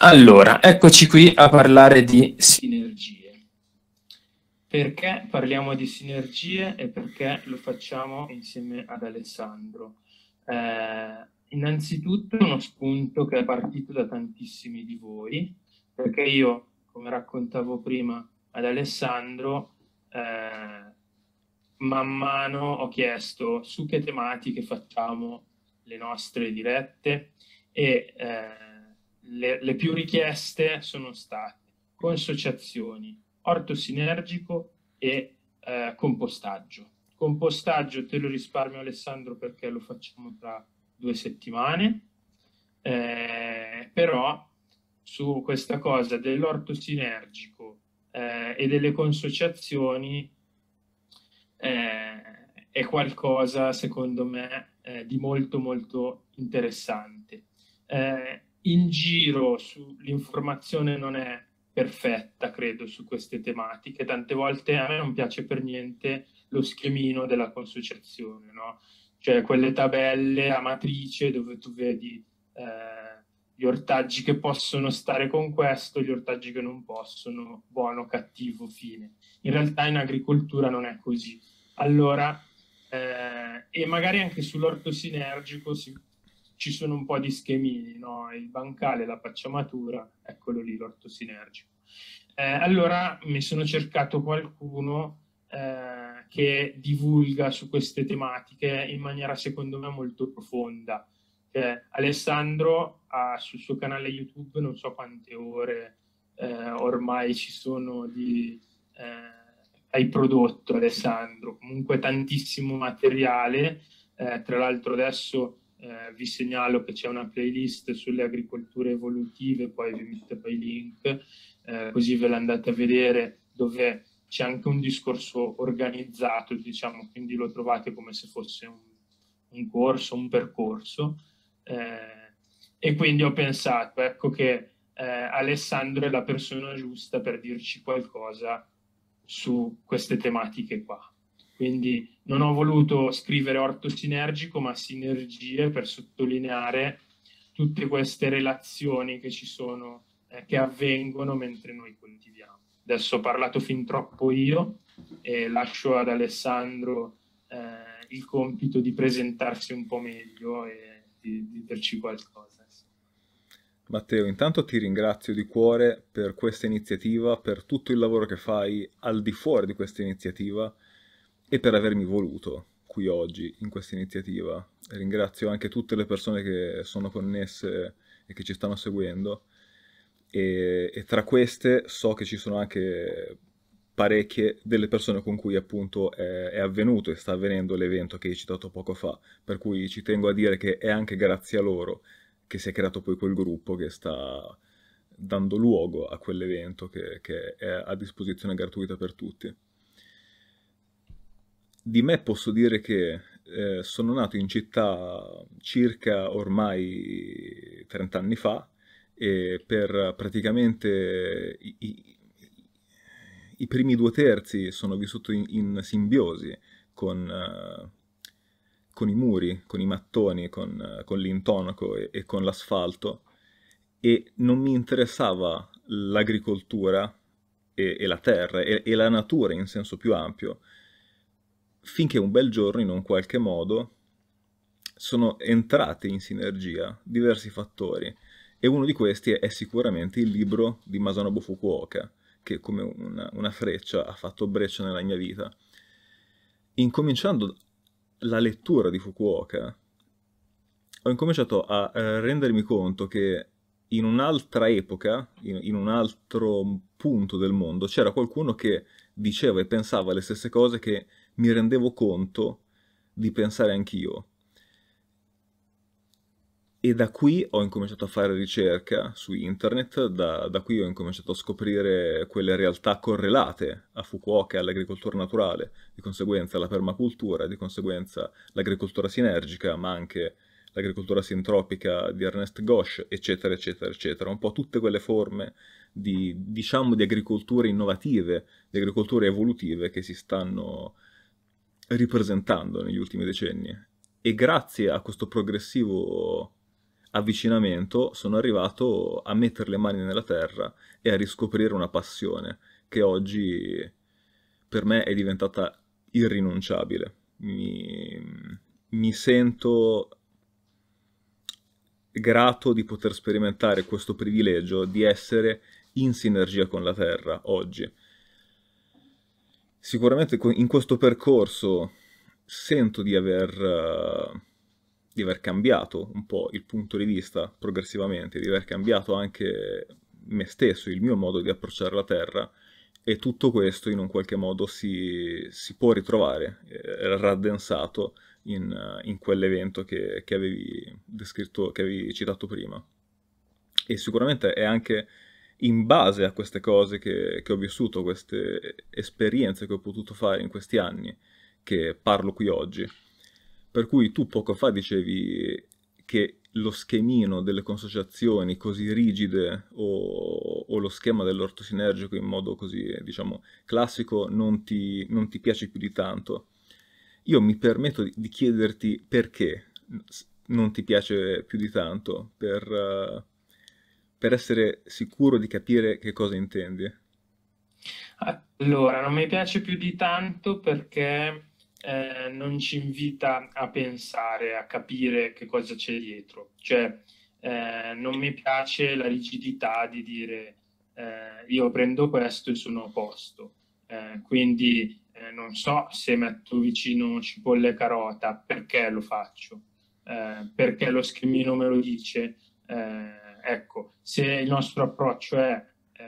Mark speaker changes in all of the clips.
Speaker 1: Allora, eccoci qui a parlare di sinergie. Perché parliamo di sinergie e perché lo facciamo insieme ad Alessandro? Eh, innanzitutto uno spunto che è partito da tantissimi di voi, perché io, come raccontavo prima ad Alessandro, eh, man mano ho chiesto su che tematiche facciamo le nostre dirette e eh, le, le più richieste sono state consociazioni, orto sinergico e eh, compostaggio. Compostaggio te lo risparmio Alessandro perché lo facciamo tra due settimane, eh, però su questa cosa dell'ortosinergico eh, e delle consociazioni eh, è qualcosa secondo me eh, di molto molto interessante. Eh, in giro sull'informazione non è perfetta, credo, su queste tematiche. Tante volte a me non piace per niente lo schemino della consociazione, no? cioè quelle tabelle a matrice dove tu vedi eh, gli ortaggi che possono stare con questo, gli ortaggi che non possono, buono, cattivo, fine. In realtà in agricoltura non è così. Allora, eh, e magari anche sull'ortosinergico si ci sono un po' di schemini, no? il bancale, la pacciamatura, eccolo lì l'orto sinergico. Eh, allora mi sono cercato qualcuno eh, che divulga su queste tematiche in maniera secondo me molto profonda. Cioè, Alessandro ha sul suo canale YouTube non so quante ore eh, ormai ci sono di... Eh, hai prodotto Alessandro, comunque tantissimo materiale, eh, tra l'altro adesso eh, vi segnalo che c'è una playlist sulle agricolture evolutive, poi vi poi i link, eh, così ve l'andate a vedere, dove c'è anche un discorso organizzato, diciamo, quindi lo trovate come se fosse un, un corso, un percorso. Eh, e quindi ho pensato, ecco che eh, Alessandro è la persona giusta per dirci qualcosa su queste tematiche qua. Quindi non ho voluto scrivere orto sinergico, ma sinergie per sottolineare tutte queste relazioni che ci sono, eh, che avvengono mentre noi coltiviamo. Adesso ho parlato fin troppo io e lascio ad Alessandro eh, il compito di presentarsi un po' meglio e di, di dirci qualcosa.
Speaker 2: Matteo, intanto ti ringrazio di cuore per questa iniziativa, per tutto il lavoro che fai al di fuori di questa iniziativa e per avermi voluto qui oggi in questa iniziativa. Ringrazio anche tutte le persone che sono connesse e che ci stanno seguendo e, e tra queste so che ci sono anche parecchie delle persone con cui appunto è, è, avvenuto e sta avvenendo l'evento che hai citato poco fa, per cui ci tengo a dire che è anche grazie a loro che si è creato poi quel gruppo che sta dando luogo a quell'evento che, che è a disposizione gratuita per tutti. Di me posso dire che eh, sono nato in città circa ormai 30 anni fa e per praticamente i, i, i primi due terzi sono vissuto in, in simbiosi con, eh, con, i muri, con i mattoni, con, con l'intonaco e, e con l'asfalto e non mi interessava l'agricoltura e, e, la terra e, e, la natura in senso più ampio, finché un bel giorno, in un qualche modo, sono entrati in sinergia diversi fattori e uno di questi è sicuramente il libro di Masanobu Fukuoka, che come una, una freccia ha fatto breccia nella mia vita. Incominciando la lettura di Fukuoka, ho incominciato a eh, rendermi conto che in un'altra epoca, in, in, un altro punto del mondo, c'era qualcuno che diceva e pensava le stesse cose che mi rendevo conto di pensare anch'io. E da qui ho incominciato a fare ricerca su internet, da, da qui ho incominciato a scoprire quelle realtà correlate a Fukuoka e all'agricoltura naturale, di conseguenza la permacultura, di conseguenza l'agricoltura sinergica, ma anche l'agricoltura sintropica di Ernest Gosch, eccetera, eccetera, eccetera. Un po' tutte quelle forme di, diciamo, di agricolture innovative, di agricolture evolutive che si stanno ripresentando negli ultimi decenni e grazie a questo progressivo avvicinamento sono arrivato a mettere le mani nella terra e a riscoprire una passione che oggi per me è diventata irrinunciabile. Mi, mi sento grato di poter sperimentare questo privilegio di essere in sinergia con la terra oggi sicuramente in questo percorso sento di aver, di aver cambiato un po' il punto di vista progressivamente, di aver cambiato anche me stesso, il mio modo di approcciare la Terra e tutto questo in un qualche modo si, si può ritrovare eh, raddensato in, in quell'evento che, che, avevi descritto, che avevi citato prima. E sicuramente è anche in base a queste cose che, che ho vissuto, queste esperienze che ho potuto fare in questi anni, che parlo qui oggi. Per cui tu poco fa dicevi che lo schemino delle consociazioni così rigide o, o lo schema dell'orto sinergico in modo così, diciamo, classico non ti, non ti, piace più di tanto. Io mi permetto di, di chiederti perché non ti piace più di tanto, per, uh, per essere sicuro di capire che cosa intendi?
Speaker 1: Allora, non mi piace più di tanto perché eh, non ci invita a pensare, a capire che cosa c'è dietro. Cioè, eh, non mi piace la rigidità di dire eh, io prendo questo e sono a posto. Eh, quindi eh, non so se metto vicino cipolle e carota, perché lo faccio? Eh, perché lo schemino me lo dice? Ecco, se il nostro approccio è eh,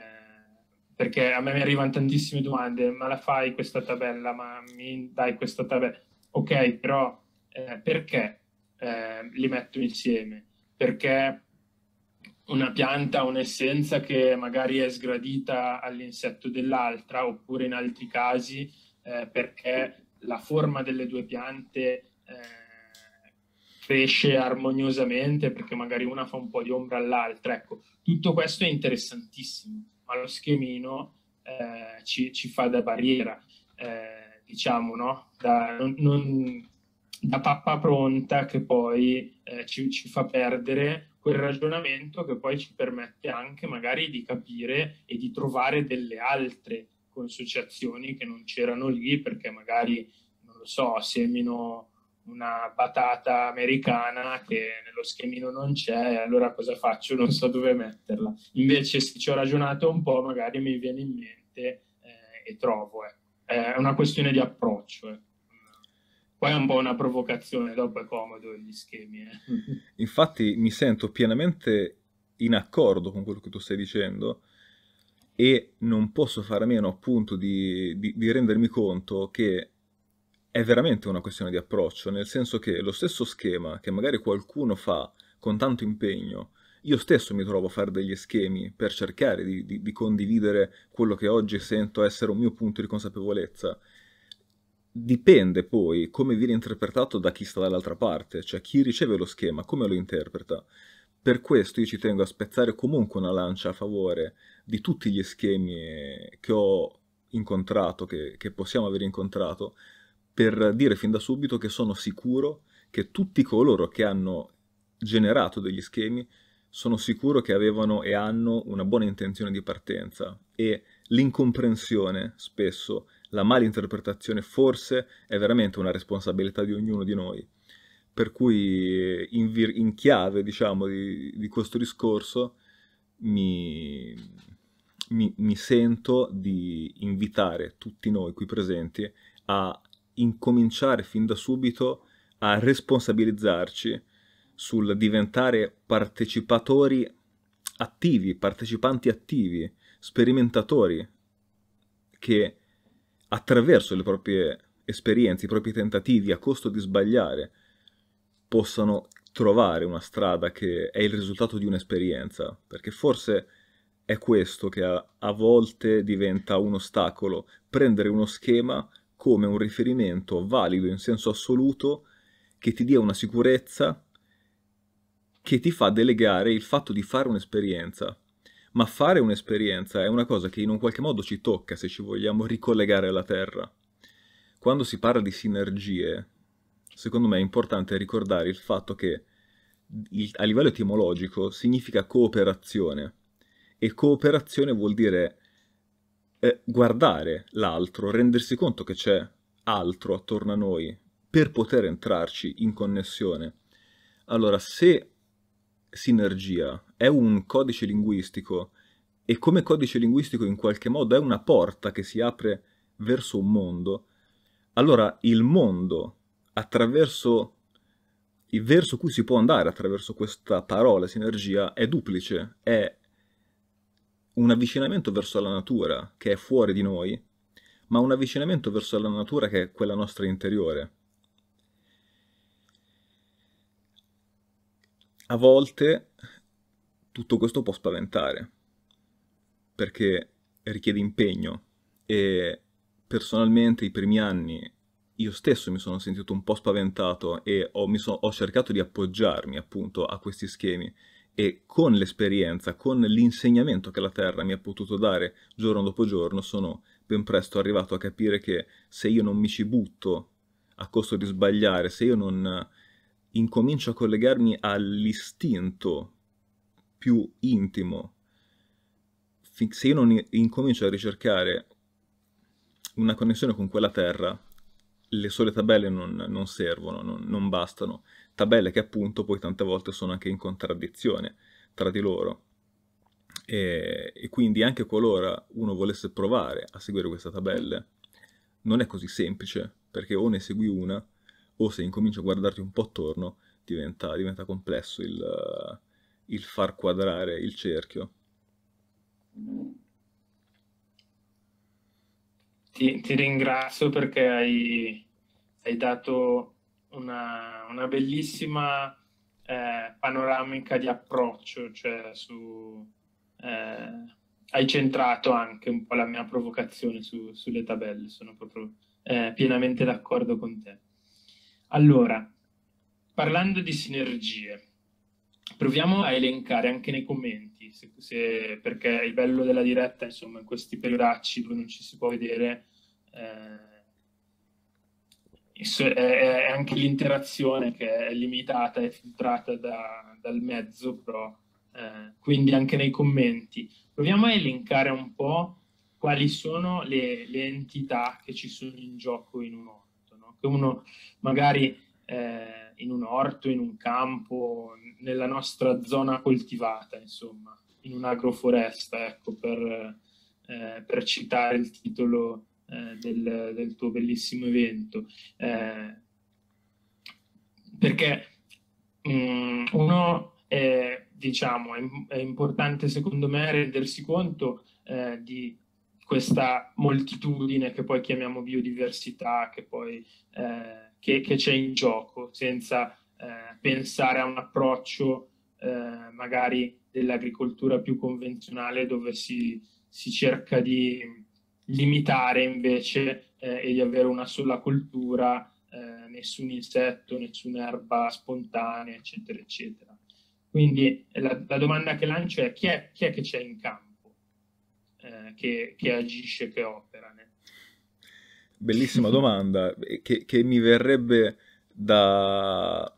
Speaker 1: perché a me mi arrivano tantissime domande, ma la fai questa tabella, ma mi dai questa tabella. Ok, però eh, perché eh, li metto insieme? Perché una pianta ha un'essenza che magari è sgradita all'insetto dell'altra, oppure in altri casi eh, perché la forma delle due piante eh, cresce armoniosamente perché magari una fa un po' di ombra all'altra. Ecco, tutto questo è interessantissimo, ma lo schemino eh, ci, ci, fa da barriera, eh, diciamo, no? da, non, non, da, pappa pronta che poi eh, ci, ci fa perdere quel ragionamento che poi ci permette anche magari di capire e di trovare delle altre consociazioni che non c'erano lì perché magari, non lo so, semino una patata americana che nello schemino non c'è, allora cosa faccio? Non so dove metterla. Invece se ci ho ragionato un po', magari mi viene in mente eh, e trovo. Eh. È una questione di approccio. Eh. Poi è un po' una provocazione, dopo è comodo gli schemi. Eh.
Speaker 2: Infatti mi sento pienamente in accordo con quello che tu stai dicendo e non posso fare a meno appunto di, di, di rendermi conto che è veramente una questione di approccio, nel senso che lo stesso schema che magari qualcuno fa con tanto impegno, io stesso mi trovo a fare degli schemi per cercare di, di, di condividere quello che oggi sento essere un mio punto di consapevolezza. Dipende poi come viene interpretato da chi sta dall'altra parte, cioè chi riceve lo schema, come lo interpreta. Per questo io ci tengo a spezzare comunque una lancia a favore di tutti gli schemi che ho incontrato, che, che possiamo aver incontrato, per dire fin da subito che sono sicuro che tutti coloro che hanno generato degli schemi sono sicuro che avevano e hanno una buona intenzione di partenza e l'incomprensione spesso, la malinterpretazione forse è veramente una responsabilità di ognuno di noi. Per cui in, in chiave diciamo, di, di, questo discorso mi, mi, mi sento di invitare tutti noi qui presenti a incominciare fin da subito a responsabilizzarci sul diventare partecipatori attivi, partecipanti attivi, sperimentatori che attraverso le proprie esperienze, i propri tentativi a costo di sbagliare possano trovare una strada che è il risultato di un'esperienza, perché forse è questo che a, a volte diventa un ostacolo, prendere uno schema come un riferimento valido in senso assoluto che ti dia una sicurezza che ti fa delegare il fatto di fare un'esperienza. Ma fare un'esperienza è una cosa che in un qualche modo ci tocca se ci vogliamo ricollegare alla Terra. Quando si parla di sinergie, secondo me è importante ricordare il fatto che a livello etimologico significa cooperazione e cooperazione vuol dire eh, guardare l'altro, rendersi conto che c'è altro attorno a noi per poter entrarci in connessione. Allora, se sinergia è un codice linguistico e come codice linguistico in qualche modo è una porta che si apre verso un mondo, allora il mondo attraverso il verso cui si può andare attraverso questa parola sinergia è duplice, è un avvicinamento verso la natura che è fuori di noi, ma un avvicinamento verso la natura che è quella nostra interiore. A volte tutto questo può spaventare, perché richiede impegno e personalmente i primi anni io stesso mi sono sentito un po' spaventato e ho, so, ho cercato di appoggiarmi appunto a questi schemi e con l'esperienza, con l'insegnamento che la Terra mi ha potuto dare giorno dopo giorno, sono ben presto arrivato a capire che se io non mi ci butto a costo di sbagliare, se io non eh, incomincio a collegarmi all'istinto più intimo, se io non incomincio a ricercare una connessione con quella terra, le sole tabelle non, non servono, non, non bastano tabelle che appunto poi tante volte sono anche in contraddizione tra di loro. E, e quindi anche qualora uno volesse provare a seguire queste tabelle, non è così semplice, perché o ne segui una, o se incominci a guardarti un po' attorno, diventa, diventa complesso il, il far quadrare il cerchio.
Speaker 1: Ti, ti, ringrazio perché hai, hai, dato una, una bellissima eh, panoramica di approccio, cioè su, eh, hai centrato anche un po' la mia provocazione su, sulle tabelle, sono proprio eh, pienamente d'accordo con te. Allora, parlando di sinergie, proviamo a elencare anche nei commenti, se, se, perché il bello della diretta, insomma, in questi periodacci dove non ci si può vedere, eh, è anche l'interazione che è limitata e filtrata da, dal mezzo, però, eh, quindi anche nei commenti. Proviamo a elencare un po' quali sono le, le entità che ci sono in gioco in un orto, no? che uno magari eh, in un orto, in un campo, nella nostra zona coltivata, insomma, in un'agroforesta, ecco, per, eh, per citare il titolo eh, del, del, tuo bellissimo evento. Eh, perché um, uno, è, diciamo, è, è, importante secondo me rendersi conto eh, di questa moltitudine che poi chiamiamo biodiversità, che poi eh, che, che c'è in gioco, senza eh, pensare a un approccio eh, magari dell'agricoltura più convenzionale dove si, si cerca di limitare invece eh, e di avere una sola coltura, eh, nessun insetto, nessuna erba spontanea, eccetera, eccetera. Quindi eh, la, la domanda che lancio è chi è, chi è che c'è in campo, eh, che, che, agisce, che opera? Né?
Speaker 2: Bellissima domanda che, che, mi verrebbe da,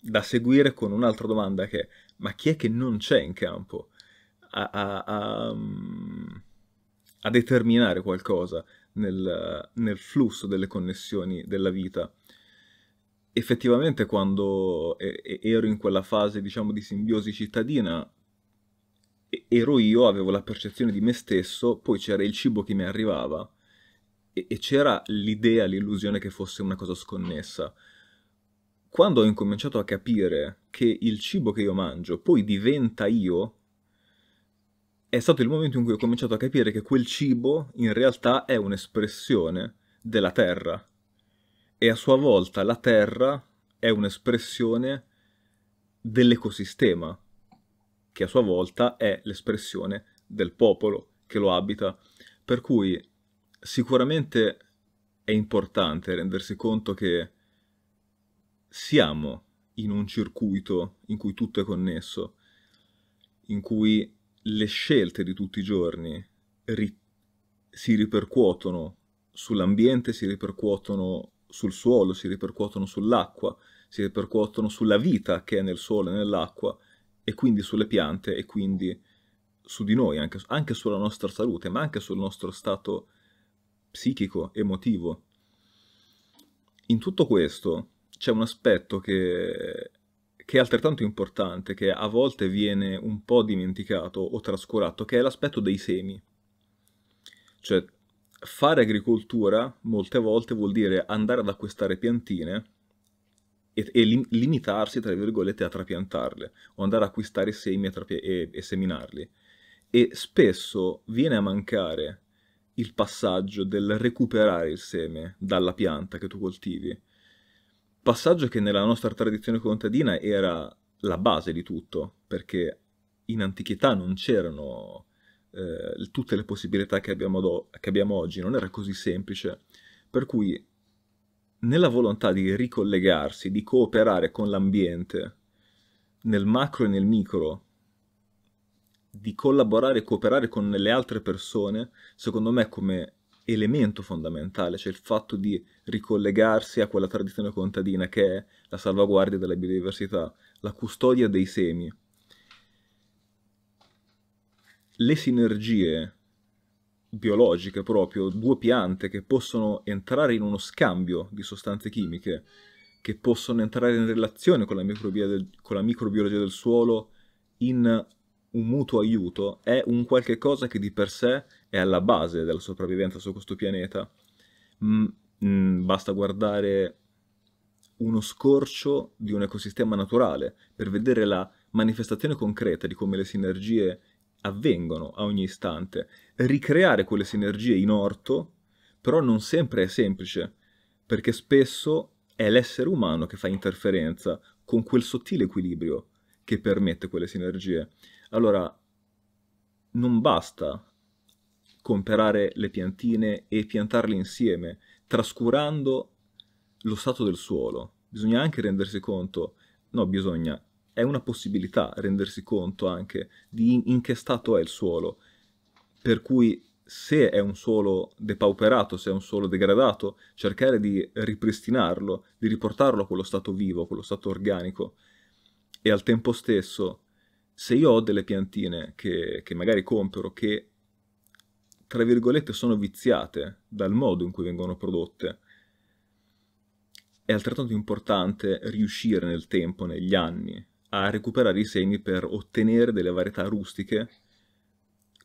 Speaker 2: da seguire con un'altra domanda che è ma chi è che non c'è in campo? A, a, a, um a determinare qualcosa nel, nel flusso delle connessioni della vita effettivamente quando ero in quella fase, diciamo, di simbiosi cittadina, ero io, avevo la percezione di me stesso, poi c'era il cibo che mi arrivava e, c'era l'idea, l'illusione che fosse una cosa sconnessa. Quando ho incominciato a capire che il cibo che io mangio poi diventa io, è stato il momento in cui ho cominciato a capire che quel cibo in realtà è un'espressione della terra e a sua volta la terra è un'espressione dell'ecosistema che a sua volta è l'espressione del popolo che lo abita. Per cui sicuramente è importante rendersi conto che siamo in un circuito in cui tutto è connesso, in cui le scelte di tutti i giorni ri si ripercuotono sull'ambiente, si ripercuotono sul suolo, si ripercuotono sull'acqua, si ripercuotono sulla vita che è nel suolo e nell'acqua e quindi sulle piante e quindi su di noi, anche, anche sulla nostra salute, ma anche sul nostro stato psichico, emotivo. In tutto questo c'è un aspetto che che è altrettanto importante, che a volte viene un po' dimenticato o trascurato, che è l'aspetto dei semi. Cioè, fare agricoltura molte volte vuol dire andare ad acquistare piantine e, e lim limitarsi, tra virgolette, a trapiantarle, o andare ad acquistare semi e, e seminarli. E spesso viene a mancare il passaggio del recuperare il seme dalla pianta che tu coltivi passaggio che nella nostra tradizione contadina era la base di tutto, perché in antichità non c'erano eh, tutte le possibilità che abbiamo, do- che abbiamo oggi, non era così semplice, per cui nella volontà di ricollegarsi, di cooperare con l'ambiente, nel macro e nel micro, di collaborare e cooperare con le altre persone, secondo me come elemento fondamentale, cioè il fatto di ricollegarsi a quella tradizione contadina che è la salvaguardia della biodiversità, la custodia dei semi. Le sinergie biologiche proprio, due piante che possono entrare in uno scambio di sostanze chimiche, che possono entrare in relazione con la, del, con la microbiologia del suolo in un mutuo aiuto è un qualche cosa che di per sé è alla base della sopravvivenza su questo pianeta. Mm, mm, basta guardare uno scorcio di un ecosistema naturale per vedere la manifestazione concreta di come le sinergie avvengono a ogni istante. Ricreare quelle sinergie in orto però non sempre è semplice, perché spesso è l'essere umano che fa interferenza con quel sottile equilibrio che permette quelle sinergie. Allora, non basta comprare le piantine e piantarle insieme, trascurando lo stato del suolo. Bisogna anche rendersi conto, no bisogna, è una possibilità rendersi conto anche di in che stato è il suolo. Per cui se è un suolo depauperato, se è un suolo degradato, cercare di ripristinarlo, di riportarlo a quello stato vivo, a quello stato organico, e al tempo stesso se io ho delle piantine che, che magari compro che tra virgolette sono viziate dal modo in cui vengono prodotte è altrettanto importante riuscire nel tempo, negli anni, a recuperare i semi per ottenere delle varietà rustiche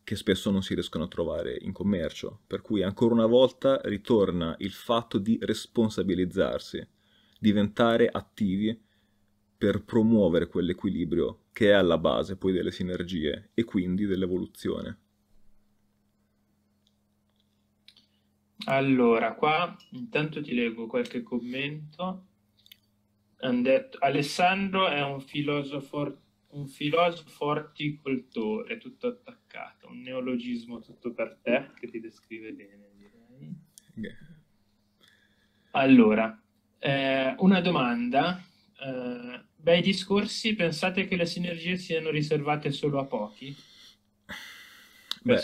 Speaker 2: che spesso non si riescono a trovare in commercio. Per cui ancora una volta ritorna il fatto di responsabilizzarsi, diventare attivi per promuovere quell'equilibrio che è alla base poi delle sinergie e quindi dell'evoluzione.
Speaker 1: Allora, qua intanto ti leggo qualche commento. Detto, Alessandro è un filosofo, un filosofo orticoltore, tutto attaccato, un neologismo tutto per te che ti descrive bene, direi. Allora, eh, una domanda eh, bei discorsi, pensate che le sinergie siano riservate solo a pochi?
Speaker 2: Beh,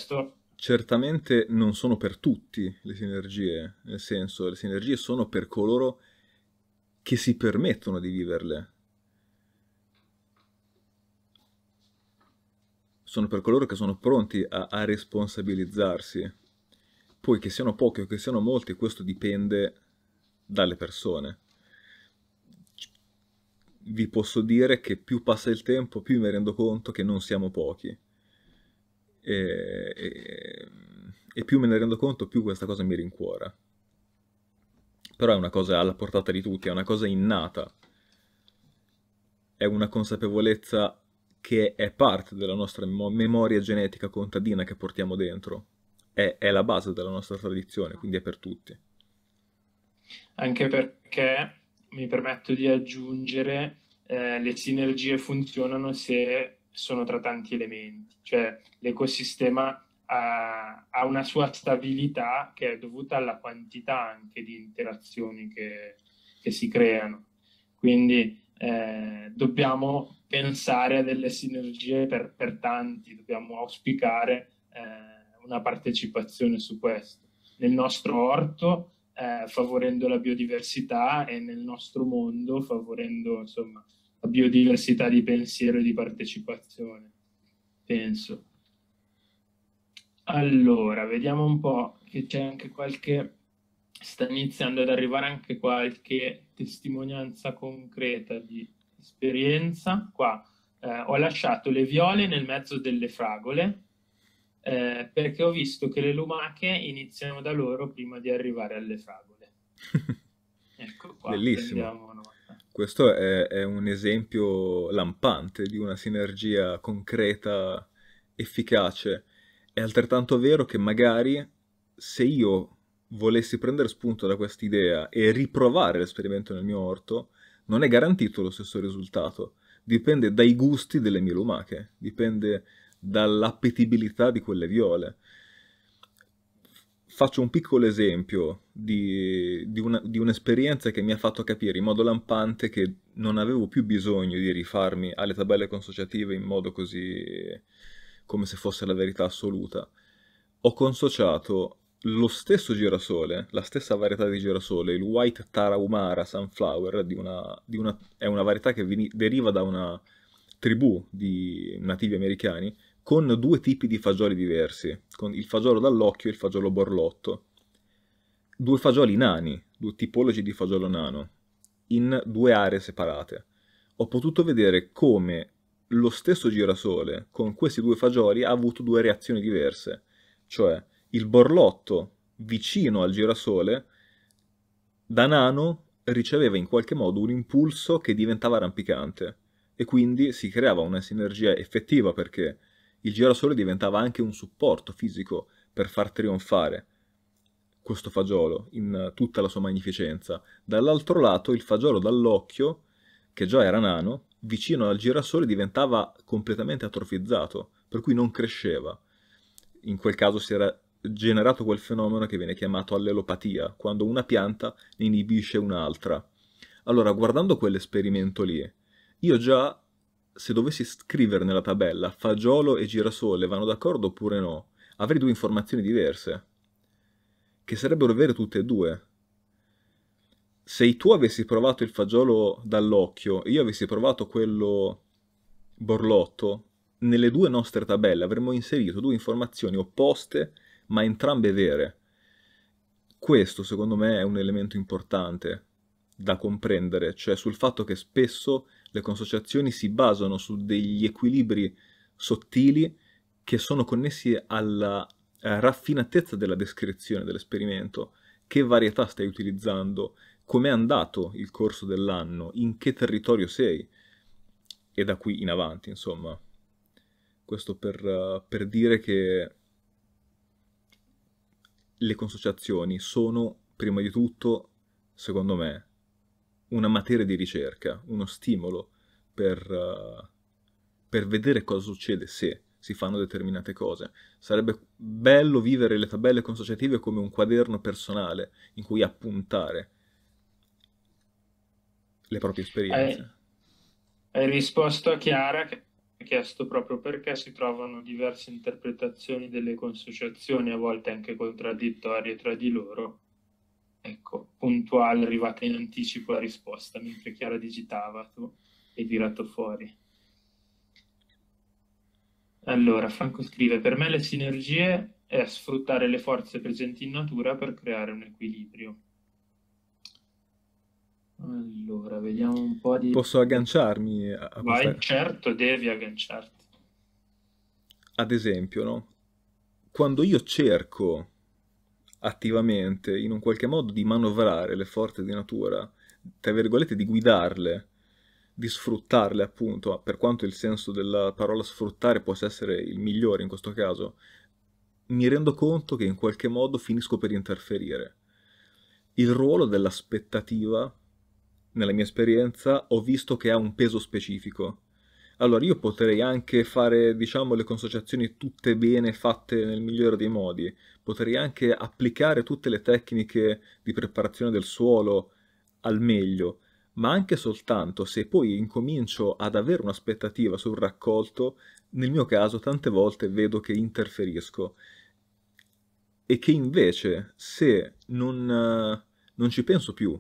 Speaker 2: certamente non sono per tutti le sinergie, nel senso le sinergie sono per coloro che si permettono di viverle. Sono per coloro che sono pronti a, a responsabilizzarsi. Poi che siano pochi o che siano molti, questo dipende dalle persone vi posso dire che più passa il tempo, più mi rendo conto che non siamo pochi. E, e, e, più me ne rendo conto, più questa cosa mi rincuora. Però è una cosa alla portata di tutti, è una cosa innata. È una consapevolezza che è parte della nostra memoria genetica contadina che portiamo dentro. È, è la base della nostra tradizione, quindi è per tutti.
Speaker 1: Anche perché mi permetto di aggiungere, eh, le sinergie funzionano se sono tra tanti elementi, cioè l'ecosistema ha, ha, una sua stabilità che è dovuta alla quantità anche di interazioni che, che si creano. Quindi eh, dobbiamo pensare a delle sinergie per, per tanti, dobbiamo auspicare eh, una partecipazione su questo. Nel nostro orto eh, favorendo la biodiversità e nel nostro mondo favorendo insomma, la biodiversità di pensiero e di partecipazione, penso. Allora, vediamo un po' che c'è anche qualche, sta iniziando ad arrivare anche qualche testimonianza concreta di esperienza. Qua eh, ho lasciato le viole nel mezzo delle fragole, eh, perché ho visto che le lumache iniziano da loro prima di arrivare alle fragole. ecco qua, Bellissimo.
Speaker 2: Questo è, è un esempio lampante di una sinergia concreta, efficace. È altrettanto vero che magari se io volessi prendere spunto da quest'idea e riprovare l'esperimento nel mio orto, non è garantito lo stesso risultato. Dipende dai gusti delle mie lumache, dipende dall'appetibilità di quelle viole. Faccio un piccolo esempio di, di, una, di un'esperienza che mi ha fatto capire in modo lampante che non avevo più bisogno di rifarmi alle tabelle consociative in modo così come se fosse la verità assoluta. Ho consociato lo stesso girasole, la stessa varietà di girasole, il White Tarahumara Sunflower, di una, di una, è una varietà che veni, deriva da una tribù di nativi americani, con due tipi di fagioli diversi, con il fagiolo dall'occhio e il fagiolo borlotto. Due fagioli nani, due tipologi di fagiolo nano, in due aree separate. Ho potuto vedere come lo stesso girasole con questi due fagioli ha avuto due reazioni diverse, cioè il borlotto vicino al girasole da nano riceveva in qualche modo un impulso che diventava rampicante e quindi si creava una sinergia effettiva perché il girasole diventava anche un supporto fisico per far trionfare questo fagiolo in tutta la sua magnificenza. Dall'altro lato il fagiolo dall'occhio, che già era nano, vicino al girasole diventava completamente atrofizzato, per cui non cresceva. In quel caso si era generato quel fenomeno che viene chiamato allelopatia, quando una pianta ne inibisce un'altra. Allora, guardando quell'esperimento lì, io già se dovessi scrivere nella tabella fagiolo e girasole vanno d'accordo oppure no, avrei due informazioni diverse, che sarebbero vere tutte e due. Se tu avessi provato il fagiolo dall'occhio e io avessi provato quello borlotto, nelle due nostre tabelle avremmo inserito due informazioni opposte ma entrambe vere. Questo secondo me è un elemento importante da comprendere, cioè sul fatto che spesso le consociazioni si basano su degli equilibri sottili che sono connessi alla eh, raffinatezza della descrizione dell'esperimento, che varietà stai utilizzando, com'è andato il corso dell'anno, in che territorio sei e da qui in avanti, insomma. Questo per, eh, per dire che le consociazioni sono, prima di tutto, secondo me, una materia di ricerca, uno stimolo per, uh, per vedere cosa succede se si fanno determinate cose. Sarebbe bello vivere le tabelle consociative come un quaderno personale in cui appuntare le proprie esperienze.
Speaker 1: Hai, hai risposto a Chiara che ha chiesto proprio perché si trovano diverse interpretazioni delle consociazioni, a volte anche contraddittorie tra di loro, Ecco, puntuale, arrivata in anticipo la risposta, mentre Chiara digitava tu hai tirato fuori. Allora, Franco scrive, per me le sinergie è sfruttare le forze presenti in natura per creare un equilibrio. Allora, vediamo un po' di... Posso
Speaker 2: agganciarmi a questa... Vai, certo,
Speaker 1: devi agganciarti.
Speaker 2: Ad esempio, no? Quando io cerco attivamente in un qualche modo di manovrare le forze di natura, tra virgolette di guidarle, di sfruttarle appunto, per quanto il senso della parola sfruttare possa essere il migliore in questo caso, mi rendo conto che in qualche modo finisco per interferire. Il ruolo dell'aspettativa, nella mia esperienza, ho visto che ha un peso specifico allora, io potrei anche fare, diciamo, le consociazioni tutte bene fatte nel migliore dei modi. Potrei anche applicare tutte le tecniche di preparazione del suolo al meglio, ma anche soltanto se poi incomincio ad avere un'aspettativa sul raccolto, nel mio caso tante volte vedo che interferisco. E che invece, se non, non ci penso più,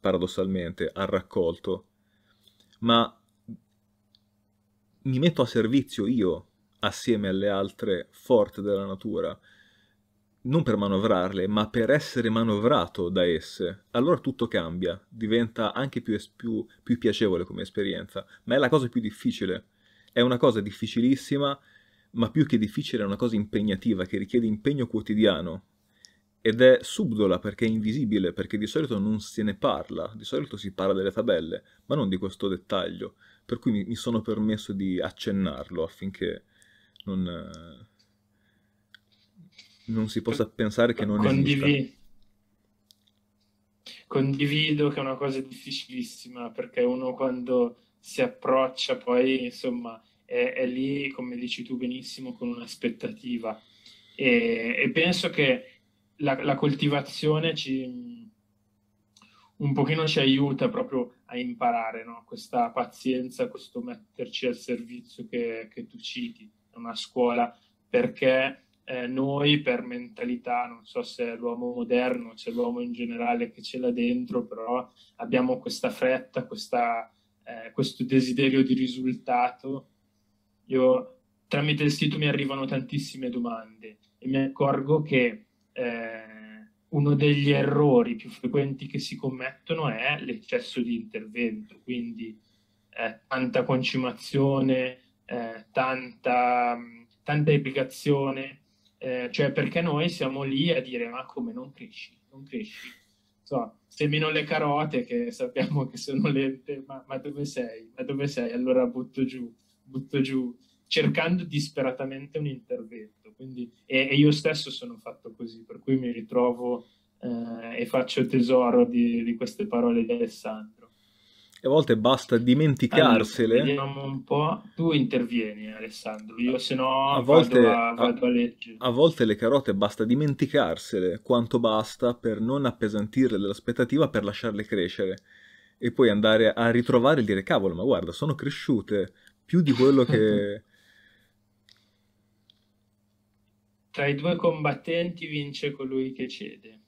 Speaker 2: paradossalmente, al raccolto, ma mi metto a servizio io assieme alle altre forze della natura, non per manovrarle, ma per essere manovrato da esse, allora tutto cambia, diventa anche più, più, più piacevole come esperienza, ma è la cosa più difficile, è una cosa difficilissima, ma più che difficile è una cosa impegnativa che richiede impegno quotidiano ed è subdola perché è invisibile, perché di solito non se ne parla, di solito si parla delle tabelle, ma non di questo dettaglio, per cui mi, mi sono permesso di accennarlo affinché non, eh, non si possa pensare che non Condivi... esista.
Speaker 1: Condivido che è una cosa difficilissima perché uno quando si approccia poi insomma è, è lì come dici tu benissimo con un'aspettativa e, e penso che la, la coltivazione ci, un pochino ci aiuta proprio a imparare no? questa pazienza, questo metterci al servizio che, che tu citi, una scuola, perché eh, noi per mentalità, non so se è l'uomo moderno, c'è l'uomo in generale che ce l'ha dentro, però abbiamo questa fretta, questa, eh, questo desiderio di risultato. Io tramite il sito mi arrivano tantissime domande e mi accorgo che eh, uno degli errori più frequenti che si commettono è l'eccesso di intervento, quindi eh, tanta concimazione, eh, tanta, mm, tanta implicazione, eh, cioè perché noi siamo lì a dire ma come non cresci, non cresci, so, semino le carote che sappiamo che sono lente, ma, ma dove sei, ma dove sei, allora butto giù, butto giù, cercando disperatamente un intervento quindi, e, e, io stesso sono fatto così, per cui mi ritrovo eh, e faccio tesoro di, di, queste parole di Alessandro. E A
Speaker 2: volte basta dimenticarsele. Allora,
Speaker 1: vediamo un po'. Tu intervieni, Alessandro. Io se no vado a, vado a, leggere.
Speaker 2: A volte le carote basta dimenticarsele quanto basta per non appesantirle dell'aspettativa, per lasciarle crescere. E poi andare a ritrovare e dire, cavolo, ma guarda, sono cresciute più di quello che...
Speaker 1: Tra i due combattenti vince colui che cede.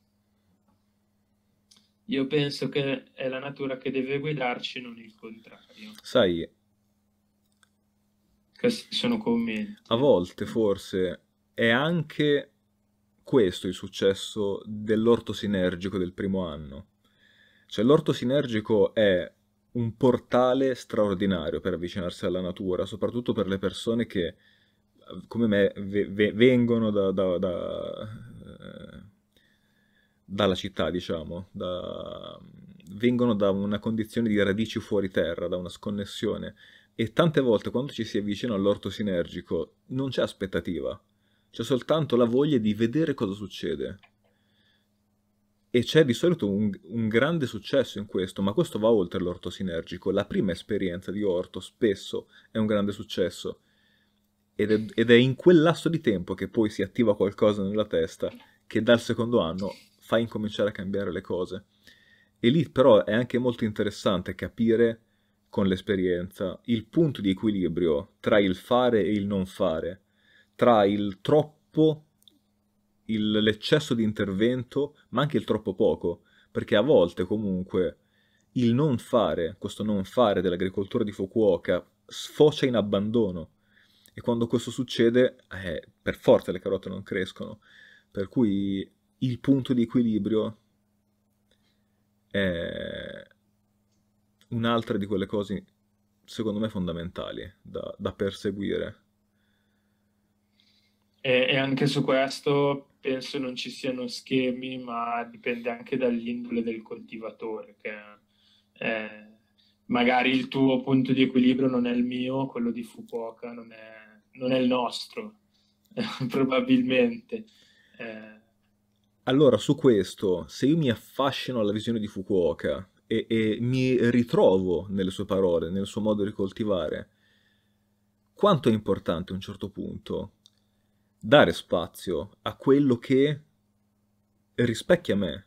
Speaker 1: Io penso che è la natura che deve guidarci, non il
Speaker 2: contrario. Sai, questi sono commenti. A volte forse è anche questo il successo dell'orto sinergico del primo anno. Cioè l'orto sinergico è un portale straordinario per avvicinarsi alla natura, soprattutto per le persone che come me ve, vengono da, da, da, eh, dalla città, diciamo, vengono da una condizione di radici fuori terra, da una sconnessione. E tante volte quando ci si avvicina all'orto sinergico non c'è aspettativa, c'è soltanto la voglia di vedere cosa succede. E c'è di solito un, un, grande successo in questo, ma questo va oltre l'orto sinergico. La prima esperienza di orto spesso è un grande successo ed è, ed è in quel lasso di tempo che poi si attiva qualcosa nella testa che dal secondo anno fa incominciare a cambiare le cose. E lì però è anche molto interessante capire con l'esperienza il punto di equilibrio tra il fare e il non fare, tra il troppo, il, l'eccesso di intervento, ma anche il troppo poco, perché a volte comunque il non fare, questo non fare dell'agricoltura di Fukuoka, sfocia in abbandono e quando questo succede eh, per forza le carote non crescono, per cui il punto di equilibrio è un'altra di quelle cose secondo me fondamentali da, da perseguire.
Speaker 1: E, e, anche su questo penso non ci siano schemi, ma dipende anche dall'indole del coltivatore, che eh, magari il tuo punto di equilibrio non è il mio, quello di Fukuoka non è non è il nostro, probabilmente. Eh...
Speaker 2: Allora, su questo, se io mi affascino alla visione di Fukuoka e, e mi ritrovo nelle sue parole, nel suo modo di coltivare, quanto è importante a un certo punto dare spazio a quello che rispecchia me,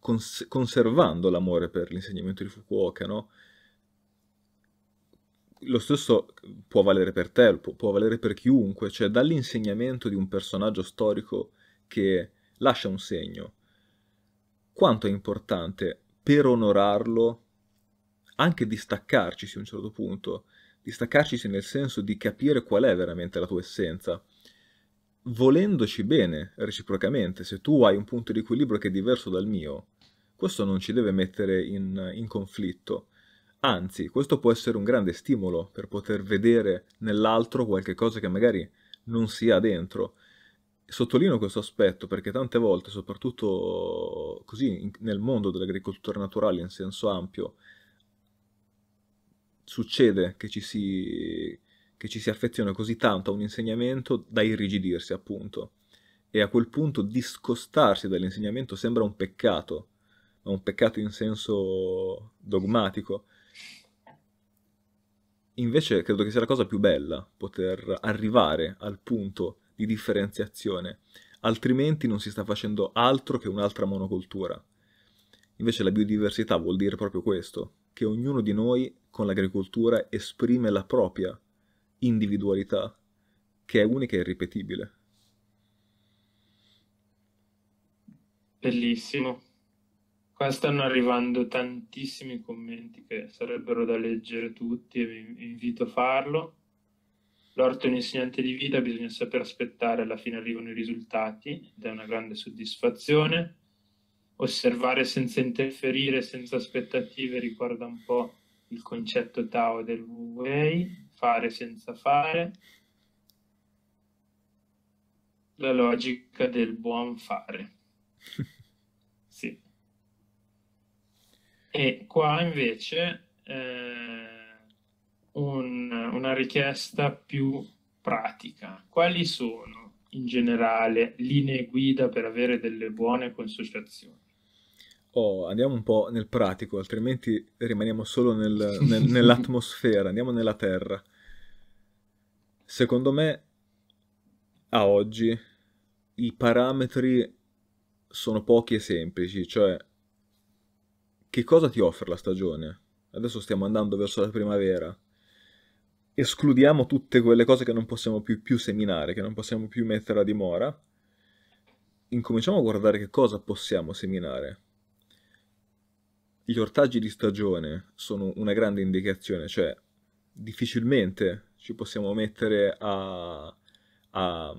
Speaker 2: cons- conservando l'amore per l'insegnamento di Fukuoka, no? lo stesso può valere per te, può, può valere per chiunque, cioè dall'insegnamento di un personaggio storico che lascia un segno, quanto è importante per onorarlo anche distaccarci a un certo punto, distaccarcisi nel senso di capire qual è veramente la tua essenza, volendoci bene reciprocamente, se tu hai un punto di equilibrio che è diverso dal mio, questo non ci deve mettere in, in conflitto, Anzi, questo può essere un grande stimolo per poter vedere nell'altro qualche cosa che magari non si ha dentro. Sottolineo questo aspetto perché tante volte, soprattutto così nel mondo dell'agricoltura naturale in senso ampio, succede che ci si, che ci si affeziona così tanto a un insegnamento da irrigidirsi, appunto. E a quel punto discostarsi dall'insegnamento sembra un peccato, ma un peccato in senso dogmatico, Invece credo che sia la cosa più bella poter arrivare al punto di differenziazione, altrimenti non si sta facendo altro che un'altra monocoltura. Invece la biodiversità vuol dire proprio questo, che ognuno di noi con l'agricoltura esprime la propria individualità, che è unica e irripetibile.
Speaker 1: Bellissimo. Qua stanno arrivando tantissimi commenti che sarebbero da leggere tutti e vi invito a farlo. L'orto è un insegnante di vita, bisogna saper aspettare, alla fine arrivano i risultati ed è una grande soddisfazione. Osservare senza interferire, senza aspettative, ricorda un po' il concetto Tao del Wu-Wei, fare senza fare, la logica del buon fare. e qua invece eh, un, una richiesta più pratica. Quali sono in generale linee guida per avere delle buone consociazioni?
Speaker 2: Oh, andiamo un po' nel pratico, altrimenti rimaniamo solo nel, nel, nell'atmosfera, andiamo nella terra. Secondo me, a oggi, i parametri sono pochi e semplici, cioè che cosa ti offre la stagione? Adesso stiamo andando verso la primavera. Escludiamo tutte quelle cose che non possiamo più, più seminare, che non possiamo più mettere a dimora. Incominciamo a guardare che cosa possiamo seminare. Gli ortaggi di stagione sono una grande indicazione, cioè difficilmente ci possiamo mettere a, a,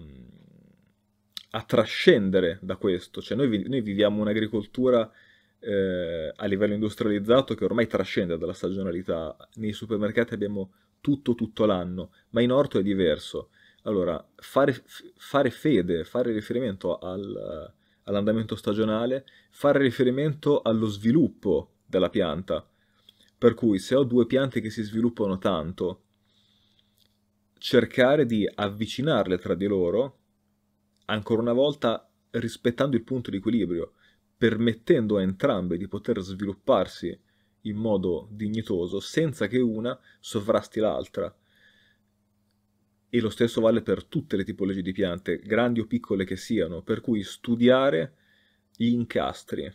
Speaker 2: a trascendere da questo. Cioè noi, noi viviamo un'agricoltura eh, a livello industrializzato che ormai trascende dalla stagionalità. Nei supermercati abbiamo tutto tutto l'anno, ma in orto è diverso. Allora, fare, f- fare fede, fare riferimento al, all'andamento stagionale, fare riferimento allo sviluppo della pianta. Per cui se ho due piante che si sviluppano tanto, cercare di avvicinarle tra di loro, ancora una volta rispettando il punto di equilibrio permettendo a entrambe di poter svilupparsi in modo dignitoso senza che una sovrasti l'altra. E lo stesso vale per tutte le tipologie di piante, grandi o piccole che siano, per cui studiare gli incastri.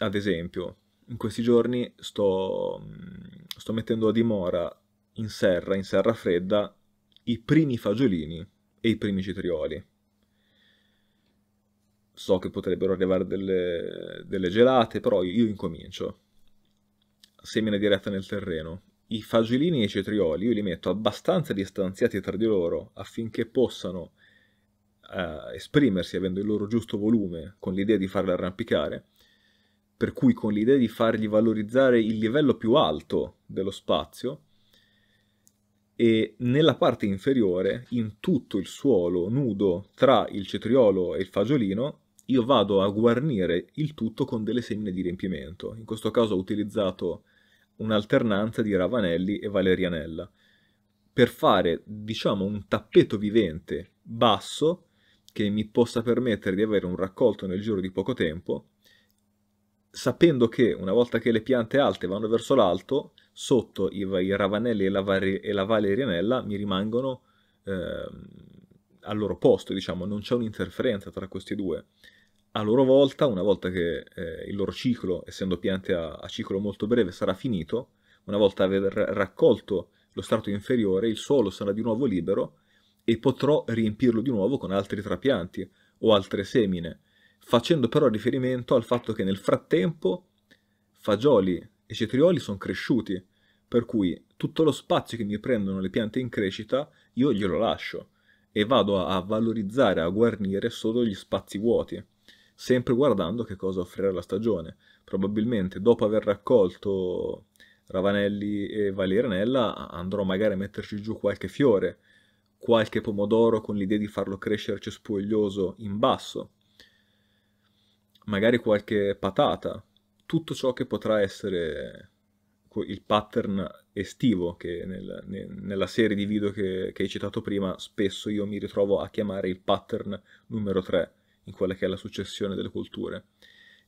Speaker 2: Ad esempio, in questi giorni sto, mm, sto mettendo a dimora in serra, in serra fredda, i primi fagiolini e i primi cetrioli so che potrebbero arrivare delle, delle gelate, però io incomincio. Semina diretta nel terreno. I fagiolini e i cetrioli io li metto abbastanza distanziati tra di loro affinché possano eh, esprimersi avendo il loro giusto volume con l'idea di farli arrampicare, per cui con l'idea di fargli valorizzare il livello più alto dello spazio e nella parte inferiore, in tutto il suolo nudo tra il cetriolo e il fagiolino, io vado a guarnire il tutto con delle semine di riempimento. In questo caso ho utilizzato un'alternanza di Ravanelli e Valerianella per fare, diciamo, un tappeto vivente basso che mi possa permettere di avere un raccolto nel giro di poco tempo, sapendo che una volta che le piante alte vanno verso l'alto, sotto i, i Ravanelli e la, e la Valerianella mi rimangono... Eh, al loro posto, diciamo, non c'è un'interferenza tra questi due. A loro volta, una volta che eh, il loro ciclo, essendo piante a, a, ciclo molto breve, sarà finito, una volta aver raccolto lo strato inferiore, il suolo sarà di nuovo libero e potrò riempirlo di nuovo con altri trapianti o altre semine, facendo però riferimento al fatto che nel frattempo fagioli e cetrioli sono cresciuti, per cui tutto lo spazio che mi prendono le piante in crescita io glielo lascio e vado a valorizzare, a guarnire solo gli spazi vuoti, sempre guardando che cosa offrirà la stagione. Probabilmente dopo aver raccolto Ravanelli e Valerianella andrò magari a metterci giù qualche fiore, qualche pomodoro con l'idea di farlo crescere cespuglioso in basso, magari qualche patata, tutto ciò che potrà essere il pattern estivo che nel, nella serie di video che, che, hai citato prima spesso io mi ritrovo a chiamare il pattern numero 3 in quella che è la successione delle culture.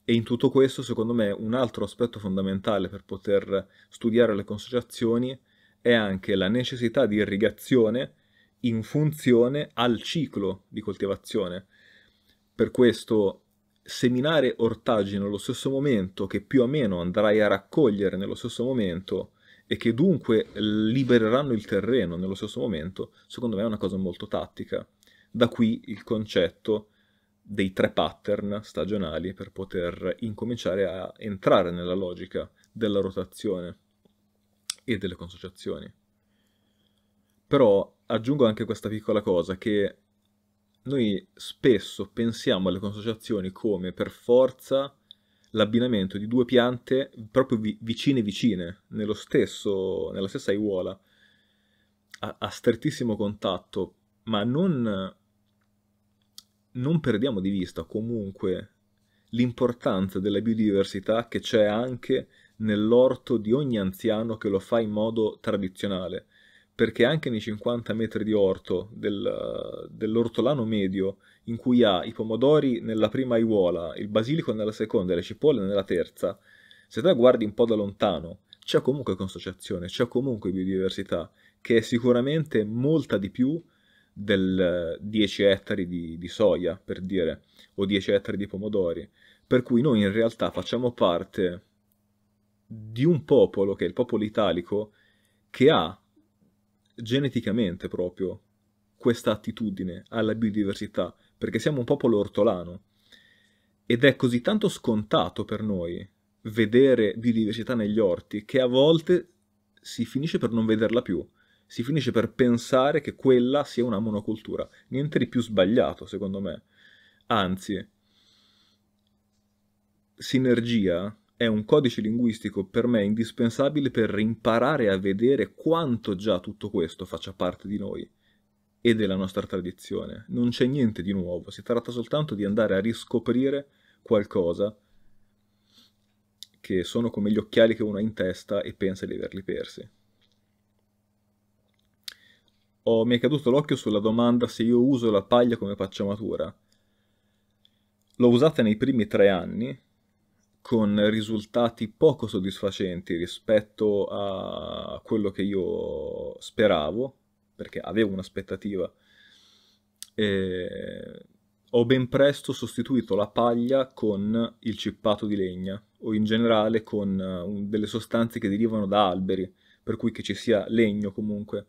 Speaker 2: E in tutto questo, secondo me, un altro aspetto fondamentale per poter studiare le consociazioni è anche la necessità di irrigazione in funzione al ciclo di coltivazione. Per questo seminare ortaggi nello stesso momento che più o meno andrai a raccogliere nello stesso momento e che dunque libereranno il terreno nello stesso momento, secondo me è una cosa molto tattica. Da qui il concetto dei tre pattern stagionali per poter incominciare a entrare nella logica della rotazione e delle consociazioni. Però aggiungo anche questa piccola cosa che noi spesso pensiamo alle consociazioni come per forza l'abbinamento di due piante proprio vi- vicine vicine, stesso, nella stessa aiuola, a, a strettissimo contatto, ma non, non perdiamo di vista comunque l'importanza della biodiversità che c'è anche nell'orto di ogni anziano che lo fa in modo tradizionale perché anche nei 50 metri di orto del, dell'ortolano medio, in cui ha i pomodori nella prima aiuola, il basilico nella seconda e le cipolle nella terza, se te guardi un po' da lontano, c'è comunque consociazione, c'è comunque biodiversità, che è sicuramente molta di più del 10 ettari di, di soia, per dire, o 10 ettari di pomodori. Per cui noi in realtà facciamo parte di un popolo, che è il popolo italico, che ha geneticamente proprio questa attitudine alla biodiversità, perché siamo un popolo ortolano ed è così tanto scontato per noi vedere biodiversità negli orti che a volte si finisce per non vederla più, si finisce per pensare che quella sia una monocultura. Niente di più sbagliato, secondo me. Anzi, sinergia è un codice linguistico per me indispensabile per imparare a vedere quanto già tutto questo faccia parte di noi e della nostra tradizione. Non c'è niente di nuovo, si tratta soltanto di andare a riscoprire qualcosa che sono come gli occhiali che uno ha in testa e pensa di averli persi. Oh, mi è caduto l'occhio sulla domanda se io uso la paglia come pacciamatura. L'ho usata nei primi tre anni, con risultati poco soddisfacenti rispetto a quello che io speravo, perché avevo un'aspettativa. E ho ben presto sostituito la paglia con il cippato di legna o in generale con eh, delle sostanze che derivano da alberi, per cui che ci sia legno comunque,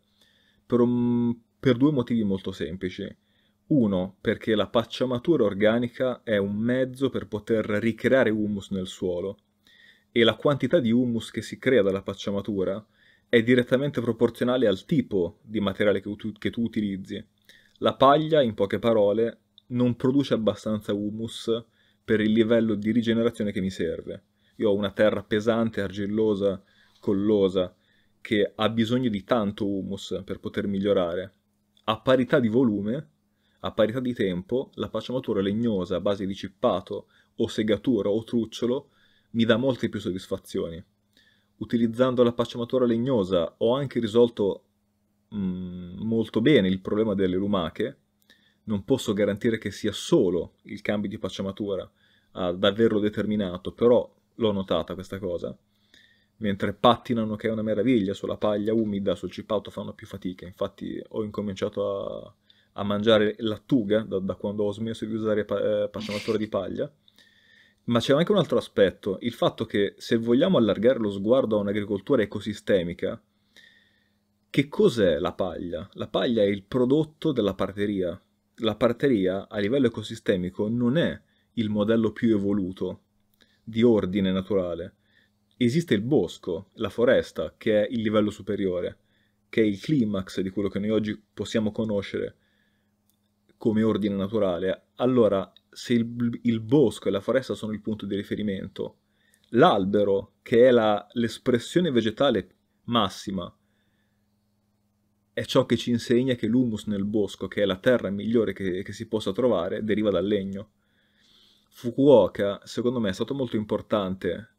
Speaker 2: per, un, per due motivi molto semplici. Uno, perché la pacciamatura organica è un mezzo per poter ricreare humus nel suolo e la quantità di humus che si crea dalla pacciamatura è direttamente proporzionale al tipo di materiale che tu, che tu utilizzi. La paglia, in poche parole, non produce abbastanza humus per il livello di rigenerazione che mi serve. Io ho una terra pesante, argillosa, collosa, che ha bisogno di tanto humus per poter migliorare. A parità di volume, a parità di tempo, la pacciamatura legnosa a base di cippato o segatura o trucciolo mi dà molte più soddisfazioni. Utilizzando la pacciamatura legnosa ho anche risolto mh, mm, molto bene il problema delle lumache. Non posso garantire che sia solo il cambio di pacciamatura ad averlo determinato, però l'ho notata questa cosa. Mentre pattinano che è una meraviglia sulla paglia umida, sul cippato fanno più fatica, infatti ho incominciato a a mangiare lattuga da, da quando ho smesso di usare pa- eh, pacciamatore di paglia. Ma c'è anche un altro aspetto, il fatto che se vogliamo allargare lo sguardo a un'agricoltura ecosistemica, che cos'è la paglia? La paglia è il prodotto della parteria. La parteria a livello ecosistemico non è il modello più evoluto di ordine naturale. Esiste il bosco, la foresta, che è il livello superiore, che è il climax di quello che noi oggi possiamo conoscere come ordine naturale, allora se il, il bosco e la foresta sono il punto di riferimento, l'albero, che è la, l'espressione vegetale massima, è ciò che ci insegna che l'humus nel bosco, che è la terra migliore che, che si possa trovare, deriva dal legno. Fukuoka, secondo me, è stato molto importante,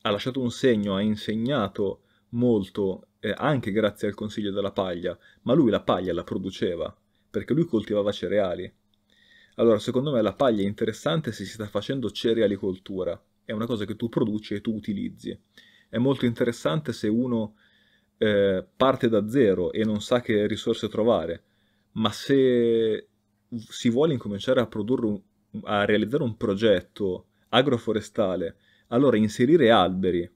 Speaker 2: ha lasciato un segno, ha insegnato molto, eh, anche grazie al consiglio della paglia, ma lui la paglia la produceva, perché lui coltivava cereali. Allora, secondo me la paglia è interessante se si sta facendo cerealicoltura, è una cosa che tu produci e tu utilizzi. È molto interessante se uno eh, parte da zero e non sa che risorse trovare, ma se si vuole incominciare a produrre un, a realizzare un progetto agroforestale, allora inserire alberi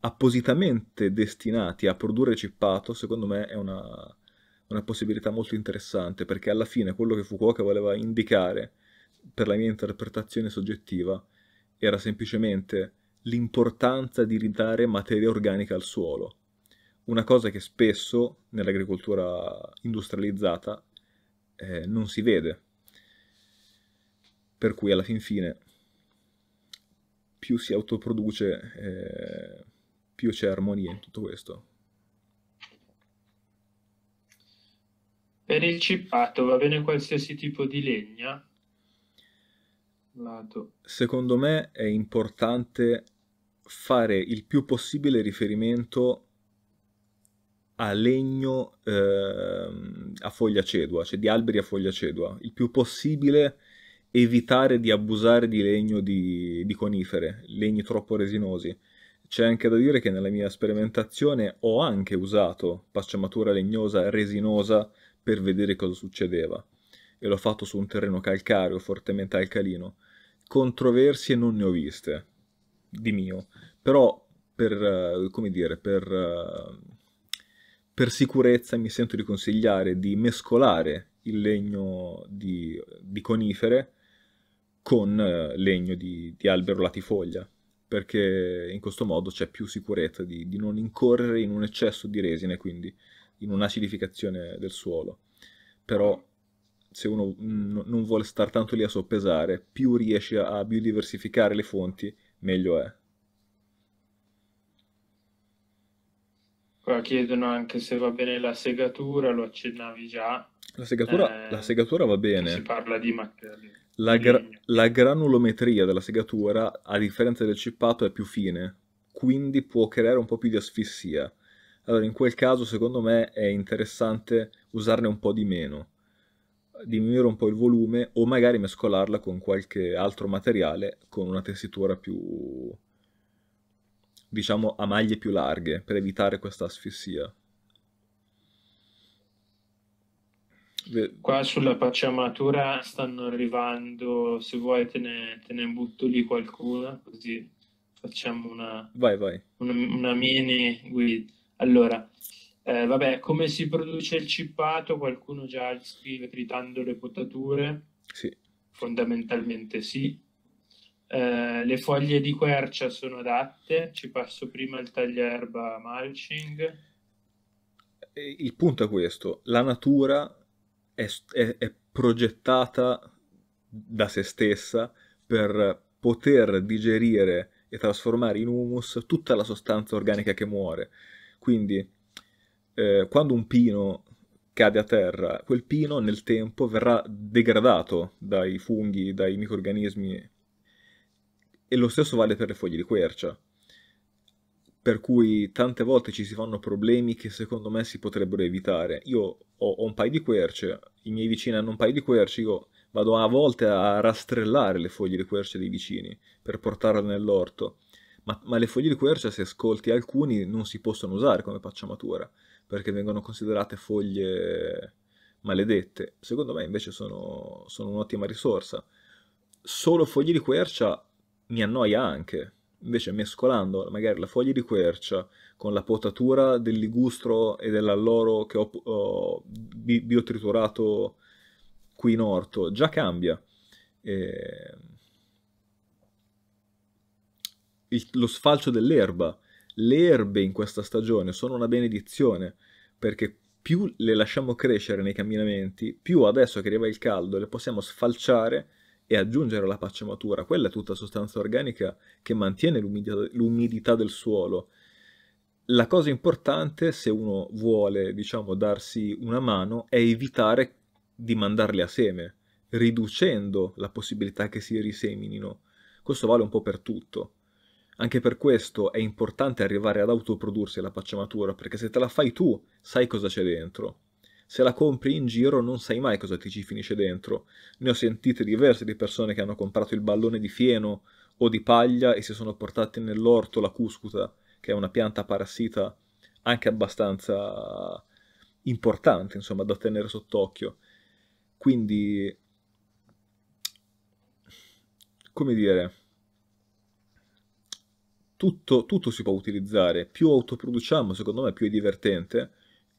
Speaker 2: appositamente destinati a produrre cippato, secondo me è una una possibilità molto interessante, perché alla fine quello che Fukuoka voleva indicare, per la mia interpretazione soggettiva, era semplicemente l'importanza di ridare materia organica al suolo. Una cosa che spesso nell'agricoltura industrializzata eh, non si vede. Per cui alla fin fine più si autoproduce, eh, più c'è armonia in tutto questo.
Speaker 1: Per il cippato va bene qualsiasi tipo di legna? Lato.
Speaker 2: Secondo me è importante fare il più possibile riferimento a legno eh, a foglia cedua, cioè di alberi a foglia cedua, il più possibile evitare di abusare di legno di, di conifere, legni troppo resinosi. C'è anche da dire che nella mia sperimentazione ho anche usato pacciamatura legnosa resinosa per vedere cosa succedeva e l'ho fatto su un terreno calcareo fortemente alcalino. Controversie non ne ho viste, di mio, però per, eh, come dire, per, eh, per sicurezza mi sento di consigliare di mescolare il legno di, di conifere con eh, legno di, di, albero latifoglia, perché in questo modo c'è più sicurezza di, di non incorrere in un eccesso di resine, quindi in un'acidificazione del suolo. Però se uno non vuole stare tanto lì a soppesare, più riesce a biodiversificare le fonti, meglio è.
Speaker 1: Qua chiedono anche se va bene la segatura, lo accennavi già. La segatura, eh, la segatura
Speaker 2: va bene. Si parla
Speaker 1: di materiale.
Speaker 2: La, gra- la, granulometria della segatura, a differenza del cippato, è più fine, quindi può creare un po' più di asfissia. Allora, in quel caso, secondo me, è interessante usarne un po' di meno, diminuire un po' il volume o magari mescolarla con qualche altro materiale con una tessitura più, diciamo, a maglie più larghe per evitare questa asfissia.
Speaker 1: Qua sulla pacciamatura stanno arrivando, se vuoi te ne, te ne butto lì qualcuna, così facciamo una, vai, vai. una, una mini guida. Allora, eh, vabbè, come si produce il cippato? Qualcuno già scrive tritando le potature? Sì. Fondamentalmente sì. Eh, le foglie di quercia sono adatte, ci passo prima il taglierba mulching.
Speaker 2: Eh, il punto è questo, la natura è, è, è progettata da se stessa per poter digerire e trasformare in humus tutta la sostanza organica che muore. Quindi eh, quando un pino cade a terra, quel pino nel tempo verrà degradato dai funghi, dai microrganismi e lo stesso vale per le foglie di quercia. Per cui tante volte ci si fanno problemi che secondo me si potrebbero evitare. Io ho, ho un paio di querce, i miei vicini hanno un paio di querce, io vado a volte a rastrellare le foglie di quercia dei vicini per portarle nell'orto ma, ma le foglie di quercia, se ascolti alcuni, non si possono usare come pacciamatura, perché vengono considerate foglie maledette. Secondo me invece sono, sono un'ottima risorsa. Solo foglie di quercia mi annoia anche, invece mescolando magari la foglia di quercia con la potatura del ligustro e dell'alloro che ho, ho bi- biotriturato qui in orto, già cambia. E ehm, il, lo sfalcio dell'erba. Le erbe in questa stagione sono una benedizione perché più le lasciamo crescere nei camminamenti, più adesso che arriva il caldo le possiamo sfalciare e aggiungere alla paccia matura. Quella è tutta sostanza organica che mantiene l'umidità, l'umidità del suolo. La cosa importante, se uno vuole, diciamo, darsi una mano, è evitare di mandarle a seme, riducendo la possibilità che si riseminino. Questo vale un po' per tutto. Anche per questo è importante arrivare ad autoprodursi la pacciamatura, perché se te la fai tu, sai cosa c'è dentro. Se la compri in giro non sai mai cosa ti ci finisce dentro. Ne ho sentite diverse di persone che hanno comprato il ballone di fieno o di paglia e si sono portati nell'orto la cuscuta, che è una pianta parassita anche abbastanza importante, insomma, da tenere sott'occhio. Quindi, come dire, tutto, tutto si può utilizzare, più autoproduciamo secondo me più è divertente,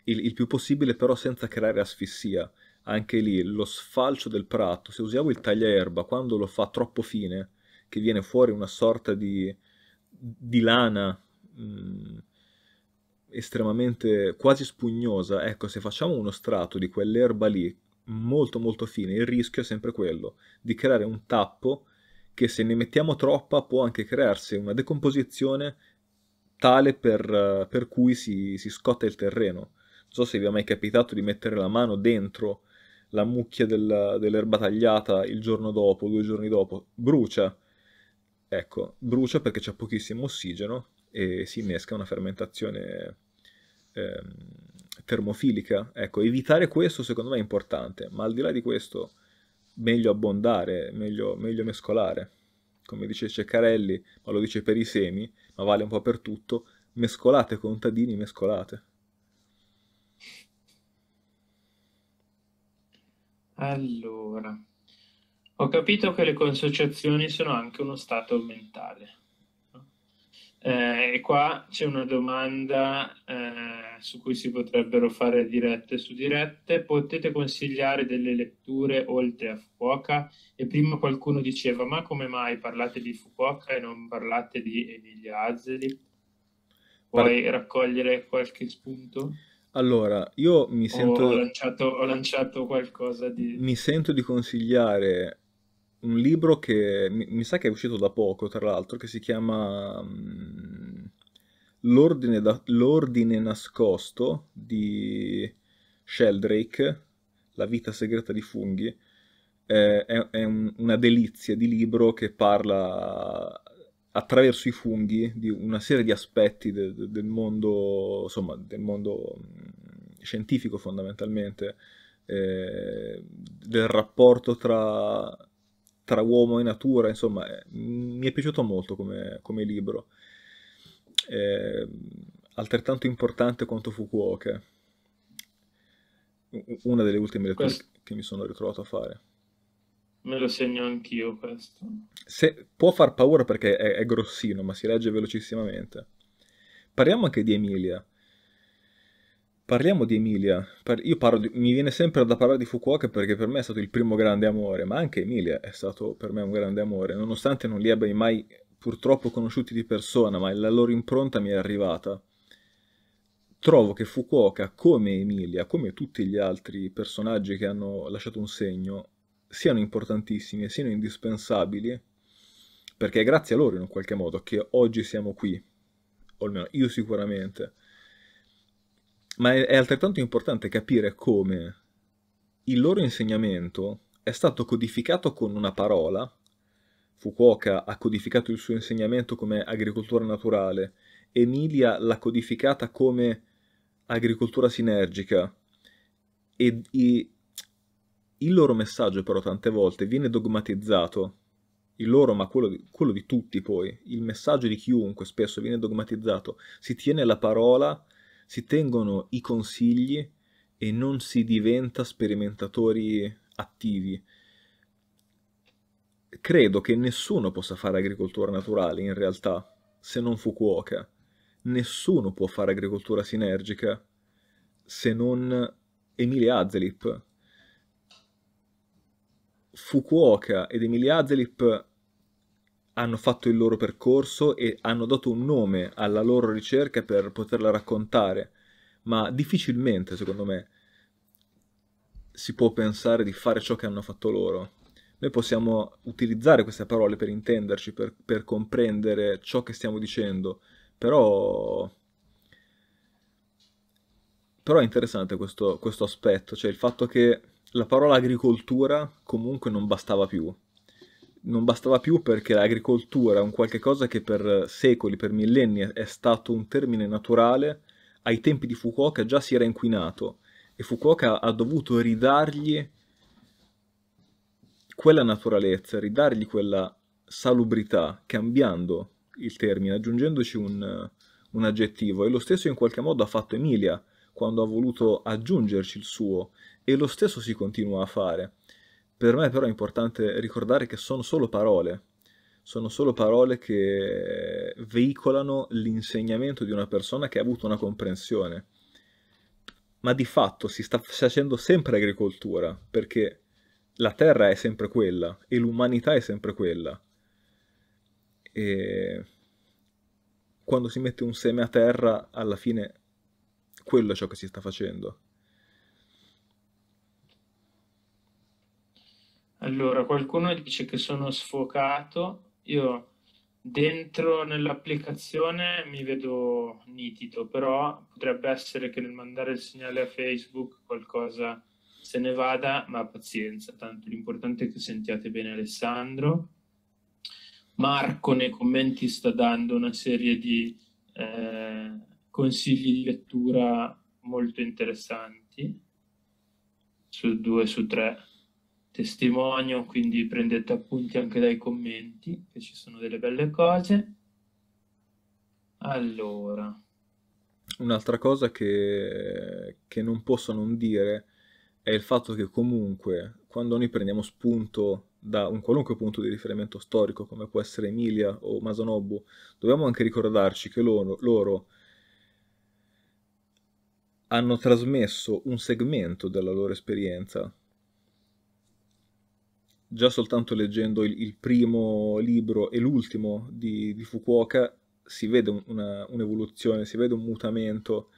Speaker 2: il, il più possibile però senza creare asfissia, anche lì lo sfalcio del prato, se usiamo il tagliaerba quando lo fa troppo fine, che viene fuori una sorta di, di lana mh, mm, estremamente quasi spugnosa, ecco se facciamo uno strato di quell'erba lì molto molto fine, il rischio è sempre quello di creare un tappo che se ne mettiamo troppa può anche crearsi una decomposizione tale per, eh, per cui si, si, scotta il terreno. Non so se vi è mai capitato di mettere la mano dentro la mucchia del, dell'erba tagliata il giorno dopo, due giorni dopo, brucia. Ecco, brucia perché c'è pochissimo ossigeno e si innesca una fermentazione eh, termofilica. Ecco, evitare questo secondo me è importante, ma al di là di questo meglio abbondare, meglio, meglio mescolare. Come dice Ceccarelli, ma lo dice per i semi, ma vale un po' per tutto, mescolate contadini, mescolate.
Speaker 1: Allora, ho capito che le consociazioni sono anche uno stato mentale. Eh, e qua c'è una domanda eh, su cui si potrebbero fare dirette su dirette. Potete consigliare delle letture oltre a Fukuoka? E prima qualcuno diceva, ma come mai parlate di Fukuoka e non parlate di Emilia Azzeli? Puoi Par- raccogliere qualche spunto?
Speaker 2: Allora, io mi sento... Ho
Speaker 1: lanciato, ho lanciato qualcosa di...
Speaker 2: Mi sento di consigliare un libro che mi, mi, sa che è uscito da poco, tra l'altro, che si chiama mm, L'ordine, da, L'ordine nascosto di Sheldrake, La vita segreta di funghi. Eh, è, è un, una delizia di libro che parla attraverso i funghi di una serie di aspetti de, de, del mondo, insomma, del mondo mm, scientifico fondamentalmente, eh, del rapporto tra tra uomo e natura, insomma, eh, mi è piaciuto molto come, come libro. Eh, altrettanto importante quanto Fukuoka, una delle ultime letture questo... che mi sono ritrovato a fare.
Speaker 1: Me lo segno anch'io questo.
Speaker 2: Se, può far paura perché è, è grossino, ma si legge velocissimamente. Parliamo anche di Emilia Parliamo di Emilia. Io di, mi viene sempre da parlare di Fukuoka perché per me è stato il primo grande amore, ma anche Emilia è stato per me un grande amore, nonostante non li abbia mai purtroppo conosciuti di persona, ma la loro impronta mi è arrivata. Trovo che Fukuoka, come Emilia, come tutti gli altri personaggi che hanno lasciato un segno, siano importantissimi e siano indispensabili, perché è grazie a loro in un qualche modo che oggi siamo qui, o almeno io sicuramente ma è, è altrettanto importante capire come il loro insegnamento è stato codificato con una parola. Fukuoka ha codificato il suo insegnamento come agricoltura naturale, Emilia l'ha codificata come agricoltura sinergica e, e, il loro messaggio però tante volte viene dogmatizzato, il loro ma quello di, quello di tutti poi, il messaggio di chiunque spesso viene dogmatizzato, si tiene la parola si tengono i consigli e non si diventa sperimentatori attivi. Credo che nessuno possa fare agricoltura naturale in realtà, se non Fukuoka. Nessuno può fare agricoltura sinergica se non Emilia Azelip. Fukuoka ed Emilia Azelip hanno fatto il loro percorso e hanno dato un nome alla loro ricerca per poterla raccontare, ma difficilmente, secondo me, si può pensare di fare ciò che hanno fatto loro. Noi possiamo utilizzare queste parole per intenderci, per, per comprendere ciò che stiamo dicendo, però... però è interessante questo, questo aspetto, cioè il fatto che la parola agricoltura comunque non bastava più non bastava più perché l'agricoltura è un qualche cosa che per secoli, per millenni è stato un termine naturale, ai tempi di Fukuoka già si era inquinato e Fukuoka ha dovuto ridargli quella naturalezza, ridargli quella salubrità, cambiando il termine, aggiungendoci un, un aggettivo e lo stesso in qualche modo ha fatto Emilia quando ha voluto aggiungerci il suo e lo stesso si continua a fare. Per me però è importante ricordare che sono solo parole, sono solo parole che veicolano l'insegnamento di una persona che ha avuto una comprensione. Ma di fatto si sta facendo sempre agricoltura, perché la terra è sempre quella e l'umanità è sempre quella. E quando si mette un seme a terra, alla fine quello è ciò che si sta facendo.
Speaker 1: Allora, mm. qualcuno dice che sono sfocato, io dentro nell'applicazione mi vedo nitido, però potrebbe essere che nel mandare il segnale a Facebook qualcosa se ne vada, ma pazienza, tanto l'importante è che sentiate bene Alessandro. Marco nei commenti sta dando una serie di eh, consigli di lettura molto interessanti su due su tre testimonio, quindi prendete appunti anche dai commenti, che ci sono delle belle cose. Allora.
Speaker 2: Un'altra cosa che, che non posso non dire è il fatto che comunque quando noi prendiamo spunto da un qualunque punto di riferimento storico come può essere Emilia o Masanobu, dobbiamo anche ricordarci che loro, loro hanno trasmesso un segmento della loro esperienza già soltanto leggendo il, il primo libro e l'ultimo di, di Fukuoka si vede una, un'evoluzione, si vede un mutamento.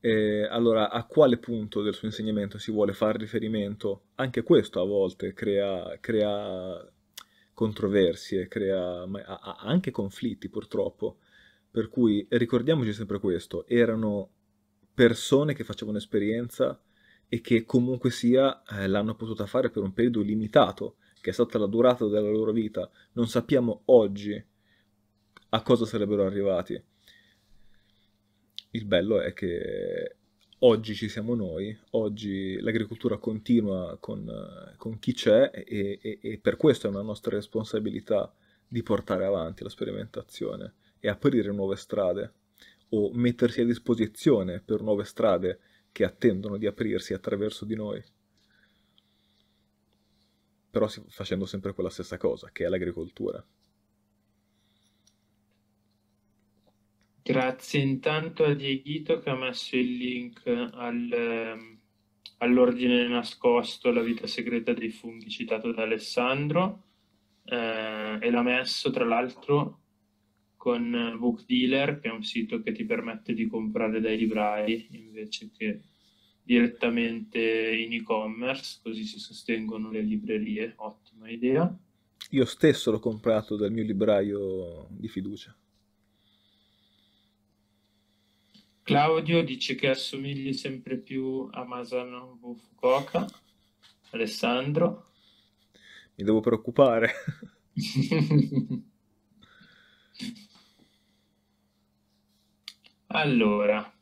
Speaker 2: Eh, allora, a quale punto del suo insegnamento si vuole fare riferimento? Anche questo a volte crea, crea controversie, crea ma, anche conflitti purtroppo. Per cui ricordiamoci sempre questo, erano persone che facevano esperienza e che comunque sia eh, l'hanno potuta fare per un periodo limitato, che è stata la durata della loro vita. Non sappiamo oggi a cosa sarebbero arrivati. Il bello è che oggi ci siamo noi, oggi l'agricoltura continua con, con chi c'è e, e, e, per questo è una nostra responsabilità di portare avanti la sperimentazione e aprire nuove strade o mettersi a disposizione per nuove strade che attendono di aprirsi attraverso di noi. Però facendo sempre quella stessa cosa, che è l'agricoltura.
Speaker 1: Grazie intanto a Dieghito che ha messo il link al, ehm, all'ordine nascosto La vita segreta dei funghi citato da Alessandro eh, e l'ha messo tra l'altro con eh, Book Dealer, che è un sito che ti permette di comprare dai librai invece che direttamente in e-commerce, così si sostengono le librerie. Ottima idea.
Speaker 2: Io stesso l'ho comprato dal mio libraio di fiducia.
Speaker 1: Claudio dice che assomigli sempre più a Masano Fukuoka. Alessandro.
Speaker 2: Mi devo preoccupare.
Speaker 1: Allora,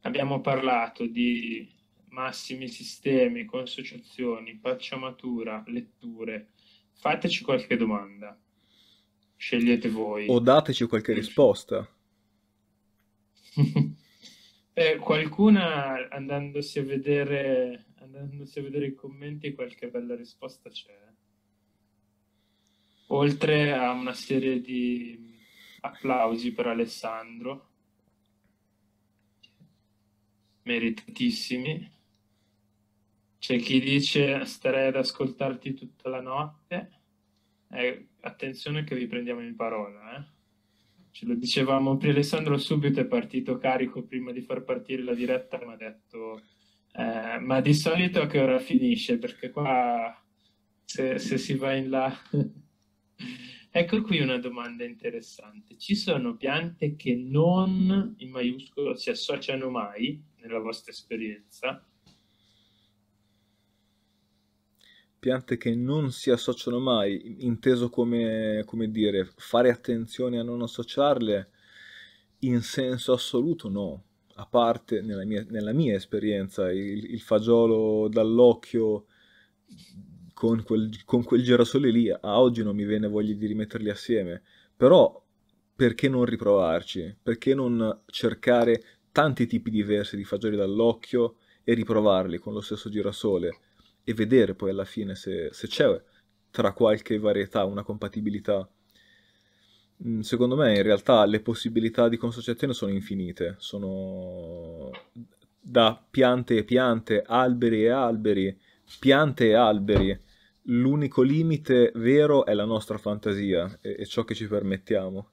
Speaker 1: abbiamo parlato di massimi sistemi, consociazioni, pacciamatura, letture. Fateci qualche domanda. Scegliete voi. O
Speaker 2: dateci qualche risposta.
Speaker 1: Beh, qualcuna andandosi a vedere andandosi a vedere i commenti qualche bella risposta c'è. Oltre a una serie di applausi per Alessandro meritatissimi. C'è chi dice starei ad ascoltarti tutta la notte. Eh, attenzione che vi prendiamo in parola. Eh. Ce lo dicevamo prima, Alessandro subito è partito carico prima di far partire la diretta, mi ha detto, eh, ma di solito a che ora finisce? Perché qua se, se si va in là... Ecco qui una domanda interessante. Ci sono piante che non in maiuscolo si associano mai nella vostra esperienza?
Speaker 2: Piante che non si associano mai, inteso come, come dire, fare attenzione a non associarle, in senso assoluto no. A parte, nella mia, nella mia esperienza, il, il fagiolo dall'occhio con quel, con quel, girasole lì, a oggi non mi viene voglia di rimetterli assieme, però perché non riprovarci? Perché non cercare tanti tipi diversi di fagioli dall'occhio e riprovarli con lo stesso girasole e vedere poi alla fine se, se c'è tra qualche varietà una compatibilità. Mm, secondo me in realtà le possibilità di consociazione sono infinite, sono da piante e piante, alberi e alberi, piante e alberi. L'unico limite vero è la nostra fantasia e, e ciò che ci permettiamo.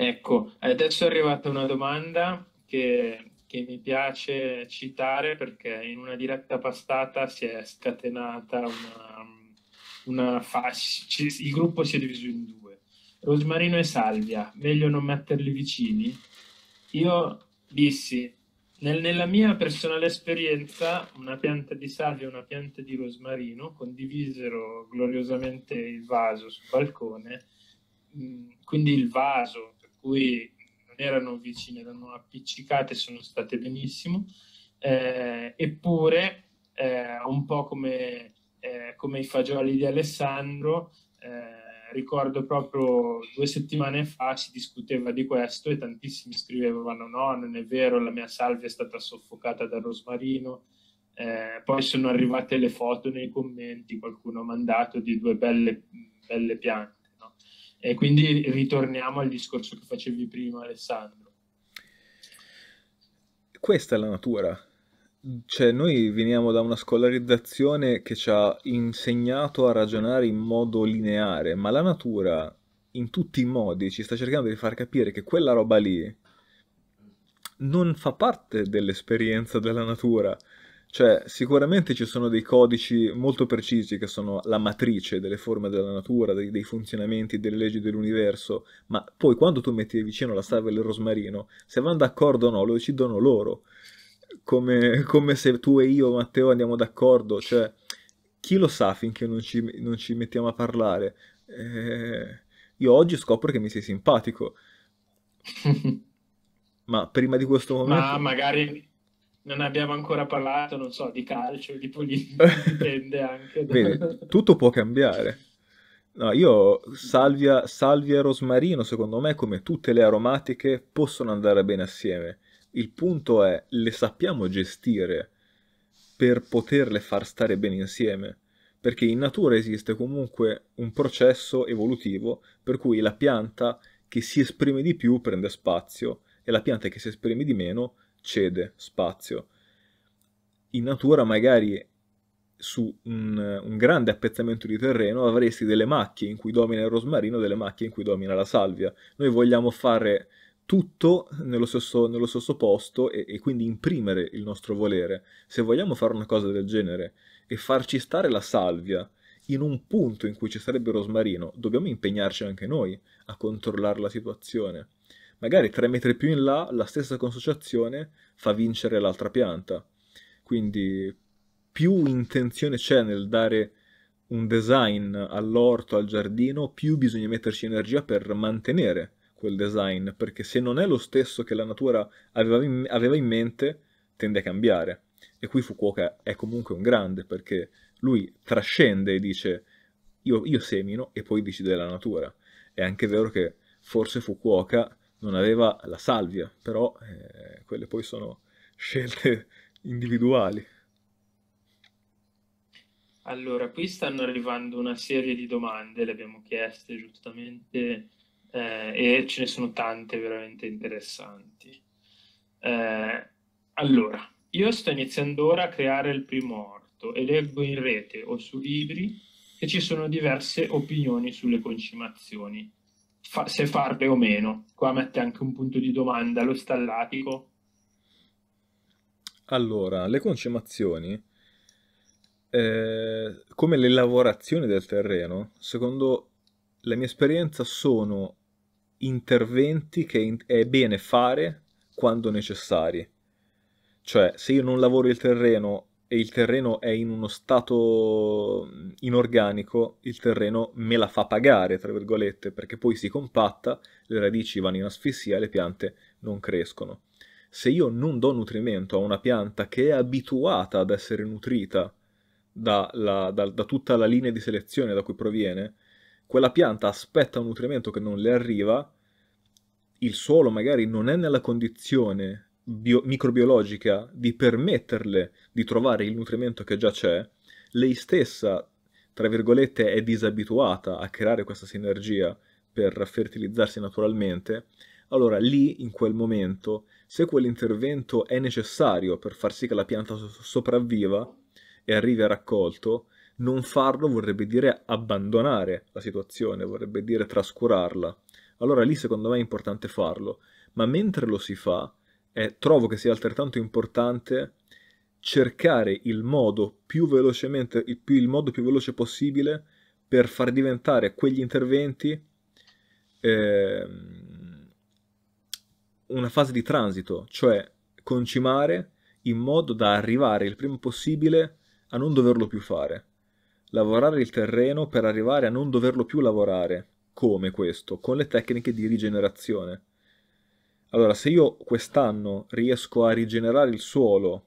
Speaker 1: Ecco, adesso è arrivata una domanda che, che, mi piace citare perché in una diretta pastata si è scatenata una, una fascia, il gruppo si è diviso in due. Rosmarino e Salvia, meglio non metterli vicini? Io dissi, nel, nella mia personale esperienza, una pianta di salvia e una pianta di rosmarino condivisero gloriosamente il vaso sul balcone, quindi il vaso cui non erano vicine, erano appiccicate, sono state benissimo, eh, eppure eh, un po' come, eh, come, i fagioli di Alessandro, eh, ricordo proprio due settimane fa si discuteva di questo e tantissimi scrivevano no, non è vero, la mia salvia è stata soffocata dal rosmarino, eh, poi sono arrivate le foto nei commenti, qualcuno ha mandato di due belle, belle piante. E quindi ritorniamo al discorso che facevi prima, Alessandro.
Speaker 2: Questa è la natura. Cioè, noi veniamo da una scolarizzazione che ci ha insegnato a ragionare in modo lineare, ma la natura in tutti i modi ci sta cercando di far capire che quella roba lì non fa parte dell'esperienza della natura. Cioè, sicuramente ci sono dei codici molto precisi che sono la matrice delle forme della natura, dei, dei funzionamenti, delle leggi dell'universo, ma poi quando tu metti vicino la salve e il rosmarino, se vanno d'accordo o no, lo decidono loro. Come, come se tu e io, Matteo, andiamo d'accordo, cioè, chi lo sa finché non ci, non ci mettiamo a parlare? Eh, io oggi scopro che mi sei simpatico. ma prima di questo momento... Ma
Speaker 1: magari non abbiamo ancora parlato, non so, di calcio, di politica, dipende anche. Da... Vedi,
Speaker 2: tutto può cambiare. No, io salvia, salvia e rosmarino, secondo me, come tutte le aromatiche, possono andare bene assieme. Il punto è, le sappiamo gestire per poterle far stare bene insieme. Perché in natura esiste comunque un processo evolutivo per cui la pianta che si esprime di più prende spazio e la pianta che si esprime di meno cede spazio. In natura magari su un, un, grande appezzamento di terreno avresti delle macchie in cui domina il rosmarino, delle macchie in cui domina la salvia. Noi vogliamo fare tutto nello stesso, nello stesso posto e, e, quindi imprimere il nostro volere. Se vogliamo fare una cosa del genere e farci stare la salvia in un punto in cui ci sarebbe il rosmarino, dobbiamo impegnarci anche noi a controllare la situazione magari tre metri più in là la stessa consociazione fa vincere l'altra pianta. Quindi più intenzione c'è nel dare un design all'orto, al giardino, più bisogna metterci energia per mantenere quel design, perché se non è lo stesso che la natura aveva in, aveva in mente, tende a cambiare. E qui Fukuoka è comunque un grande, perché lui trascende e dice io, io semino e poi decide la natura. È anche vero che forse Fukuoka non aveva la salvia, però eh, quelle poi sono scelte individuali.
Speaker 1: Allora, qui stanno arrivando una serie di domande, le abbiamo chieste giustamente, eh, e ce ne sono tante veramente interessanti. Eh, allora, io sto iniziando ora a creare il primo orto e leggo in rete o su libri che ci sono diverse opinioni sulle concimazioni fa- se farle o meno. Qua mette anche un punto di domanda lo stallatico.
Speaker 2: Allora, le concimazioni, eh, come le lavorazioni del terreno, secondo la mia esperienza sono interventi che in- è bene fare quando necessari. Cioè, se io non lavoro il terreno e il terreno è in uno stato inorganico, il terreno me la fa pagare, tra virgolette, perché poi si compatta, le radici vanno in asfissia e le piante non crescono. Se io non do nutrimento a una pianta che è abituata ad essere nutrita da, la, da, da tutta la linea di selezione da cui proviene, quella pianta aspetta un nutrimento che non le arriva, il suolo magari non è nella condizione bio- microbiologica di permetterle di trovare il nutrimento che già c'è, lei stessa, tra virgolette, è disabituata a creare questa sinergia per fertilizzarsi naturalmente, allora lì, in quel momento, se quell'intervento è necessario per far sì che la pianta sopravviva e arrivi a raccolto, non farlo vorrebbe dire abbandonare la situazione, vorrebbe dire trascurarla. Allora lì secondo me è importante farlo, ma mentre lo si fa eh, trovo che sia altrettanto importante cercare il modo più velocemente, il, più, il modo più veloce possibile per far diventare quegli interventi eh, una fase di transito, cioè concimare in modo da arrivare il prima possibile a non doverlo più fare. Lavorare il terreno per arrivare a non doverlo più lavorare. Come questo? Con le tecniche di rigenerazione. Allora, se io quest'anno riesco a rigenerare il suolo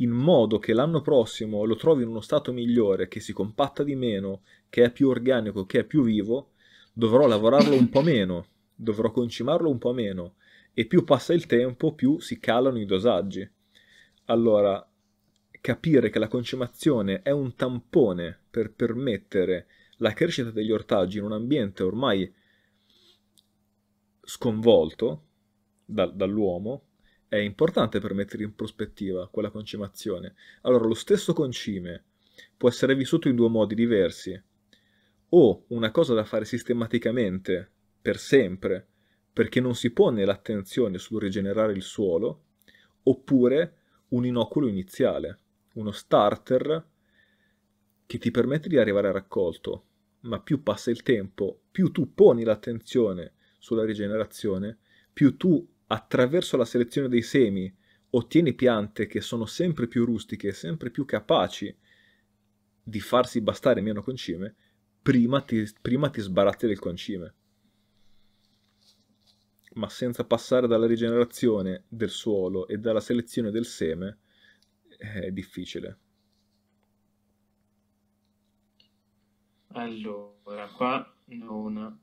Speaker 2: in modo che l'anno prossimo lo trovi in uno stato migliore, che si compatta di meno, che è più organico, che è più vivo, dovrò lavorarlo un po' meno, dovrò concimarlo un po' meno e più passa il tempo più si calano i dosaggi. Allora, capire che la concimazione è un tampone per permettere la crescita degli ortaggi in un ambiente ormai sconvolto da, dall'uomo è importante per mettere in prospettiva quella concimazione. Allora, lo stesso concime può essere vissuto in due modi diversi. O una cosa da fare sistematicamente, per sempre, perché non si pone l'attenzione sul rigenerare il suolo, oppure un inoculo iniziale, uno starter che ti permette di arrivare a raccolto. Ma più passa il tempo, più tu poni l'attenzione sulla rigenerazione, più tu attraverso la selezione dei semi ottieni piante che sono sempre più rustiche, sempre più capaci di farsi bastare meno concime, prima ti, prima ti sbaratti del concime. Ma senza passare dalla rigenerazione del suolo e dalla selezione del seme eh, è difficile.
Speaker 1: Allora, qua non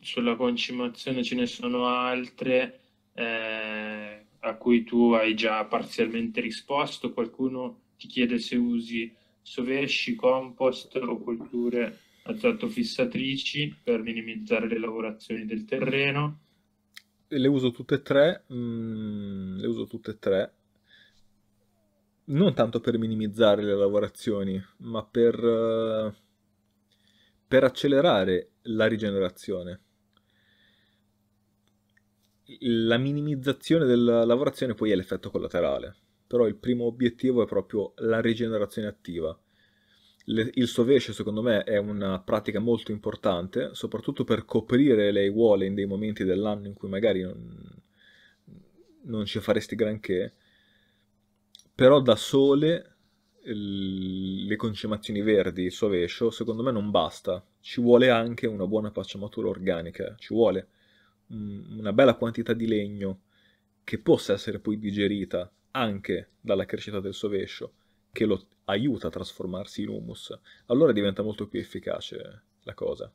Speaker 1: sulla concimazione ce ne sono altre eh, a cui tu hai già parzialmente risposto, qualcuno ti chiede se usi sovesci, compost o colture azoto-fissatrici per minimizzare le lavorazioni del terreno.
Speaker 2: Le uso tutte e tre, mm, le uso tutte e tre, non tanto per minimizzare le lavorazioni, ma per, eh, per accelerare la rigenerazione. La minimizzazione della lavorazione poi è l'effetto collaterale, però il primo obiettivo è proprio la rigenerazione attiva. Le, il sovescio secondo me è una pratica molto importante, soprattutto per coprire le aiuole in dei momenti dell'anno in cui magari non, non ci faresti granché, però da sole le concimazioni verdi, il sovescio, secondo me non basta ci vuole anche una buona pacciamatura organica, ci vuole una bella quantità di legno che possa essere poi digerita anche dalla crescita del sovescio, che lo aiuta a trasformarsi in humus, allora diventa molto più efficace la cosa.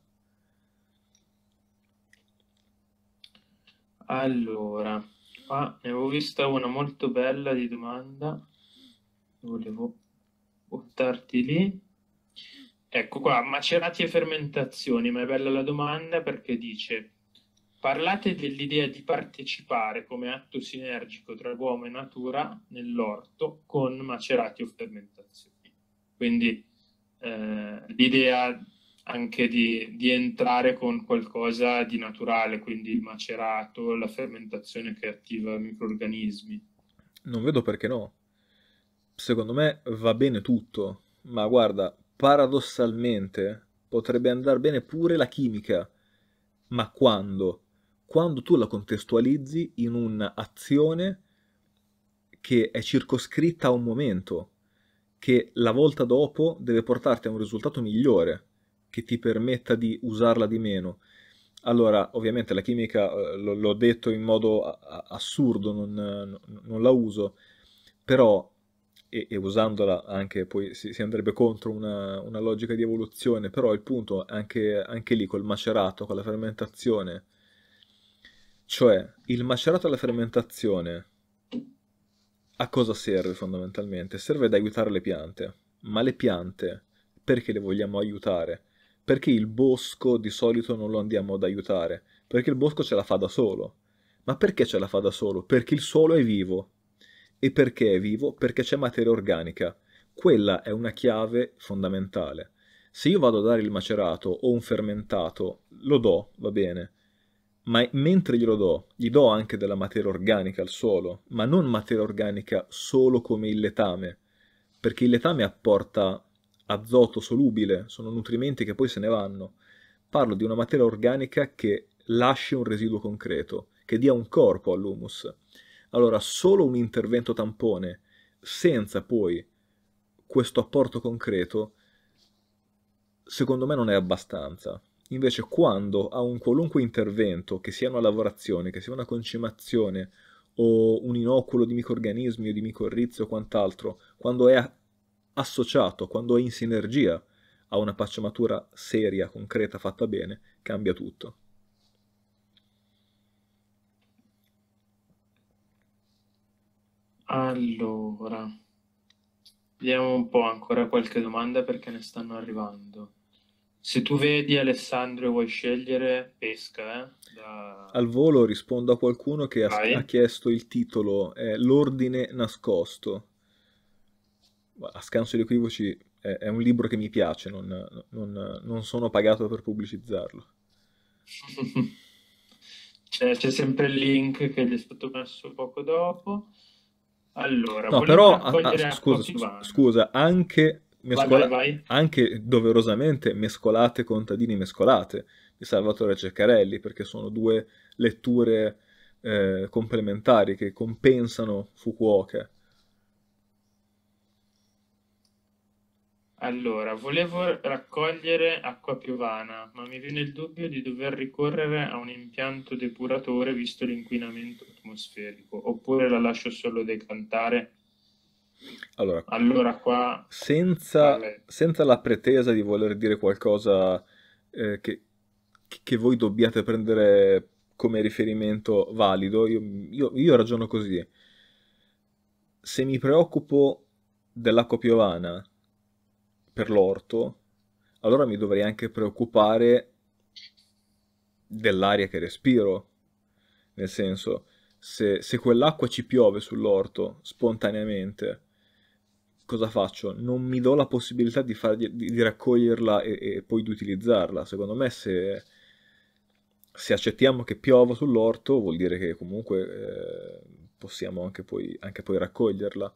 Speaker 1: Allora, ah, ne avevo vista una molto bella di domanda, volevo buttarti lì. Ecco qua, macerati e fermentazioni, ma è bella la domanda perché dice parlate dell'idea di partecipare come atto sinergico tra uomo e natura nell'orto con macerati o fermentazioni. Quindi eh, l'idea anche di, di, entrare con qualcosa di naturale, quindi il macerato, la fermentazione che attiva i microorganismi.
Speaker 2: Non vedo perché no. Secondo me va bene tutto, ma guarda, paradossalmente potrebbe andare bene pure la chimica, ma quando? Quando tu la contestualizzi in un'azione che è circoscritta a un momento, che la volta dopo deve portarti a un risultato migliore, che ti permetta di usarla di meno. Allora, ovviamente la chimica eh, l'ho detto in modo assurdo, non, non la uso, però e, e usandola anche poi si, si andrebbe contro una, una, logica di evoluzione, però il punto anche, anche lì col macerato, con la fermentazione, cioè il macerato e la fermentazione a cosa serve fondamentalmente? Serve ad aiutare le piante, ma le piante perché le vogliamo aiutare? Perché il bosco di solito non lo andiamo ad aiutare? Perché il bosco ce la fa da solo. Ma perché ce la fa da solo? Perché il suolo è vivo, e perché è vivo? Perché c'è materia organica. Quella è una chiave fondamentale. Se io vado a dare il macerato o un fermentato, lo do, va bene, ma mentre glielo do, gli do anche della materia organica al suolo, ma non materia organica solo come il letame, perché il letame apporta azoto solubile, sono nutrimenti che poi se ne vanno. Parlo di una materia organica che lasci un residuo concreto, che dia un corpo all'humus. Allora, solo un intervento tampone, senza poi questo apporto concreto, secondo me non è abbastanza. Invece quando a un qualunque intervento, che sia una lavorazione, che sia una concimazione o un inoculo di microrganismi o di micorrizi o quant'altro, quando è associato, quando è in sinergia a una pacciamatura seria, concreta, fatta bene, cambia tutto.
Speaker 1: Allora, vediamo un po' ancora qualche domanda perché ne stanno arrivando. Se tu vedi Alessandro e vuoi scegliere, pesca. Eh? Da...
Speaker 2: Al volo rispondo a qualcuno che ha, ha chiesto il titolo, eh, L'ordine nascosto. A scanso di equivoci, è, è, un libro che mi piace, non, non, non sono pagato per pubblicizzarlo.
Speaker 1: c'è, c'è sempre il link che gli è stato messo poco dopo. Allora, no, però ah, ah, a, a, scusa,
Speaker 2: scusa, anche, mescola- vai, vai, vai. anche doverosamente mescolate contadini mescolate di Salvatore Ceccarelli, perché sono due letture eh, complementari che compensano Fukuoka.
Speaker 1: Allora, volevo raccogliere acqua piovana, ma mi viene il dubbio di dover ricorrere a un impianto depuratore visto l'inquinamento atmosferico, oppure la lascio solo decantare?
Speaker 2: Allora, allora qua... Senza, senza, la pretesa di voler dire qualcosa eh, che, che, voi dobbiate prendere come riferimento valido, io, io, io ragiono così. Se mi preoccupo dell'acqua piovana per l'orto, allora mi dovrei anche preoccupare dell'aria che respiro. Nel senso, se, se quell'acqua ci piove sull'orto spontaneamente, cosa faccio? Non mi do la possibilità di, far, di, di raccoglierla e, e, poi di utilizzarla. Secondo me se, se, accettiamo che piova sull'orto vuol dire che comunque eh, possiamo anche poi, anche poi raccoglierla.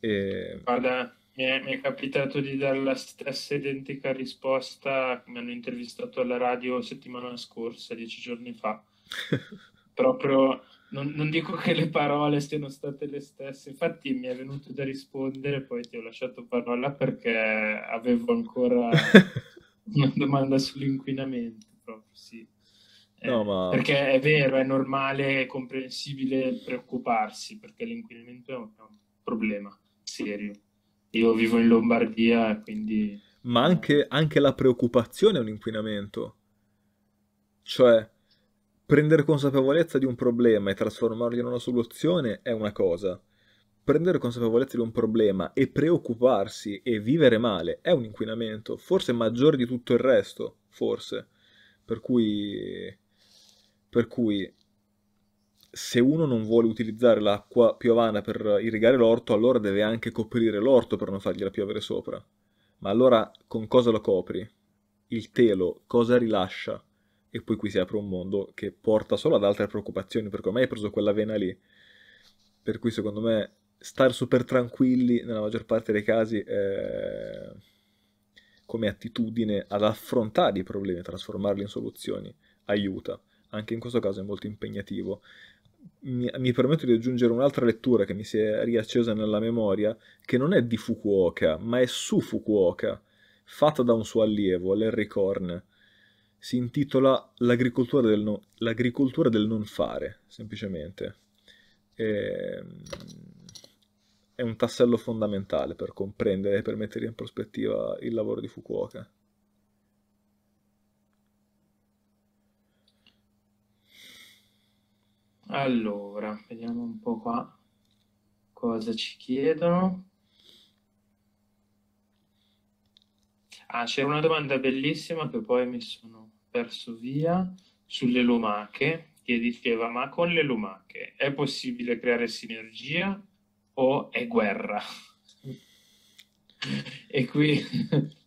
Speaker 1: E... Guarda, mi è, mi è, capitato di dare la stessa identica risposta mi hanno intervistato alla radio settimana scorsa, dieci giorni fa. Proprio non, non, dico che le parole siano state le stesse, infatti mi è venuto da rispondere, poi ti ho lasciato parola perché avevo ancora una domanda sull'inquinamento. Proprio sì. Eh, no, ma... Perché è vero, è normale, è comprensibile preoccuparsi perché l'inquinamento è un, è un problema serio io vivo in Lombardia e quindi...
Speaker 2: Ma anche, anche la preoccupazione è un inquinamento. Cioè, prendere consapevolezza di un problema e trasformarlo in una soluzione è una cosa. Prendere consapevolezza di un problema e preoccuparsi e vivere male è un inquinamento, forse maggiore di tutto il resto, forse. Per cui... Per cui se uno non vuole utilizzare l'acqua piovana per irrigare l'orto, allora deve anche coprire l'orto per non fargliela piovere sopra. Ma allora con cosa lo copri? Il telo cosa rilascia? E poi qui si apre un mondo che porta solo ad altre preoccupazioni, perché ormai hai preso quella vena lì. Per cui secondo me stare super tranquilli nella maggior parte dei casi è come attitudine ad affrontare i problemi, trasformarli in soluzioni, aiuta. Anche in questo caso è molto impegnativo mi, mi permetto di aggiungere un'altra lettura che mi si è riaccesa nella memoria, che non è di Fukuoka, ma è su Fukuoka, fatta da un suo allievo, Larry Korn. Si intitola L'agricoltura del, no, L'agricoltura del non fare, semplicemente. E, ehm, è un tassello fondamentale per comprendere e per mettere in prospettiva il lavoro di Fukuoka.
Speaker 1: Allora, vediamo un po' qua cosa ci chiedono. Ah, c'era una domanda bellissima che poi mi sono perso via sulle lumache, che diceva, ma con le lumache è possibile creare sinergia o è guerra? e
Speaker 2: qui...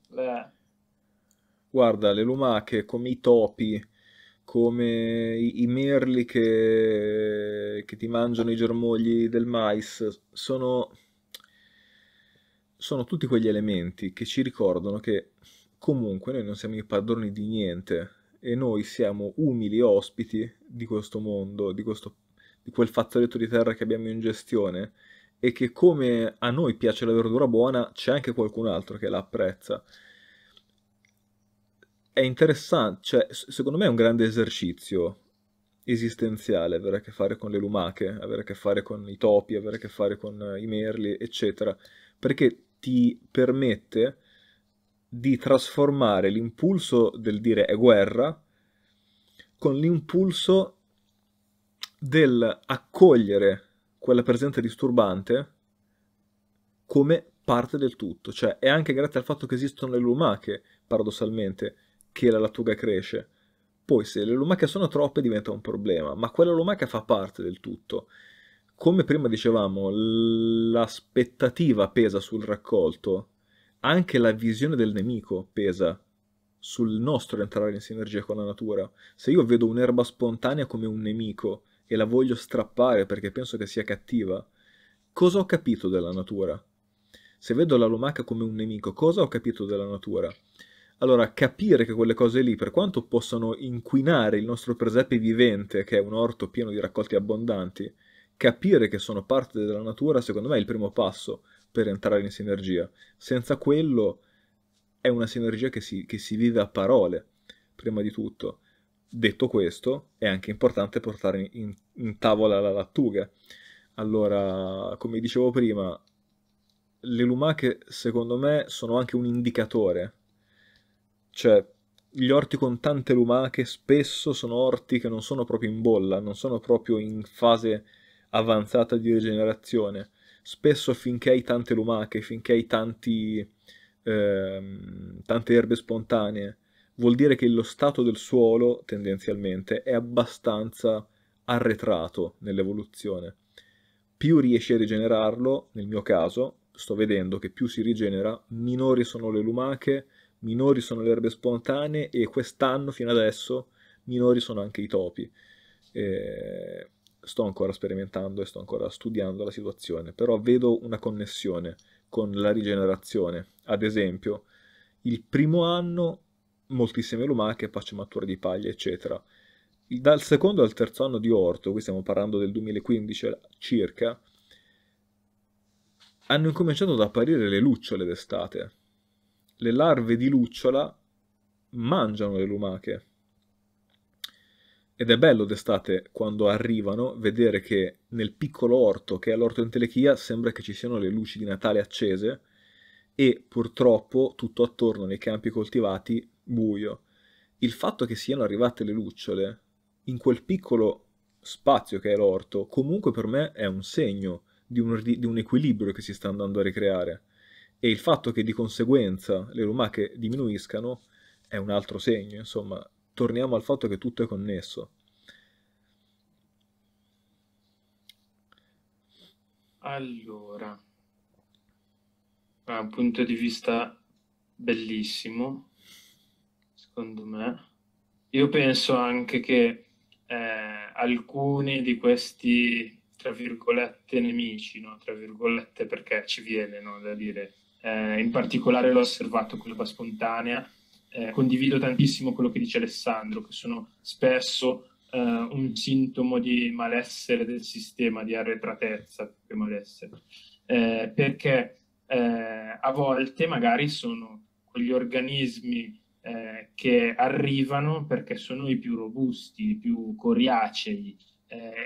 Speaker 2: Guarda, le lumache come i topi come i, merli che, che, ti mangiano i germogli del mais, sono, sono tutti quegli elementi che ci ricordano che comunque noi non siamo i padroni di niente e noi siamo umili ospiti di questo mondo, di, questo, di quel fazzoletto di terra che abbiamo in gestione e che come a noi piace la verdura buona c'è anche qualcun altro che la apprezza è interessante, cioè secondo me è un grande esercizio esistenziale avere a che fare con le lumache, avere a che fare con i topi, avere a che fare con eh, i merli, eccetera, perché ti permette di trasformare l'impulso del dire è guerra con l'impulso del accogliere quella presenza disturbante come parte del tutto, cioè è anche grazie al fatto che esistono le lumache, paradossalmente, che la lattuga cresce. Poi se le lumache sono troppe diventa un problema, ma quella lumaca fa parte del tutto. Come prima dicevamo, l'aspettativa pesa sul raccolto, anche la visione del nemico pesa sul nostro entrare in sinergia con la natura. Se io vedo un'erba spontanea come un nemico e la voglio strappare perché penso che sia cattiva, cosa ho capito della natura? Se vedo la lumaca come un nemico, cosa ho capito della natura? Allora, capire che quelle cose lì, per quanto possano inquinare il nostro presepe vivente, che è un orto pieno di raccolti abbondanti, capire che sono parte della natura, secondo me, è il primo passo per entrare in sinergia. Senza quello è una sinergia che si, che si vive a parole, prima di tutto. Detto questo, è anche importante portare in, in tavola la lattuga. Allora, come dicevo prima, le lumache, secondo me, sono anche un indicatore cioè, gli orti con tante lumache spesso sono orti che non sono proprio in bolla, non sono proprio in fase avanzata di rigenerazione. Spesso finché hai tante lumache, finché hai tanti, ehm, tante erbe spontanee, vuol dire che lo stato del suolo, tendenzialmente, è abbastanza arretrato nell'evoluzione. Più riesci a rigenerarlo, nel mio caso, sto vedendo che più si rigenera, minori sono le lumache, minori sono le erbe spontanee e quest'anno fino adesso minori sono anche i topi. E sto ancora sperimentando e sto ancora studiando la situazione, però vedo una connessione con la rigenerazione. Ad esempio, il primo anno moltissime lumache, pacciamature di paglia, eccetera. Dal secondo al terzo anno di orto, qui stiamo parlando del 2015 circa, hanno incominciato ad apparire le lucciole d'estate, le larve di lucciola mangiano le lumache. Ed è bello d'estate quando arrivano vedere che nel piccolo orto che è l'orto in telechia sembra che ci siano le luci di Natale accese e purtroppo tutto attorno nei campi coltivati buio. Il fatto che siano arrivate le lucciole in quel piccolo spazio che è l'orto comunque per me è un segno di un, di un equilibrio che si sta andando a ricreare e il fatto che di conseguenza le lumache diminuiscano è un altro segno, insomma, torniamo al fatto che tutto è connesso.
Speaker 1: Allora, da un punto di vista bellissimo, secondo me, io penso anche che eh, alcuni di questi, tra virgolette, nemici, no? tra virgolette perché ci viene no? da dire eh, in particolare l'ho osservato con l'Eva Spontanea, eh, condivido tantissimo quello che dice Alessandro, che sono spesso eh, un sintomo di malessere del sistema, di arretratezza più che malessere, eh, perché eh, a volte magari sono quegli organismi eh, che arrivano perché sono i più robusti, i più coriacei,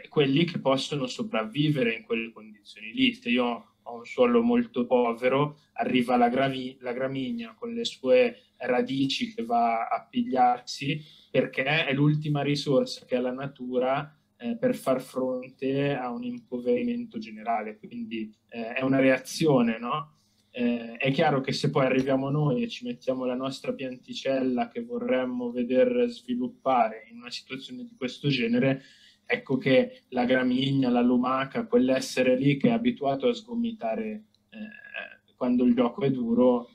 Speaker 1: quelli che possono sopravvivere in quelle condizioni lì. Se io ha un suolo molto povero, arriva la, gravi, la gramigna con le sue radici che va a pigliarsi perché è l'ultima risorsa che ha la natura eh, per far fronte a un impoverimento generale, quindi eh, è una reazione, no? Eh, è chiaro che se poi arriviamo noi e ci mettiamo la nostra pianticella che vorremmo veder sviluppare in una situazione di questo genere, Ecco che la gramigna, la lumaca, quell'essere lì che è abituato a sgomitare eh, quando il gioco è duro,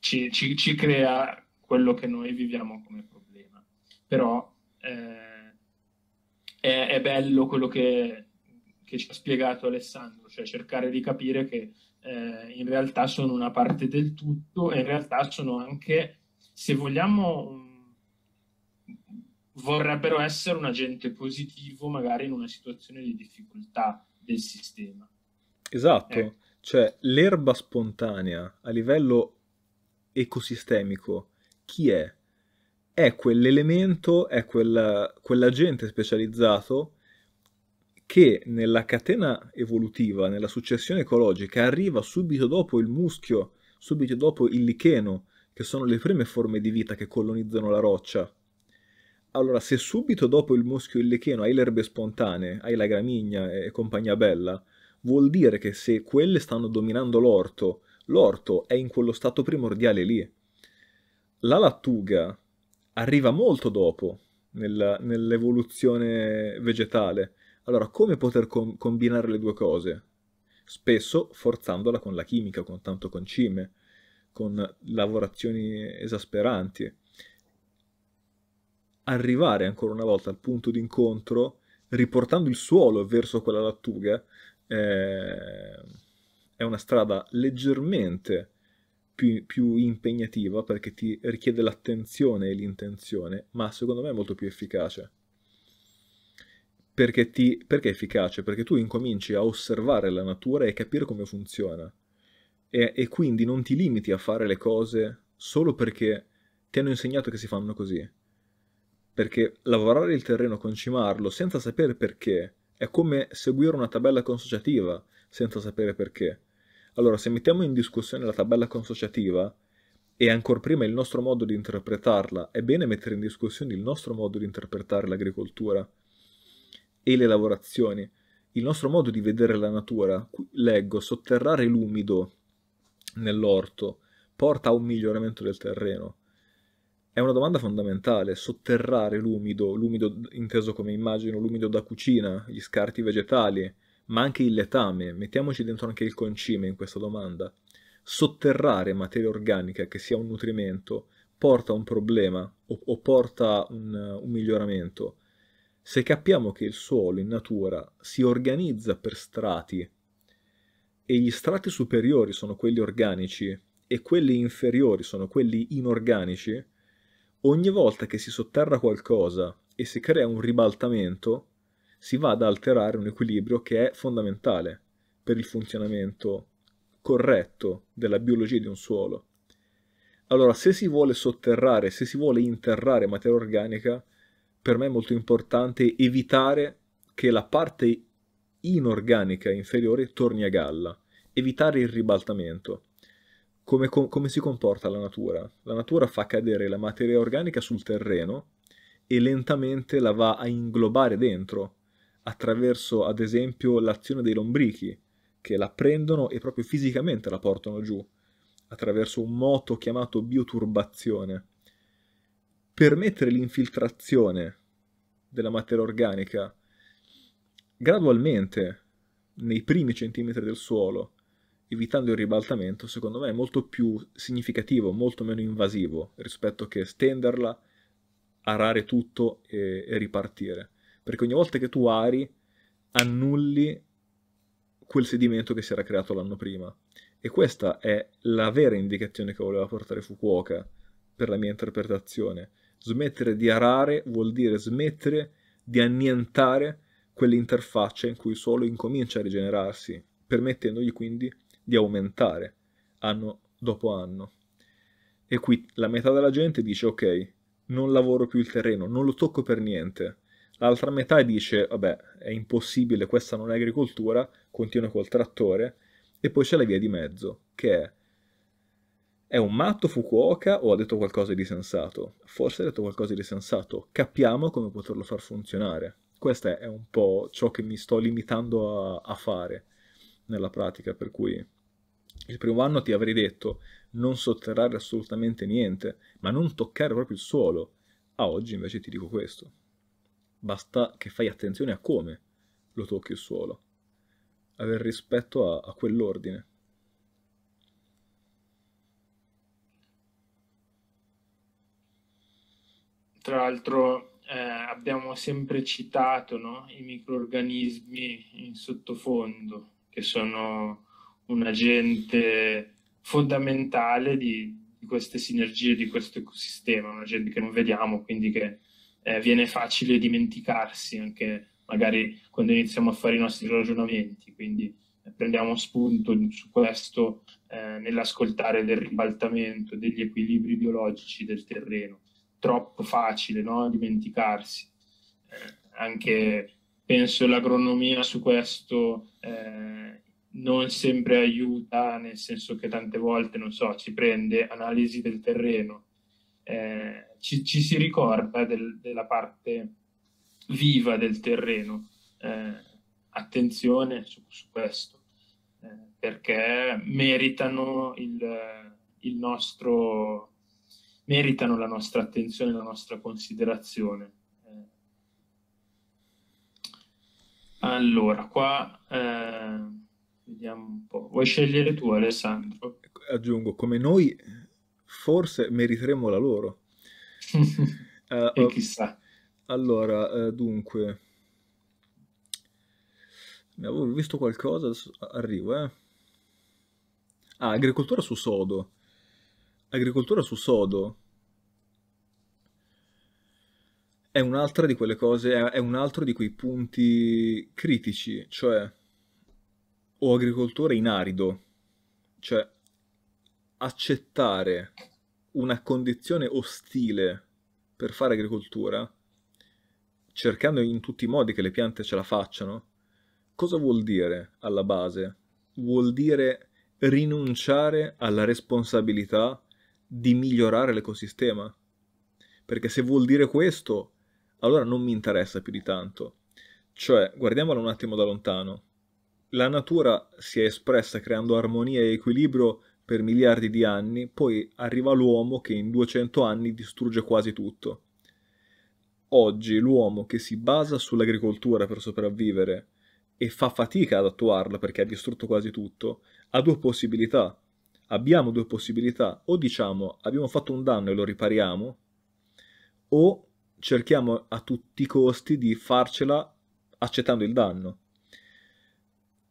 Speaker 1: ci, ci, ci, crea quello che noi viviamo come problema. Però eh, è, è, bello quello che, che, ci ha spiegato Alessandro, cioè cercare di capire che eh, in realtà sono una parte del tutto e in realtà sono anche, se vogliamo, vorrebbero essere un agente positivo magari in una situazione di difficoltà del sistema.
Speaker 2: Esatto, ecco. cioè l'erba spontanea a livello ecosistemico, chi è? È quell'elemento, è quella, quell'agente specializzato che nella catena evolutiva, nella successione ecologica, arriva subito dopo il muschio, subito dopo il licheno, che sono le prime forme di vita che colonizzano la roccia allora, se subito dopo il muschio e il lecheno hai le erbe spontanee, hai la gramigna e compagnia bella, vuol dire che se quelle stanno dominando l'orto, l'orto è in quello stato primordiale lì. La lattuga arriva molto dopo nella, nell'evoluzione vegetale. Allora, come poter com- combinare le due cose? Spesso forzandola con la chimica, con tanto concime, con lavorazioni esasperanti arrivare ancora una volta al punto d'incontro riportando il suolo verso quella lattuga eh, è una strada leggermente più, più, impegnativa perché ti richiede l'attenzione e l'intenzione, ma secondo me è molto più efficace. Perché, ti, perché è efficace? Perché tu incominci a osservare la natura e capire come funziona. E, e quindi non ti limiti a fare le cose solo perché ti hanno insegnato che si fanno così perché lavorare il terreno, concimarlo senza sapere perché, è come seguire una tabella consociativa senza sapere perché. Allora, se mettiamo in discussione la tabella consociativa e ancora prima il nostro modo di interpretarla, è bene mettere in discussione il nostro modo di interpretare l'agricoltura e le lavorazioni, il nostro modo di vedere la natura. Leggo, sotterrare l'umido nell'orto porta a un miglioramento del terreno è una domanda fondamentale, sotterrare l'umido, l'umido inteso come immagino, l'umido da cucina, gli scarti vegetali, ma anche il letame, mettiamoci dentro anche il concime in questa domanda. Sotterrare materia organica che sia un nutrimento porta a un problema o, o porta un, un miglioramento. Se capiamo che il suolo in natura si organizza per strati e gli strati superiori sono quelli organici e quelli inferiori sono quelli inorganici, ogni volta che si sotterra qualcosa e si crea un ribaltamento, si va ad alterare un equilibrio che è fondamentale per il funzionamento corretto della biologia di un suolo. Allora, se si vuole sotterrare, se si vuole interrare materia organica, per me è molto importante evitare che la parte inorganica inferiore torni a galla, evitare il ribaltamento come, come si comporta la natura? La natura fa cadere la materia organica sul terreno e lentamente la va a inglobare dentro attraverso ad esempio l'azione dei lombrichi che la prendono e proprio fisicamente la portano giù attraverso un moto chiamato bioturbazione. Permettere l'infiltrazione della materia organica gradualmente nei primi centimetri del suolo evitando il ribaltamento, secondo me è molto più significativo, molto meno invasivo rispetto che stenderla, arare tutto e, e ripartire. Perché ogni volta che tu ari, annulli quel sedimento che si era creato l'anno prima. E questa è la vera indicazione che voleva portare Fukuoka, per la mia interpretazione. Smettere di arare vuol dire smettere di annientare quell'interfaccia in cui il suolo incomincia a rigenerarsi, permettendogli quindi di aumentare anno dopo anno. E qui la metà della gente dice ok, non lavoro più il terreno, non lo tocco per niente. L'altra metà dice vabbè, è impossibile, questa non è agricoltura, continuo col trattore. E poi c'è la via di mezzo, che è è un matto Fukuoka o ha detto qualcosa di sensato? Forse ha detto qualcosa di sensato. Capiamo come poterlo far funzionare. Questo è un po' ciò che mi sto limitando a, a fare nella pratica, per cui il primo anno ti avrei detto non sotterrare assolutamente niente, ma non toccare proprio il suolo. A oggi invece ti dico questo. Basta che fai attenzione a come lo tocchi il suolo. Aver rispetto a, a quell'ordine.
Speaker 1: Tra l'altro eh, abbiamo sempre citato no? i microorganismi in sottofondo, che sono un agente fondamentale di, di, queste sinergie, di questo ecosistema, un agente che non vediamo, quindi che eh, viene facile dimenticarsi anche magari quando iniziamo a fare i nostri ragionamenti, quindi eh, prendiamo spunto su questo eh, nell'ascoltare del ribaltamento, degli equilibri biologici del terreno. Troppo facile no? dimenticarsi. Eh, anche penso l'agronomia su questo eh, non sempre aiuta, nel senso che tante volte, non so, ci prende analisi del terreno, eh, ci, ci, si ricorda del, della parte viva del terreno. Eh, attenzione su, su questo, eh, perché meritano, il, il nostro, meritano la nostra attenzione, la nostra considerazione. Eh. Allora, qua... eh, Vediamo un po'. Vuoi scegliere tu, Alessandro? Ecco, aggiungo,
Speaker 2: come noi forse meriteremo la loro. uh, e oh, chissà. Allora, eh, dunque... Ne avevo visto qualcosa, arrivo, eh. Ah, agricoltura su sodo. Agricoltura su sodo è un'altra di quelle cose, è un altro di quei punti critici, cioè o agricoltore in arido, cioè accettare una condizione ostile per fare agricoltura, cercando in tutti i modi che le piante ce la facciano, cosa vuol dire alla base? Vuol dire rinunciare alla responsabilità di migliorare l'ecosistema. Perché se vuol dire questo, allora non mi interessa più di tanto. Cioè, guardiamolo un attimo da lontano la natura si è espressa creando armonia e equilibrio per miliardi di anni, poi arriva l'uomo che in 200 anni distrugge quasi tutto. Oggi l'uomo che si basa sull'agricoltura per sopravvivere e fa fatica ad attuarla perché ha distrutto quasi tutto, ha due possibilità. Abbiamo due possibilità, o diciamo abbiamo fatto un danno e lo ripariamo, o cerchiamo a tutti i costi di farcela accettando il danno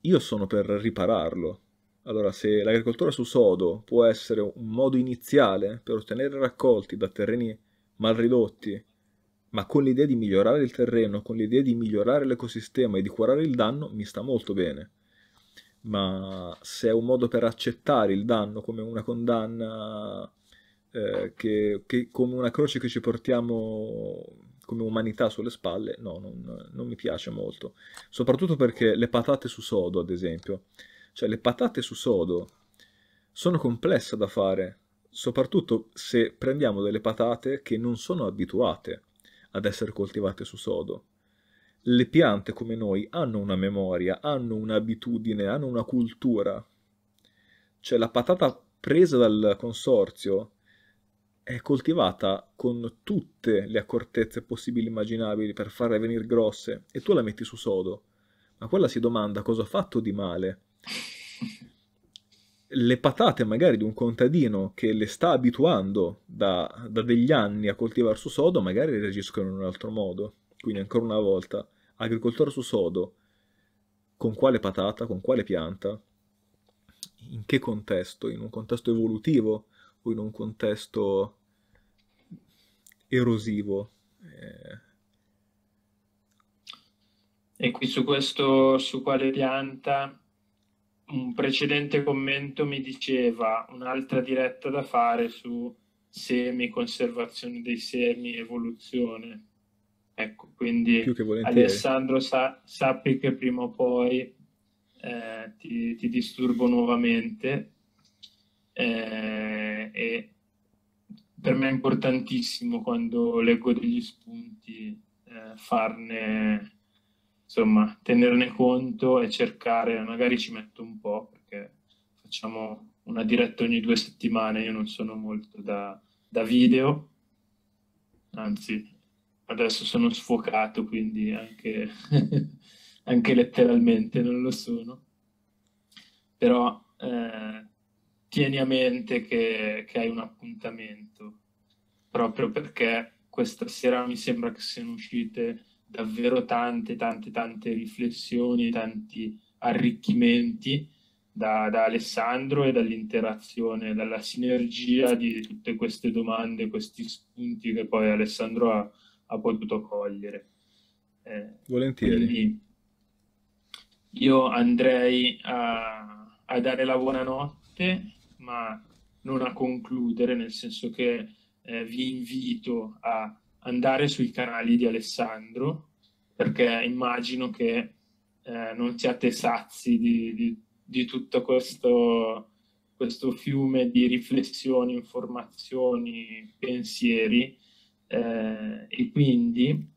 Speaker 2: io sono per ripararlo. Allora, se l'agricoltura su sodo può essere un modo iniziale per ottenere raccolti da terreni mal ridotti, ma con l'idea di migliorare il terreno, con l'idea di migliorare l'ecosistema e di curare il danno, mi sta molto bene. Ma se è un modo per accettare il danno come una condanna, eh, che, che, come una croce che ci portiamo come umanità sulle spalle, no, non, non, mi piace molto. Soprattutto perché le patate su sodo, ad esempio, cioè le patate su sodo sono complesse da fare, soprattutto se prendiamo delle patate che non sono abituate ad essere coltivate su sodo. Le piante come noi hanno una memoria, hanno un'abitudine, hanno una cultura. Cioè la patata presa dal consorzio è coltivata con tutte le accortezze possibili e immaginabili per farle venire grosse e tu la metti su sodo, ma quella si domanda cosa ha fatto di male. Le patate magari di un contadino che le sta abituando da, da degli anni a coltivare su sodo magari reagiscono in un altro modo. Quindi ancora una volta, agricoltore su sodo, con quale patata, con quale pianta, in che contesto, in un contesto evolutivo, o in un contesto erosivo.
Speaker 1: Eh. E qui su questo, su quale pianta, un precedente commento mi diceva un'altra diretta da fare su semi, conservazione dei semi, evoluzione. Ecco, quindi Alessandro sa, sappi che prima o poi eh, ti, ti disturbo nuovamente eh, e per me è importantissimo quando leggo degli spunti eh, farne, insomma, tenerne conto e cercare, magari ci metto un po' perché facciamo una diretta ogni due settimane, io non sono molto da, da video, anzi adesso sono sfocato, quindi anche, anche letteralmente non lo sono, però... Eh, tieni a mente che, che hai un appuntamento, proprio perché questa sera mi sembra che siano uscite davvero tante, tante, tante riflessioni, tanti arricchimenti da, da, Alessandro e dall'interazione, dalla sinergia di tutte queste domande, questi spunti che poi Alessandro ha, ha potuto cogliere. Eh, Volentieri. io andrei a, a dare la buonanotte ma non a concludere, nel senso che eh, vi invito a andare sui canali di Alessandro, perché immagino che eh, non siate sazi di, di, di tutto questo, questo, fiume di riflessioni, informazioni, pensieri eh, e quindi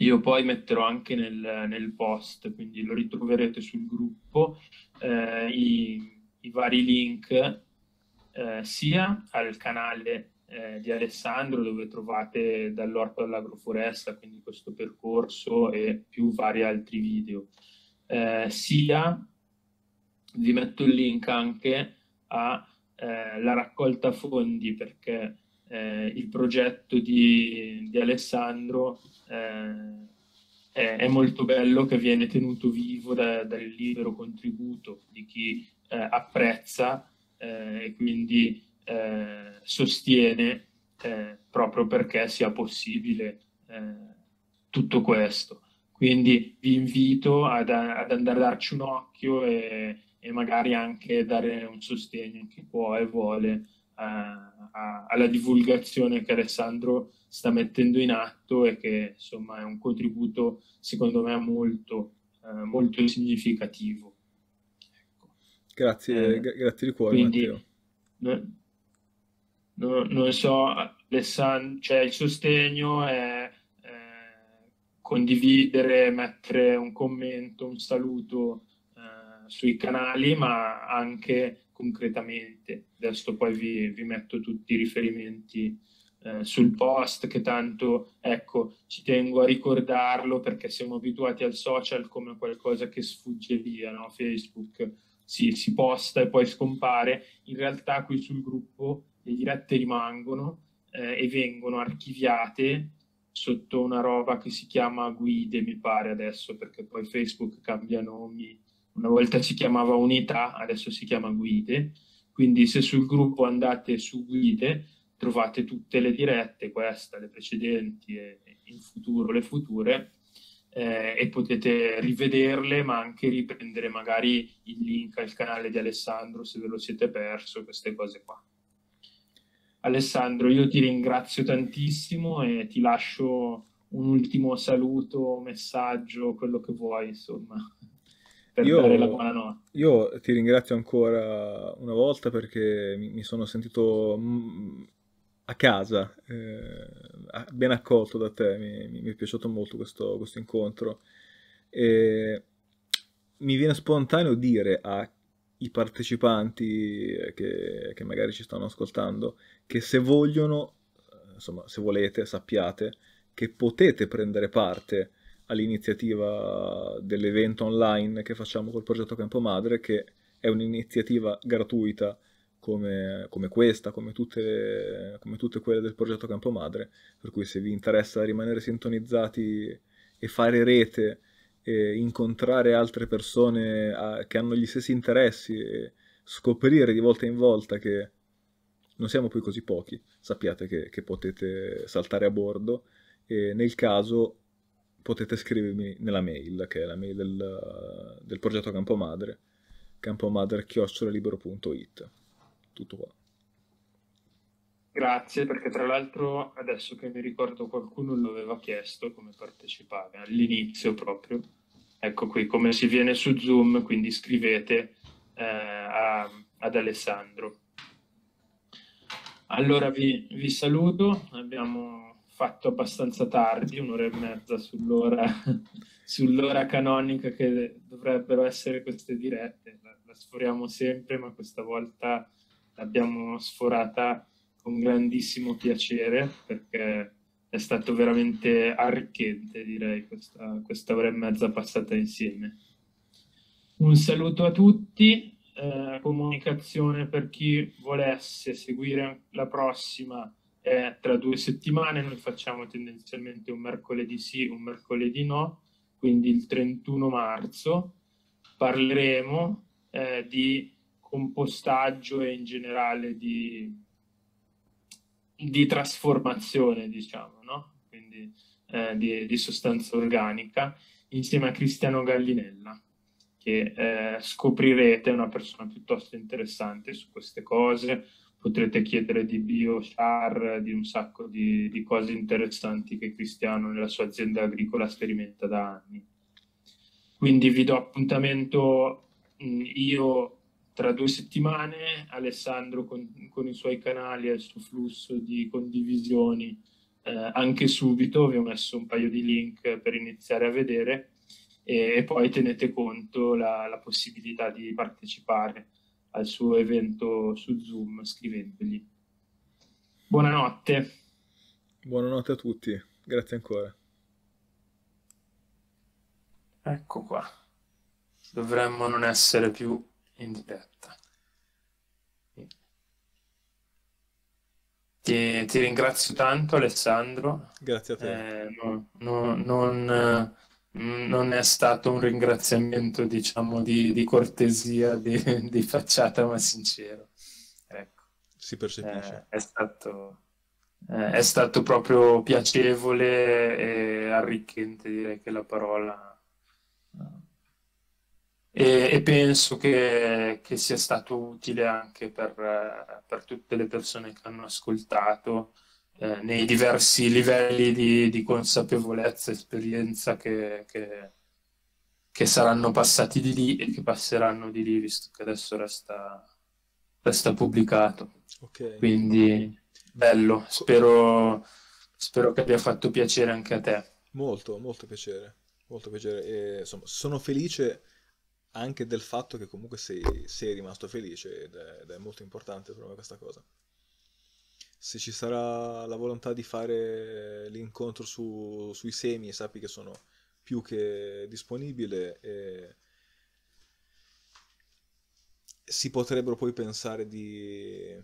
Speaker 1: io poi metterò anche nel, nel, post, quindi lo ritroverete sul gruppo, eh, i, i vari link eh, sia al canale eh, di Alessandro dove trovate dall'orto all'agroforesta, quindi questo percorso e più vari altri video, eh, sia vi metto il link anche alla eh, raccolta fondi perché eh, il progetto di, di Alessandro eh, è, è, molto bello che viene tenuto vivo da, dal libero contributo di chi eh, apprezza eh, e quindi eh, sostiene proprio perché sia possibile tutto questo. Quindi vi invito ad, ad andare a darci un occhio e, e, magari anche dare un sostegno chi può e vuole a, a, alla divulgazione che Alessandro sta mettendo in atto e che insomma è un contributo secondo me molto, eh, molto significativo. Grazie, eh, grazie di cuore quindi, non, non, non, so, Alessandro, cioè il sostegno è, è, condividere, mettere un commento, un saluto eh, sui canali, ma anche concretamente. Adesso poi vi, vi metto tutti i riferimenti eh, sul post che tanto ecco ci tengo a ricordarlo perché siamo abituati al social come qualcosa che sfugge via no? facebook si, si posta e poi scompare, in realtà qui sul gruppo le dirette rimangono eh, e vengono archiviate sotto una roba che si chiama guide, mi pare adesso, perché poi Facebook cambia nomi. Una volta si chiamava unità, adesso si chiama guide. Quindi se sul gruppo andate su guide, trovate tutte le dirette, questa, le precedenti e in futuro le future, eh, e potete rivederle, ma anche riprendere magari il link al canale di Alessandro se ve lo siete perso, queste cose qua. Alessandro, io ti ringrazio tantissimo e ti lascio un ultimo saluto, messaggio, quello che vuoi, insomma, per io, dare la buonanotte.
Speaker 2: Io ti ringrazio ancora una volta perché mi, sono sentito... Mh, mm, a casa, eh, ben accolto da te, mi, mi è piaciuto molto questo, questo incontro. E mi viene spontaneo dire ai partecipanti eh, che, che, magari ci stanno ascoltando che se vogliono, eh, insomma, se volete, sappiate che potete prendere parte all'iniziativa dell'evento online che facciamo col progetto Campo Madre, che è un'iniziativa gratuita come, come questa, come tutte, come tutte, quelle del progetto Campomadre, per cui se vi interessa rimanere sintonizzati e fare rete, e incontrare altre persone a, che hanno gli stessi interessi e scoprire di volta in volta che non siamo più così pochi, sappiate che, che potete saltare a bordo e nel caso potete scrivermi nella mail, che è la mail del, del progetto Campomadre, campomadrechiocciolalibero.it tutto qua.
Speaker 1: Grazie, perché tra l'altro adesso che mi ricordo qualcuno l'aveva chiesto come partecipare all'inizio proprio. Ecco qui come si viene su Zoom, quindi scrivete eh, a, ad Alessandro. Allora vi, vi, saluto, abbiamo fatto abbastanza tardi, un'ora e mezza sull'ora, sull'ora canonica che dovrebbero essere queste dirette, la, la sforiamo sempre ma questa volta l'abbiamo sforata con grandissimo piacere perché è stato veramente arricchente, direi, questa, questa ora e mezza passata insieme. Un saluto a tutti, eh, comunicazione per chi volesse seguire la prossima è tra due settimane, noi facciamo tendenzialmente un mercoledì sì, un mercoledì no, quindi il 31 marzo parleremo eh, di compostaggio e in generale di, di trasformazione, diciamo, no? Quindi eh, di, di, sostanza organica, insieme a Cristiano Gallinella, che eh, scoprirete è una persona piuttosto interessante su queste cose. Potrete chiedere di biochar, di un sacco di, di cose interessanti che Cristiano nella sua azienda agricola sperimenta da anni. Quindi vi do appuntamento mm, io tra due settimane Alessandro con, con, i suoi canali e il suo flusso di condivisioni eh, anche subito vi ho messo un paio di link per iniziare a vedere e, e poi tenete conto la, la, possibilità di partecipare al suo evento su Zoom scrivendogli.
Speaker 2: Buonanotte. Buonanotte a tutti, grazie ancora.
Speaker 1: Ecco qua. Dovremmo non essere più in diretta. Ti, ti ringrazio tanto Alessandro. Grazie a te. Eh, no, no, non, eh, non, è stato un ringraziamento diciamo di, di cortesia, di, di, facciata, ma sincero. Ecco. Si percepisce. Eh, è stato... Eh, è stato proprio piacevole e arricchente, direi che la parola e, e penso che, che, sia stato utile anche per, per, tutte le persone che hanno ascoltato eh, nei diversi livelli di, di consapevolezza e esperienza che, che, che, saranno passati di lì e che passeranno di lì, visto che adesso resta, resta pubblicato. Okay. Quindi bello, spero, spero che abbia fatto piacere anche a te.
Speaker 2: Molto, molto piacere. Molto piacere. E, insomma, sono felice anche del fatto che comunque sei, sei rimasto felice ed è, ed è, molto importante per me questa cosa. Se ci sarà la volontà di fare l'incontro su, sui semi, sappi che sono più che disponibile. E si potrebbero poi pensare di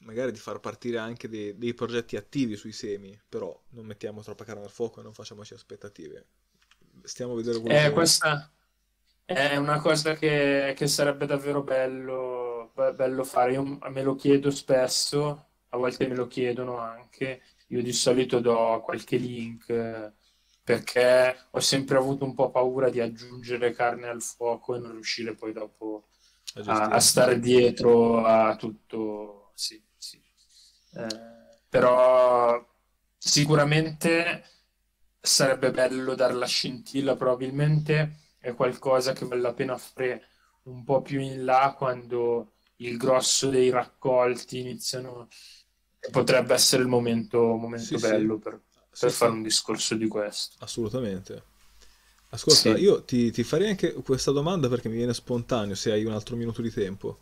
Speaker 2: magari di far partire anche dei, dei progetti attivi sui semi, però non mettiamo troppa carne al fuoco e non facciamoci aspettative stiamo a vedere eh, questa
Speaker 1: è una cosa che, che sarebbe davvero bello, bello, fare. Io me lo chiedo spesso, a volte me lo chiedono anche. Io di solito do qualche link perché ho sempre avuto un po' paura di aggiungere carne al fuoco e non riuscire poi dopo a, a stare dietro a tutto. Sì, sì. Eh, però sicuramente sarebbe bello dare la scintilla, probabilmente è qualcosa che vale la pena fare un po' più in là quando il grosso dei raccolti iniziano. Potrebbe essere il momento, momento sì, bello sì. per, per sì, fare un discorso di questo.
Speaker 2: Assolutamente. Ascolta, io ti, ti, farei anche questa domanda perché mi viene spontaneo se hai un altro minuto di tempo.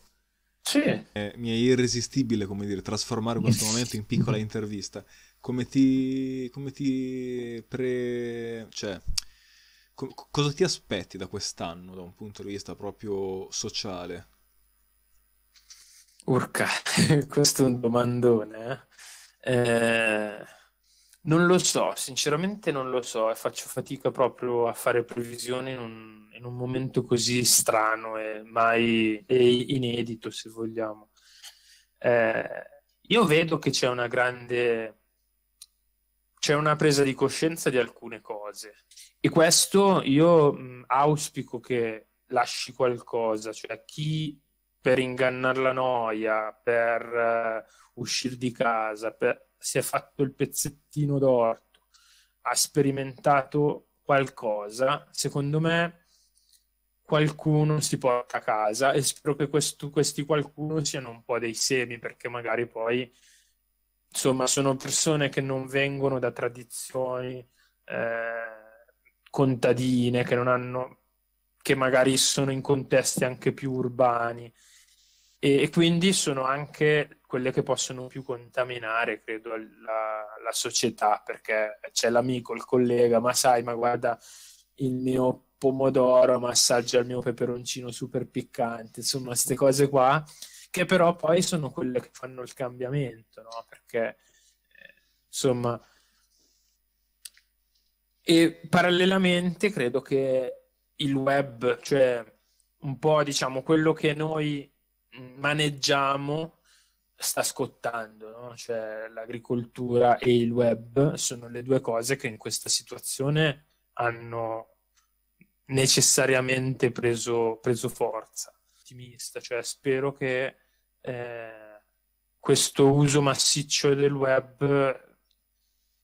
Speaker 2: Sì. Eh, mi è irresistibile, come dire, trasformare questo momento in piccola intervista come ti, come ti pre... cioè, com- cosa ti aspetti da quest'anno da un punto di vista proprio sociale?
Speaker 1: Urca, questo è un domandone. Eh. eh, non lo so, sinceramente non lo so e eh, faccio fatica proprio a fare previsioni in un, in un momento così strano e mai e inedito, se vogliamo. Eh, io vedo che c'è una grande c'è una presa di coscienza di alcune cose e questo io mh, mm, auspico che lasci qualcosa, cioè chi per ingannare la noia, per uh, uscire di casa, per... si è fatto il pezzettino d'orto, ha sperimentato qualcosa, secondo me qualcuno si porta a casa e spero che questo, questi qualcuno siano un po' dei semi perché magari poi insomma, sono persone che non vengono da tradizioni eh, contadine, che non hanno che magari sono in contesti anche più urbani e, e quindi sono anche quelle che possono più contaminare, credo, la, la, società, perché c'è l'amico, il collega, ma sai, ma guarda il mio pomodoro, ma assaggia il mio peperoncino super piccante, insomma, queste cose qua che però poi sono quelle che fanno il cambiamento, no? Perché, eh, insomma, e parallelamente credo che il web, cioè un po' diciamo quello che noi maneggiamo sta scottando, no? cioè l'agricoltura e il web sono le due cose che in questa situazione hanno necessariamente preso, preso forza ottimista, cioè spero che eh, questo uso massiccio del web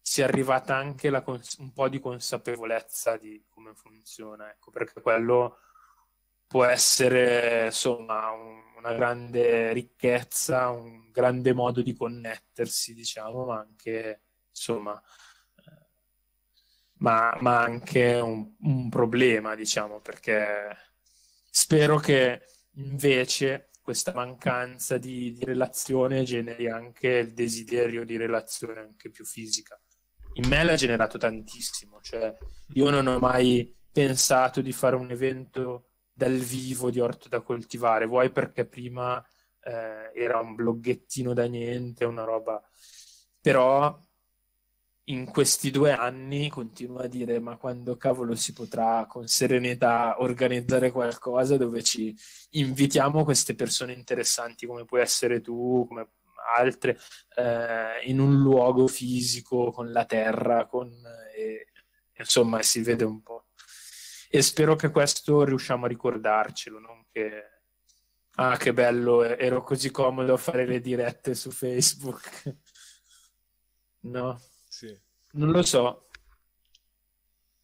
Speaker 1: sia arrivata anche cons- un po' di consapevolezza di come funziona, ecco, perché quello può essere insomma un, una grande ricchezza, un grande modo di connettersi, diciamo, ma anche insomma eh, ma, ma anche un, un, problema, diciamo, perché spero che Invece questa mancanza di, di relazione generi anche il desiderio di relazione anche più fisica. In me l'ha generato tantissimo, cioè io non ho mai pensato di fare un evento dal vivo di orto da coltivare, vuoi perché prima eh, era un bloggettino da niente, una roba, però in questi due anni continua a dire ma quando cavolo si potrà con serenità organizzare qualcosa dove ci invitiamo queste persone interessanti come puoi essere tu, come altre, eh, in un luogo fisico, con la terra, con, eh, insomma si vede un po'. E spero che questo riusciamo a ricordarcelo, non che... Ah, che bello, ero così comodo a fare le dirette su Facebook. no. Non lo so,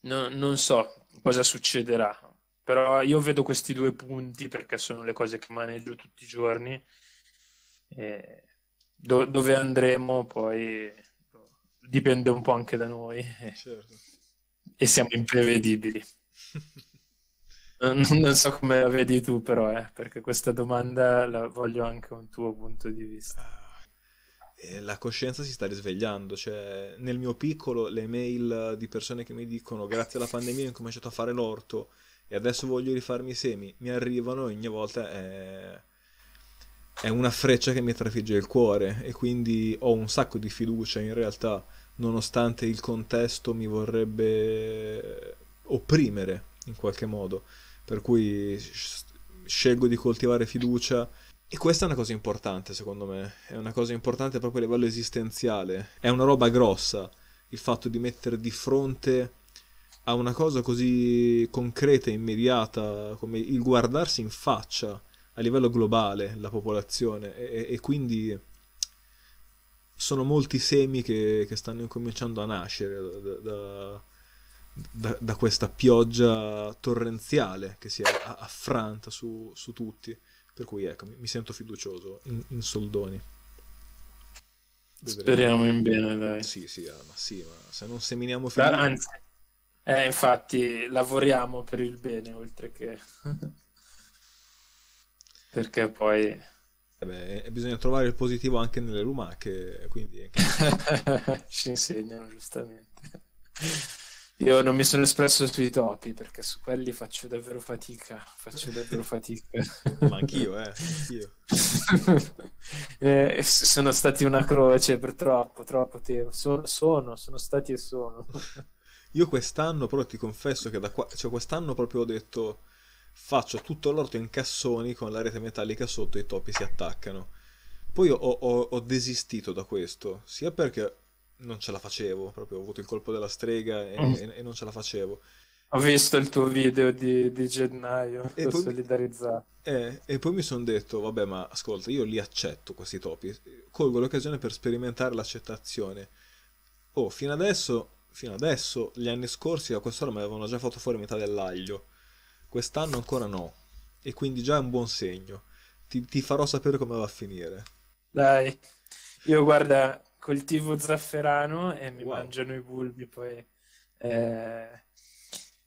Speaker 1: no, non so cosa succederà, però io vedo questi due punti perché sono le cose che maneggio tutti i giorni. E do- dove andremo poi dipende un po' anche da noi certo. e siamo imprevedibili. non, so come la vedi tu, però, eh, perché questa domanda la voglio anche un tuo punto di vista. Ah la coscienza si sta risvegliando. Cioè, nel mio
Speaker 2: piccolo, le mail di persone che mi dicono grazie alla pandemia ho incominciato a fare l'orto e adesso voglio rifarmi i semi, mi arrivano ogni volta è... è, una freccia che mi trafigge il cuore e quindi ho un sacco di fiducia in realtà, nonostante il contesto mi vorrebbe opprimere in qualche modo. Per cui scelgo di coltivare fiducia e questa è una cosa importante, secondo me. È una cosa importante proprio a livello esistenziale. È una roba grossa il fatto di mettere di fronte a una cosa così concreta e immediata come il guardarsi in faccia a livello globale la popolazione e, e quindi sono molti semi che, che stanno incominciando a nascere da, da, da, da, questa pioggia torrenziale che si è affranta su, su tutti. Per cui ecco, mi, mi sento fiducioso in, in soldoni. Vedremo. Speriamo in bene, dai. Sì, sì, ah, ma sì, ma
Speaker 1: se non seminiamo fiducia... Anzi, eh, infatti, lavoriamo per il bene, oltre che... Perché poi... Eh beh, eh,
Speaker 2: bisogna trovare il positivo anche nelle lumache, quindi... Anche...
Speaker 1: Ci insegnano, giustamente. Io non mi sono espresso sui topi perché su quelli faccio davvero fatica. Faccio davvero fatica. Ma anch'io, eh. Anch'io. eh, sono stati una croce per troppo, troppo tempo. So- sono, sono stati e sono.
Speaker 2: Io quest'anno, però, ti confesso che da qua, cioè, quest'anno proprio ho detto faccio tutto l'orto in cassoni con la rete metallica sotto e i topi si attaccano. Poi ho, ho, ho desistito da questo, sia perché non ce la facevo, proprio ho avuto il colpo della strega e, mm. e, e non ce la facevo. Ho visto il tuo video di, di
Speaker 1: gennaio, e ho solidarizzato.
Speaker 2: Eh, e poi mi sono detto, vabbè ma ascolta, io li accetto questi topi, colgo l'occasione per sperimentare l'accettazione. Oh, fino adesso, fino adesso, gli anni scorsi a quest'ora mi avevano già fatto fuori metà dell'aglio, quest'anno ancora no, e quindi già è un buon segno. Ti, ti farò sapere come va a finire.
Speaker 1: Dai, io guarda, coltivo zafferano e mi wow. mangiano i bulbi poi. Eh,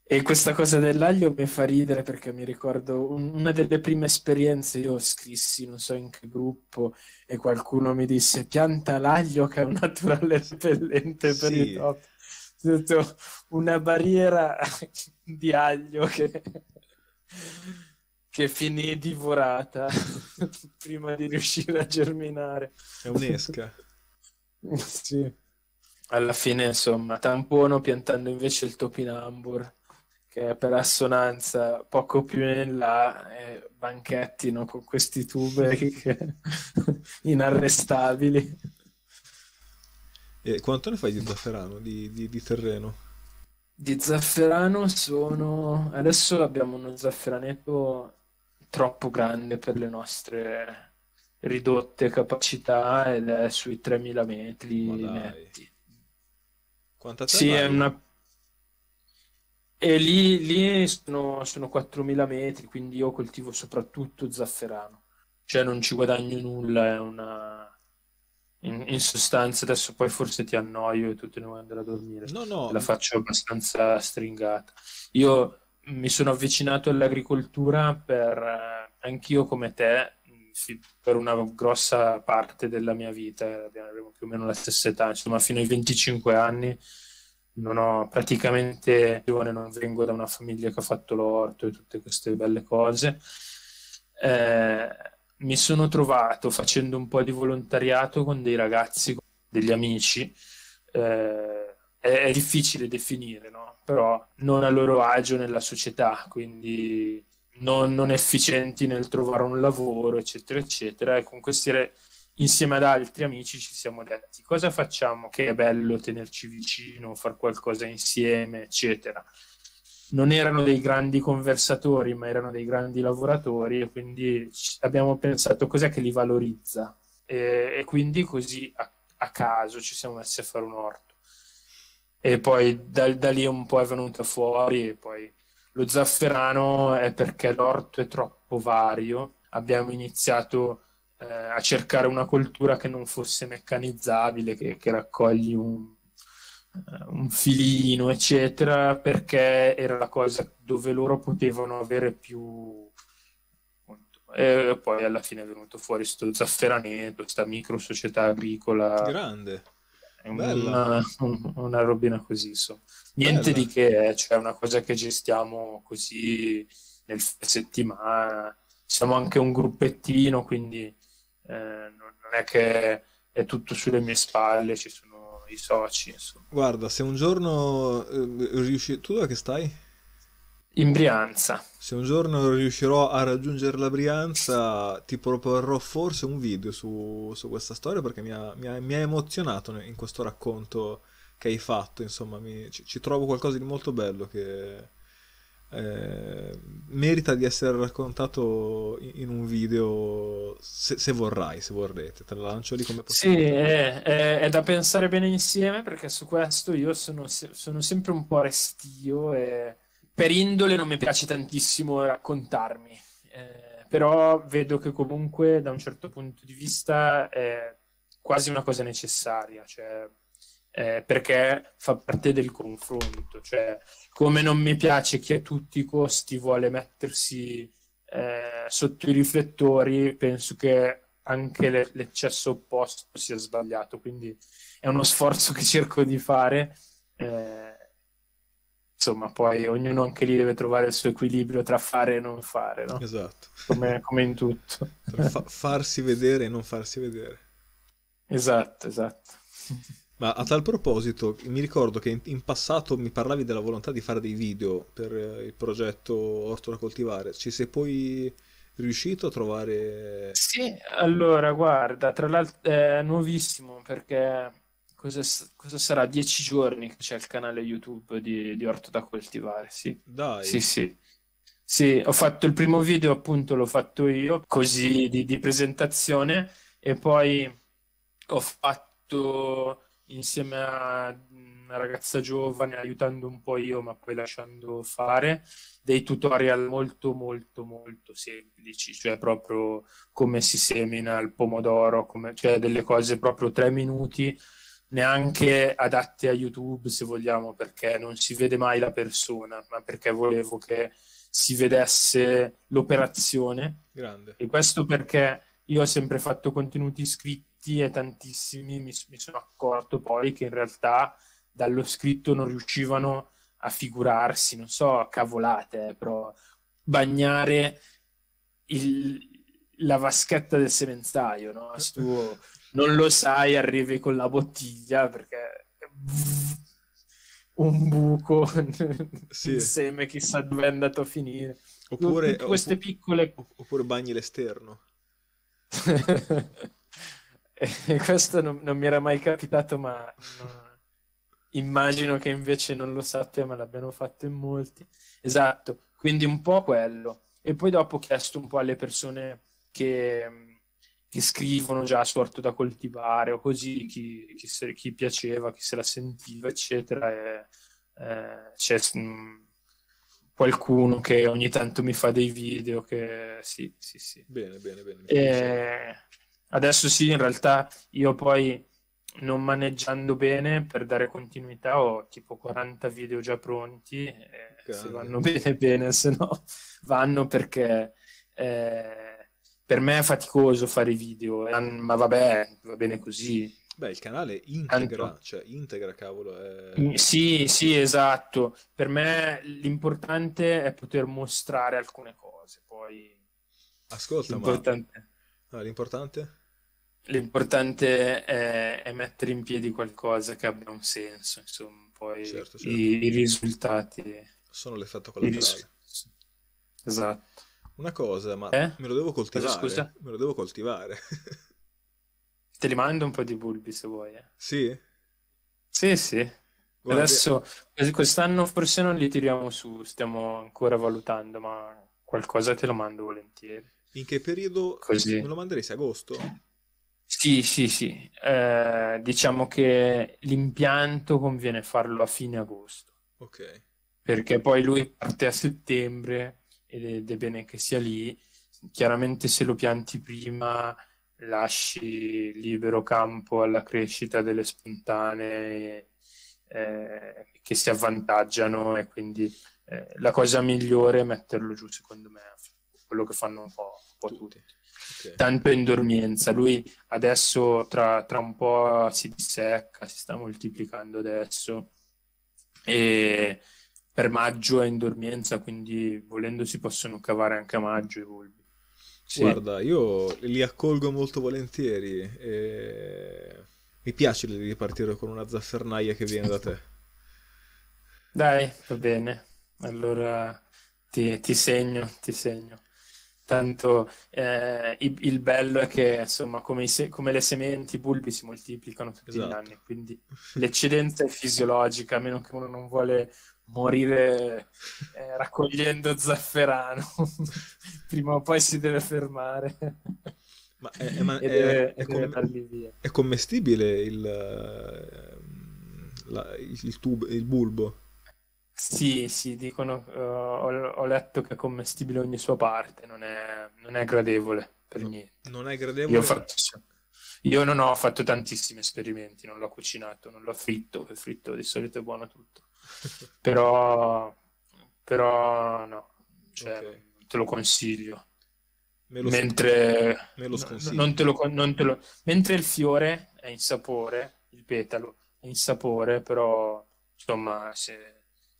Speaker 1: e questa cosa dell'aglio mi fa ridere perché mi ricordo un, una delle prime esperienze, io scrissi, non so in che gruppo, e qualcuno mi disse pianta l'aglio che è un naturale repellente per sì. i top. Tutto una barriera di aglio che, che finì divorata prima di riuscire a germinare.
Speaker 2: È un'esca.
Speaker 1: Sì. Alla fine, insomma, tampono piantando invece il topinambur, che per assonanza poco più in là eh, banchettino con questi tuberi che... inarrestabili.
Speaker 2: E quanto ne fai di zafferano, di,
Speaker 1: di, di terreno? Di zafferano sono... Adesso abbiamo uno zafferanetto troppo grande per le nostre ridotte capacità ed è sui 3000 metri netti. Quanta sì, è una... E lì, lì sono, sono 4000 metri, quindi io coltivo soprattutto zafferano. Cioè non ci guadagno nulla, è una... In, in, sostanza adesso poi forse ti annoio e tu te ne vuoi andare a dormire no, no. la faccio abbastanza stringata io mi sono avvicinato all'agricoltura per eh, anch'io come te sì, per una grossa parte della mia vita, abbiamo più o meno la stessa età, insomma fino ai 25 anni non ho praticamente, non vengo da una famiglia che ha fatto l'orto e tutte queste belle cose. Eh, mi sono trovato facendo un po' di volontariato con dei ragazzi, con degli amici. Eh, è, è, difficile definire, no? però non a loro agio nella società, quindi non, non, efficienti nel trovare un lavoro, eccetera, eccetera. E con questi, re, insieme ad altri amici, ci siamo detti cosa facciamo che è bello tenerci vicino, fare qualcosa insieme, eccetera. Non erano dei grandi conversatori, ma erano dei grandi lavoratori e quindi abbiamo pensato cos'è che li valorizza. E, e quindi così a, a caso ci siamo messi a fare un orto. E poi da, da lì un po' è venuta fuori e poi lo zafferano è perché l'orto è troppo vario. Abbiamo iniziato eh, a cercare una coltura che non fosse meccanizzabile, che, che raccogli un, eh, un filino, eccetera, perché era la cosa dove loro potevano avere più e eh, poi alla fine è venuto fuori sto zafferaneto, questa micro società agricola. Grande. Una, una, una robina così, insomma niente Bello. di che, eh, cioè è una cosa che gestiamo così nel fine settimana. Siamo anche un gruppettino, quindi eh, non è che è tutto sulle mie spalle, ci sono i soci. Insomma. Guarda,
Speaker 2: se un giorno eh, riusci... Tu dove stai? In Brianza. Se un giorno riuscirò a raggiungere la Brianza, ti proporrò forse un video su, su questa storia perché mi ha, mi ha, mi ha emozionato in questo racconto che hai fatto, insomma, mi, ci, ci, trovo qualcosa di molto bello che eh, merita di essere raccontato in, in un video se, se, vorrai, se vorrete, te la lancio lì come possibile. Sì,
Speaker 1: è, è, è, da pensare bene insieme perché su questo io sono, sono sempre un po' restio e per indole non mi piace tantissimo raccontarmi. Eh però vedo che comunque da un certo punto di vista è quasi una cosa necessaria, cioè eh, perché fa parte del confronto. Cioè, come non mi piace chi a tutti i costi vuole mettersi eh, sotto i riflettori, penso che anche le, l'eccesso opposto sia sbagliato. Quindi è uno sforzo che cerco di fare. Eh, insomma, poi ognuno anche lì deve trovare il suo equilibrio tra fare e non fare, no? Esatto. Come, come in tutto.
Speaker 2: fa- farsi vedere e non farsi vedere. Esatto, esatto. Ma a tal proposito, mi ricordo che in, in, passato mi parlavi della volontà di fare dei video per eh, il progetto Orto da
Speaker 1: coltivare. Ci sei poi riuscito a trovare... Sì, allora guarda, tra l'altro è eh, nuovissimo perché cosa, cosa sarà? Dieci giorni che c'è il canale YouTube di, di Orto da coltivare, sì. Dai. Sì, sì. Sì, ho fatto il primo video, appunto, l'ho fatto io, così di, di presentazione, e poi ho fatto insieme a una ragazza giovane, aiutando un po' io, ma poi lasciando fare, dei tutorial molto molto molto semplici, cioè proprio come si semina il pomodoro, come, cioè delle cose proprio tre minuti, neanche adatte a YouTube se vogliamo, perché non si vede mai la persona, ma perché volevo che si vedesse l'operazione. Grande. E questo perché io ho sempre fatto contenuti scritti tutti e tantissimi mi, mi sono accorto poi che in realtà dallo scritto non riuscivano a figurarsi, non so, cavolate, eh, però bagnare il, la vaschetta del semenzaio, no? Se tu non lo sai, arrivi con la bottiglia perché un buco, sì. il seme chissà dove è andato a finire. Oppure, queste oppure, piccole...
Speaker 2: oppure bagni l'esterno.
Speaker 1: questo non, non, mi era mai capitato, ma non... immagino che invece non lo sappia, ma l'abbiano fatto in molti. Esatto, quindi un po' quello. E poi dopo ho chiesto un po' alle persone che, che scrivono già sorto da coltivare o così, chi, chi, se, chi, piaceva, chi se la sentiva, eccetera. E, eh, c'è mh, mm, qualcuno che ogni tanto mi fa dei video che sì, sì, sì. Bene, bene, bene. E... Adesso sì, in realtà io poi non maneggiando bene per dare continuità ho tipo 40 video già pronti, eh, se vanno bene bene, se no vanno perché eh, per me è faticoso fare i video, eh, ma vabbè, va bene così. Beh, il canale integra, Tanto. cioè integra, cavolo. È... Mm, sì, sì, esatto. Per me l'importante è poter mostrare alcune cose, poi... Ascolta, ma Ah, l'importante? L'importante è, è, mettere in piedi qualcosa che abbia un senso, insomma, poi certo, certo. I, I, risultati... Sono l'effetto collaterale. Ris- esatto.
Speaker 2: Una cosa, ma eh? me lo devo coltivare. Cosa, scusa? Me lo devo coltivare.
Speaker 1: Te li mando un po' di bulbi se vuoi. Eh. Sì? Sì, sì.
Speaker 2: Guardi... Adesso,
Speaker 1: quest'anno forse non li tiriamo su, stiamo ancora valutando, ma qualcosa te lo mando volentieri. In che periodo? Così. Me lo manderesti agosto? Sì, sì, sì. Eh, diciamo che l'impianto conviene farlo a fine agosto. Ok. Perché poi lui parte a settembre ed è bene che sia lì. Chiaramente se lo pianti prima lasci libero campo alla crescita delle spontanee eh, che si avvantaggiano e quindi eh, la cosa migliore è metterlo giù secondo me quello che fanno un po' po' tutti. Okay. Tanto in dormienza. Lui adesso tra, tra, un po' si dissecca, si sta moltiplicando adesso. E per maggio è in dormienza, quindi volendo si possono cavare anche a maggio i volpi. Sì. Guarda, io li accolgo molto volentieri.
Speaker 2: E... Mi piace ripartire con una zaffernaia che viene da te.
Speaker 1: Dai, va bene. Allora ti, ti segno, ti segno. Tanto eh, il, il, bello è che, insomma, come, se- come, le sementi, i bulbi si moltiplicano tutti esatto. gli anni, quindi l'eccedenza è fisiologica, a meno che uno non vuole morire eh, raccogliendo zafferano. Prima o poi si deve fermare. Ma è, è, ma, deve, è, com-
Speaker 2: è commestibile il, ehm, la, il, tubo,
Speaker 1: il bulbo? Sì, sì, dicono, uh, ho, ho, letto che è commestibile ogni sua parte, non è, non è gradevole per no, niente. Non è gradevole? Io, fatto, io, non ho fatto tantissimi esperimenti, non l'ho cucinato, non l'ho fritto, il fritto di solito è buono tutto. però, però no, cioè, okay. te lo consiglio. Me lo mentre, me lo sconsiglio. Non, lo, non lo... mentre il fiore è in sapore, il petalo è in sapore, però insomma se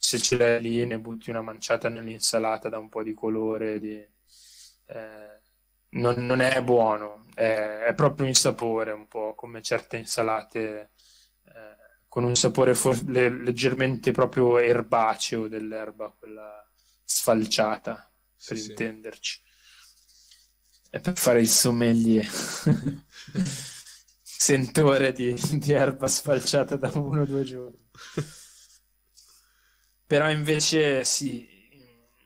Speaker 1: se ce l'hai lì ne butti una manciata nell'insalata, da un po' di colore, di, eh, non, non, è buono, è, è, proprio un sapore, un po' come certe insalate eh, con un sapore for- le- leggermente proprio erbaceo dell'erba, quella sfalciata, per sì, intenderci. Sì. È per fare il sommelier. Sentore di, di erba sfalciata da uno o due giorni. Però invece sì,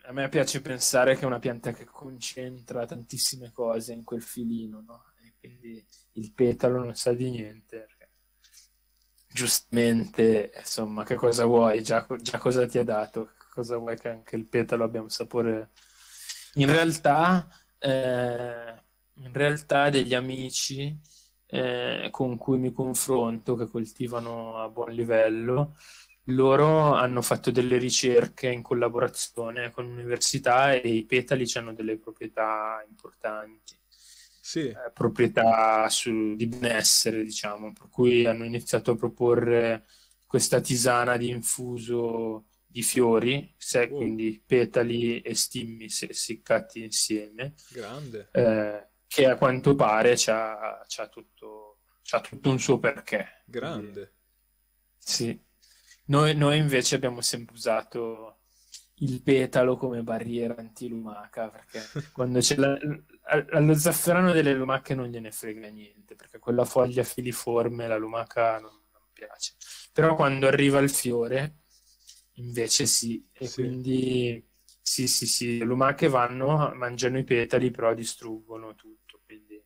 Speaker 1: a me piace pensare che è una pianta che concentra tantissime cose in quel filino, no? E quindi il petalo non sa di niente. Giustamente, insomma, che cosa vuoi? Già, già cosa ti ha dato? Che cosa vuoi che anche il petalo abbia un sapore? In realtà, eh, in realtà degli amici eh, con cui mi confronto, che coltivano a buon livello, loro hanno fatto delle ricerche in collaborazione con l'università e i petali hanno delle proprietà importanti. Sì. Eh, proprietà su, di benessere, diciamo, per cui hanno iniziato a proporre questa tisana di infuso di fiori, se, oh. quindi petali e stimmi essiccati insieme. Grande. Eh, che a quanto pare ha tutto, tutto, un suo perché. Grande. Quindi, sì. Noi, noi invece abbiamo sempre usato il petalo come barriera antilumaca, perché quando c'è la, allo zafferano delle lumache non gliene frega niente, perché quella foglia filiforme la lumaca non, non piace. Però quando arriva il fiore, invece sì, e sì. quindi sì, sì, sì, le lumache vanno, mangiano i petali, però distruggono tutto. Quindi...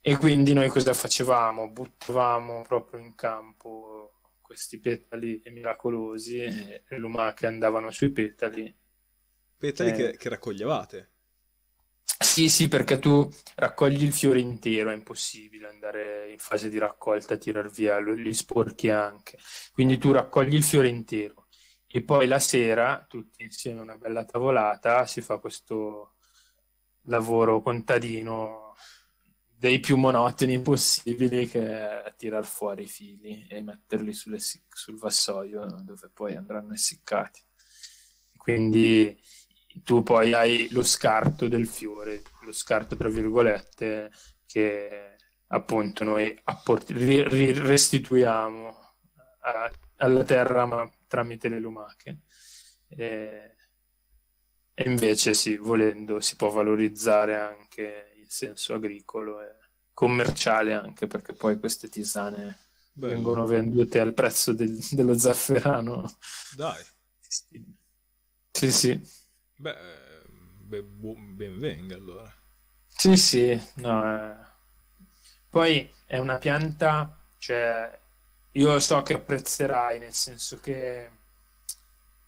Speaker 1: E quindi noi cosa facevamo? Buttavamo proprio in campo questi petali miracolosi e, lumache andavano sui petali.
Speaker 2: Petali eh. che, che
Speaker 1: raccoglievate? Sì, sì, perché tu raccogli il fiore intero, è impossibile andare in fase di raccolta tirar via, li sporchi anche. Quindi tu raccogli il fiore intero e poi la sera, tutti insieme a una bella tavolata, si fa questo lavoro contadino dei più monotoni possibili che tirar fuori i fili e metterli sulle, sul vassoio dove poi andranno essiccati. Quindi tu poi hai lo scarto del fiore, lo scarto tra virgolette che appunto noi apport- restituiamo a, alla terra ma tramite le lumache. E, e invece sì, volendo si può valorizzare anche senso agricolo e commerciale anche, perché poi queste tisane Bello. vengono vendute al prezzo del, dello zafferano. Dai. Sì, sì.
Speaker 2: Beh, beh ben venga allora.
Speaker 1: Sì, sì, no. Eh. Poi è una pianta, cioè, io so che apprezzerai, nel senso che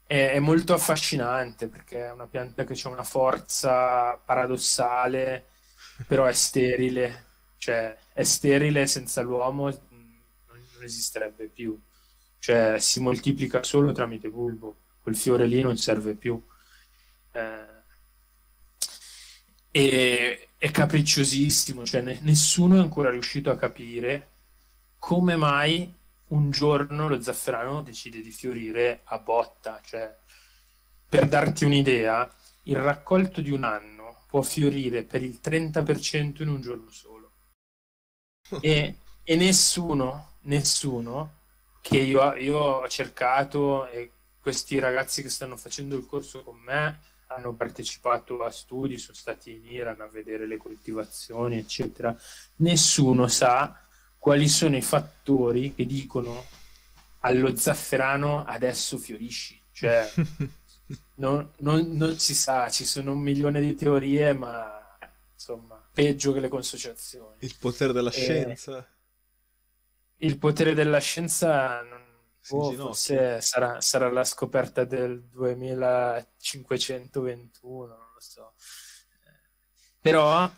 Speaker 1: è, molto affascinante perché è una pianta che ha una forza paradossale però è sterile, cioè è sterile senza l'uomo mm, non, non esisterebbe più, cioè si moltiplica solo tramite bulbo, quel fiore lì non serve più. Eh, e è capricciosissimo, cioè ne, nessuno è ancora riuscito a capire come mai un giorno lo zafferano decide di fiorire a botta, cioè per darti un'idea, il raccolto di un anno può fiorire per il 30% in un giorno solo. E, e nessuno, nessuno che io, io, ho cercato e questi ragazzi che stanno facendo il corso con me hanno partecipato a studi, sono stati in Iran a vedere le coltivazioni, eccetera. Nessuno sa quali sono i fattori che dicono allo zafferano adesso fiorisci. Cioè, non, non, non, si sa, ci sono un milione di teorie, ma insomma, peggio che le consociazioni.
Speaker 2: Il potere della e... Eh, scienza.
Speaker 1: Il potere della scienza non... oh, forse sarà, sarà, la scoperta del 2521, non lo so. Però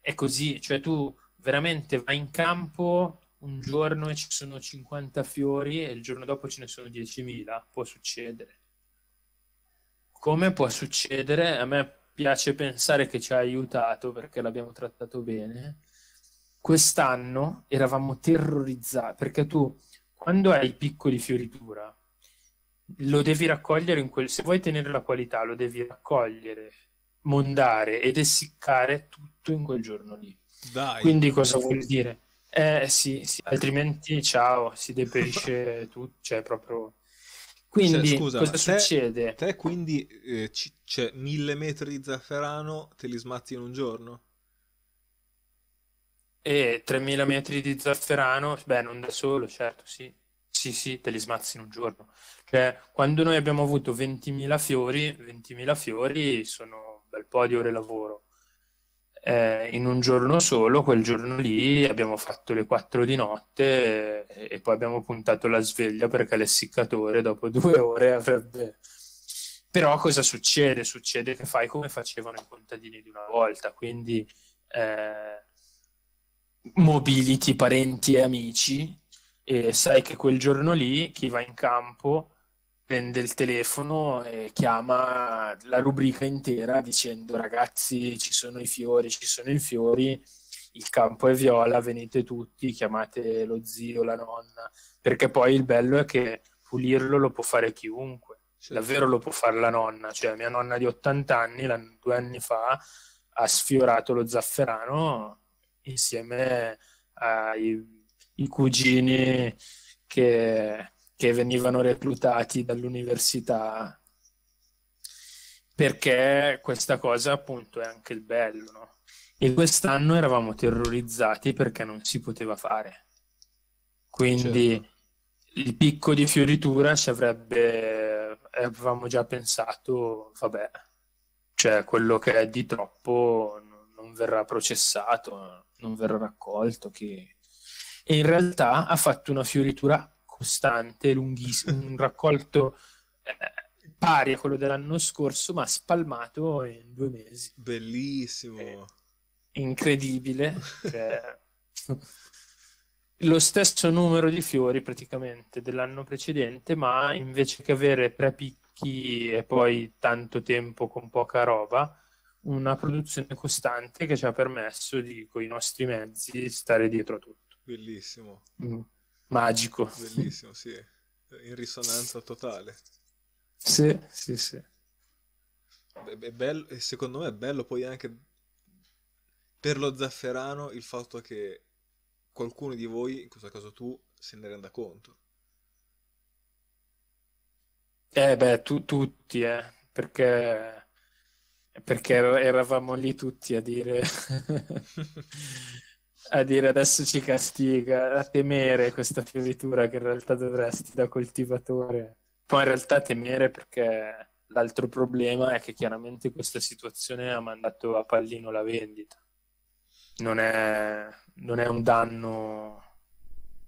Speaker 1: è così, cioè tu veramente vai in campo un giorno e ci sono 50 fiori e il giorno dopo ce ne sono 10.000, può succedere come può succedere, a me piace pensare che ci ha aiutato perché l'abbiamo trattato bene. Quest'anno eravamo terrorizzati perché tu quando hai piccoli fioritura lo devi raccogliere in quel se vuoi tenere la qualità lo devi raccogliere, mondare ed essiccare tutto in quel giorno lì. Dai. Quindi cosa vuol dire? Eh sì, sì altrimenti ciao, si deperisce tutto, cioè proprio cioè, quindi, cioè, scusa, cosa te, succede? Te quindi eh, c- c'è cioè, mille metri
Speaker 2: di zafferano, te li smazzi in un giorno?
Speaker 1: E 3000 metri di zafferano, beh, non da solo, certo, sì. Sì, sì, te li smazzi in un giorno. Cioè, quando noi abbiamo avuto 20.000 fiori, 20.000 fiori sono un bel po' di ore lavoro eh, in un giorno solo, quel giorno lì abbiamo fatto le 4 di notte e, eh, e poi abbiamo puntato la sveglia perché l'essiccatore dopo due ore avrebbe... Però cosa succede? Succede che fai come facevano i contadini di una volta, quindi eh, mobiliti parenti e amici e sai che quel giorno lì chi va in campo prende il telefono e chiama la rubrica intera dicendo ragazzi ci sono i fiori, ci sono i fiori, il campo è viola, venite tutti, chiamate lo zio, la nonna, perché poi il bello è che pulirlo lo può fare chiunque, davvero lo può fare la nonna, cioè mia nonna di 80 anni, due anni fa, ha sfiorato lo zafferano insieme ai cugini che che venivano reclutati dall'università perché questa cosa appunto è anche il bello no? e quest'anno eravamo terrorizzati perché non si poteva fare quindi certo. il picco di fioritura ci avrebbe avevamo già pensato vabbè cioè quello che è di troppo non verrà processato non verrà raccolto che... e in realtà ha fatto una fioritura costante, lunghissimo, un raccolto eh, pari a quello dell'anno scorso, ma spalmato in due mesi. Bellissimo. È eh, incredibile. cioè, lo stesso numero di fiori praticamente dell'anno precedente, ma invece che avere tre picchi e poi tanto tempo con poca roba, una produzione costante che ci ha permesso di, con i nostri mezzi, stare dietro a tutto. Bellissimo. Mm magico. Bellissimo, sì. In risonanza totale. Sì, sì, sì.
Speaker 2: È bello, e secondo me è bello poi anche per lo zafferano il fatto che qualcuno di voi, in questo caso tu, se ne renda conto.
Speaker 1: Eh beh, tu, tutti, eh, perché, perché er-, eravamo lì tutti a dire a dire adesso ci castiga, a temere questa fioritura che in realtà dovresti da coltivatore. Poi in realtà temere perché l'altro problema è che chiaramente questa situazione ha mandato a pallino la vendita. Non è, non è un danno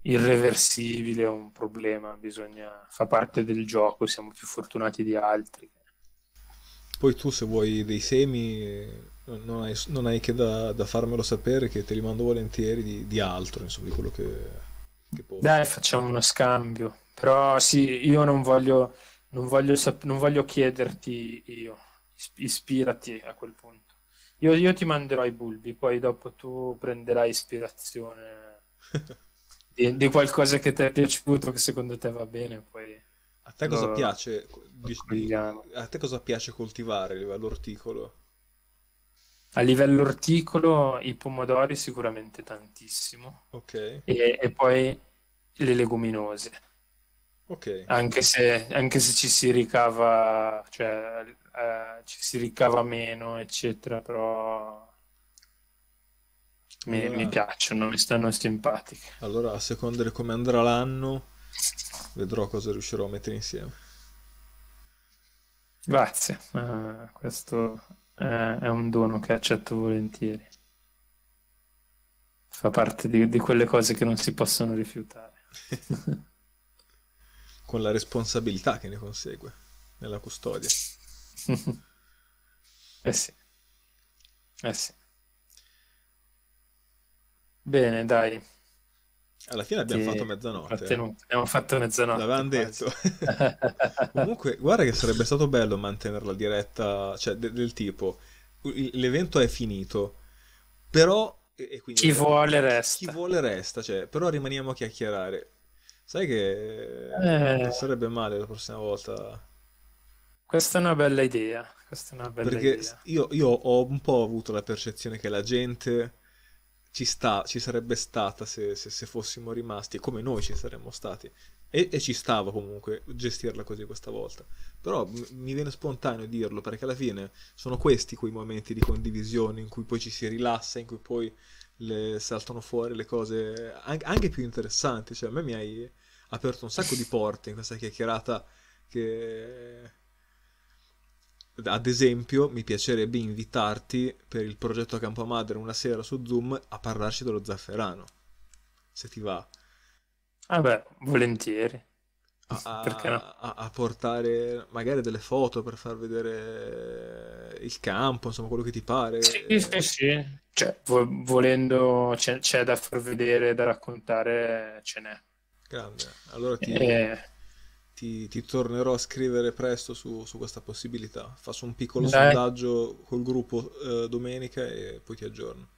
Speaker 1: irreversibile, è un problema, bisogna, fa parte del gioco, siamo più fortunati di altri.
Speaker 2: Poi tu se vuoi dei semi non hai, non hai che da, da, farmelo sapere che ti rimando volentieri di, di altro, insomma, di quello che,
Speaker 1: che posso. Dai, facciamo uno scambio. Però sì, io non voglio, non voglio, sap- non voglio chiederti io, ispirati a quel punto. Io, io, ti manderò i bulbi, poi dopo tu prenderai ispirazione di, di, qualcosa che ti è piaciuto, che secondo te va bene, poi... A te cosa, lo... piace, dici, a te cosa piace coltivare a livello orticolo? A livello orticolo i pomodori sicuramente tantissimo. Ok. E, e, poi le leguminose. Ok. Anche, se, anche se ci si ricava, cioè, eh, ci si ricava meno, eccetera, però mi, allora... mi, piacciono, mi stanno
Speaker 2: simpatiche. Allora, a seconda di come andrà l'anno, vedrò cosa riuscirò a mettere insieme.
Speaker 1: Grazie, uh, questo eh, è un dono che accetto volentieri. Fa parte di, di quelle cose che non si possono rifiutare. Con la
Speaker 2: responsabilità che ne consegue nella custodia. eh sì.
Speaker 1: Eh sì. Bene, dai. Alla fine abbiamo sì, fatto mezzanotte. Eh. Abbiamo fatto mezzanotte. L'avevamo detto.
Speaker 2: Comunque, guarda che sarebbe stato bello mantenerla diretta, cioè de- del tipo, l'evento è finito, però... Quindi, chi vuole resta. Chi vuole resta, cioè, però rimaniamo a chiacchierare. Sai che eh... sarebbe male la prossima volta.
Speaker 1: Questa è una bella idea. Una bella Perché idea.
Speaker 2: Io, io ho un po' avuto la percezione che la gente ci, sta, ci sarebbe stata se, se, se, fossimo rimasti, come noi ci saremmo stati. E, e, ci stava comunque gestirla così questa volta. Però m- mi viene spontaneo dirlo perché alla fine sono questi quei momenti di condivisione in cui poi ci si rilassa, in cui poi le, saltano fuori le cose an- anche più interessanti. Cioè, a me mi hai aperto un sacco di porte in questa chiacchierata che ad esempio, mi piacerebbe invitarti per il progetto a Campo Madre una sera su Zoom a parlarci dello zafferano. Se ti va. Ah beh, volentieri. A, Perché no? a, a portare magari delle foto per far vedere il campo, insomma,
Speaker 1: quello che ti pare. Sì, sì, sì. Cioè, volendo, c'è, c'è, da far vedere, da raccontare, ce n'è. Grande. Allora ti... E eh, ti,
Speaker 2: ti, tornerò a scrivere presto su, su questa possibilità. Faccio un piccolo Dai. sondaggio col
Speaker 1: gruppo eh, domenica e poi ti aggiorno.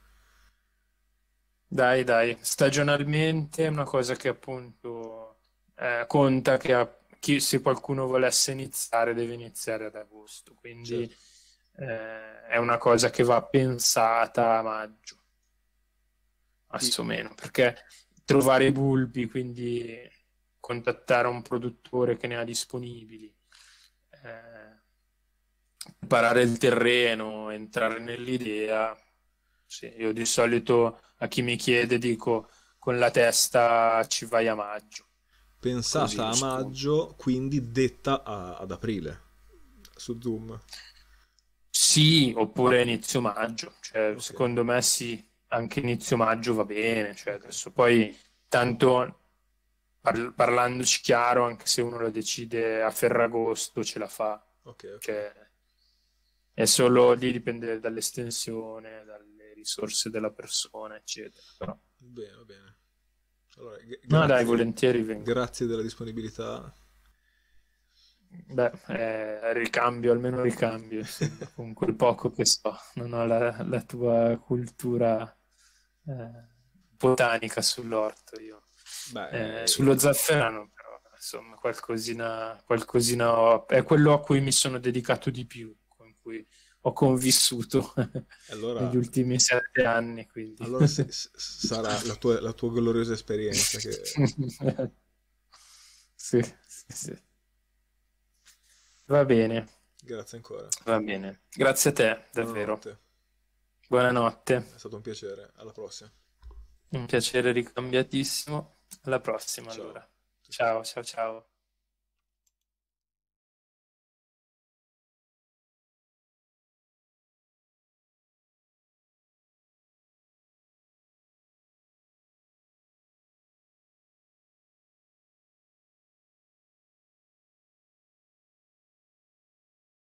Speaker 1: Dai, dai, stagionalmente è una cosa che appunto eh, conta che a, chi, se qualcuno volesse iniziare deve iniziare ad agosto, quindi certo. eh, è una cosa che va pensata a maggio, sì. meno, perché trovare i bulbi, quindi contattare un produttore che ne ha disponibili, eh, il terreno, entrare nell'idea. Sì, io di solito a chi mi chiede dico con la testa ci vai a maggio.
Speaker 2: Pensata a maggio, quindi
Speaker 1: detta a, ad aprile su Zoom. Sì, oppure ah. inizio maggio, cioè, okay. secondo me sì, anche inizio maggio va bene, cioè, adesso poi tanto par- parlandoci chiaro, anche se uno la decide a Ferragosto ce la fa. Okay, okay. è solo lì dipende dall'estensione, dalle risorse della persona, eccetera. Però... Bene, bene. Allora, g- no, dai, volentieri vengo. Grazie della disponibilità. Beh, eh, ricambio, almeno ricambio, con quel poco che so. Non ho la, la tua cultura eh, botanica sull'orto io. Beh, eh, eh sullo zafferano, però, insomma, qualcosina, qualcosina ho, è quello a cui mi sono dedicato di più, con cui ho convissuto allora, negli ultimi sette anni. Quindi. Allora se, se, sarà la tua, la
Speaker 2: tua, gloriosa esperienza. Che...
Speaker 1: sì, sì, sì. Va bene. Grazie ancora. Va bene. Grazie a te, davvero. Buonanotte. Buonanotte. È stato un piacere. Alla prossima. Un piacere ricambiatissimo. Alla prossima ciao. allora. Ciao, ciao, ciao.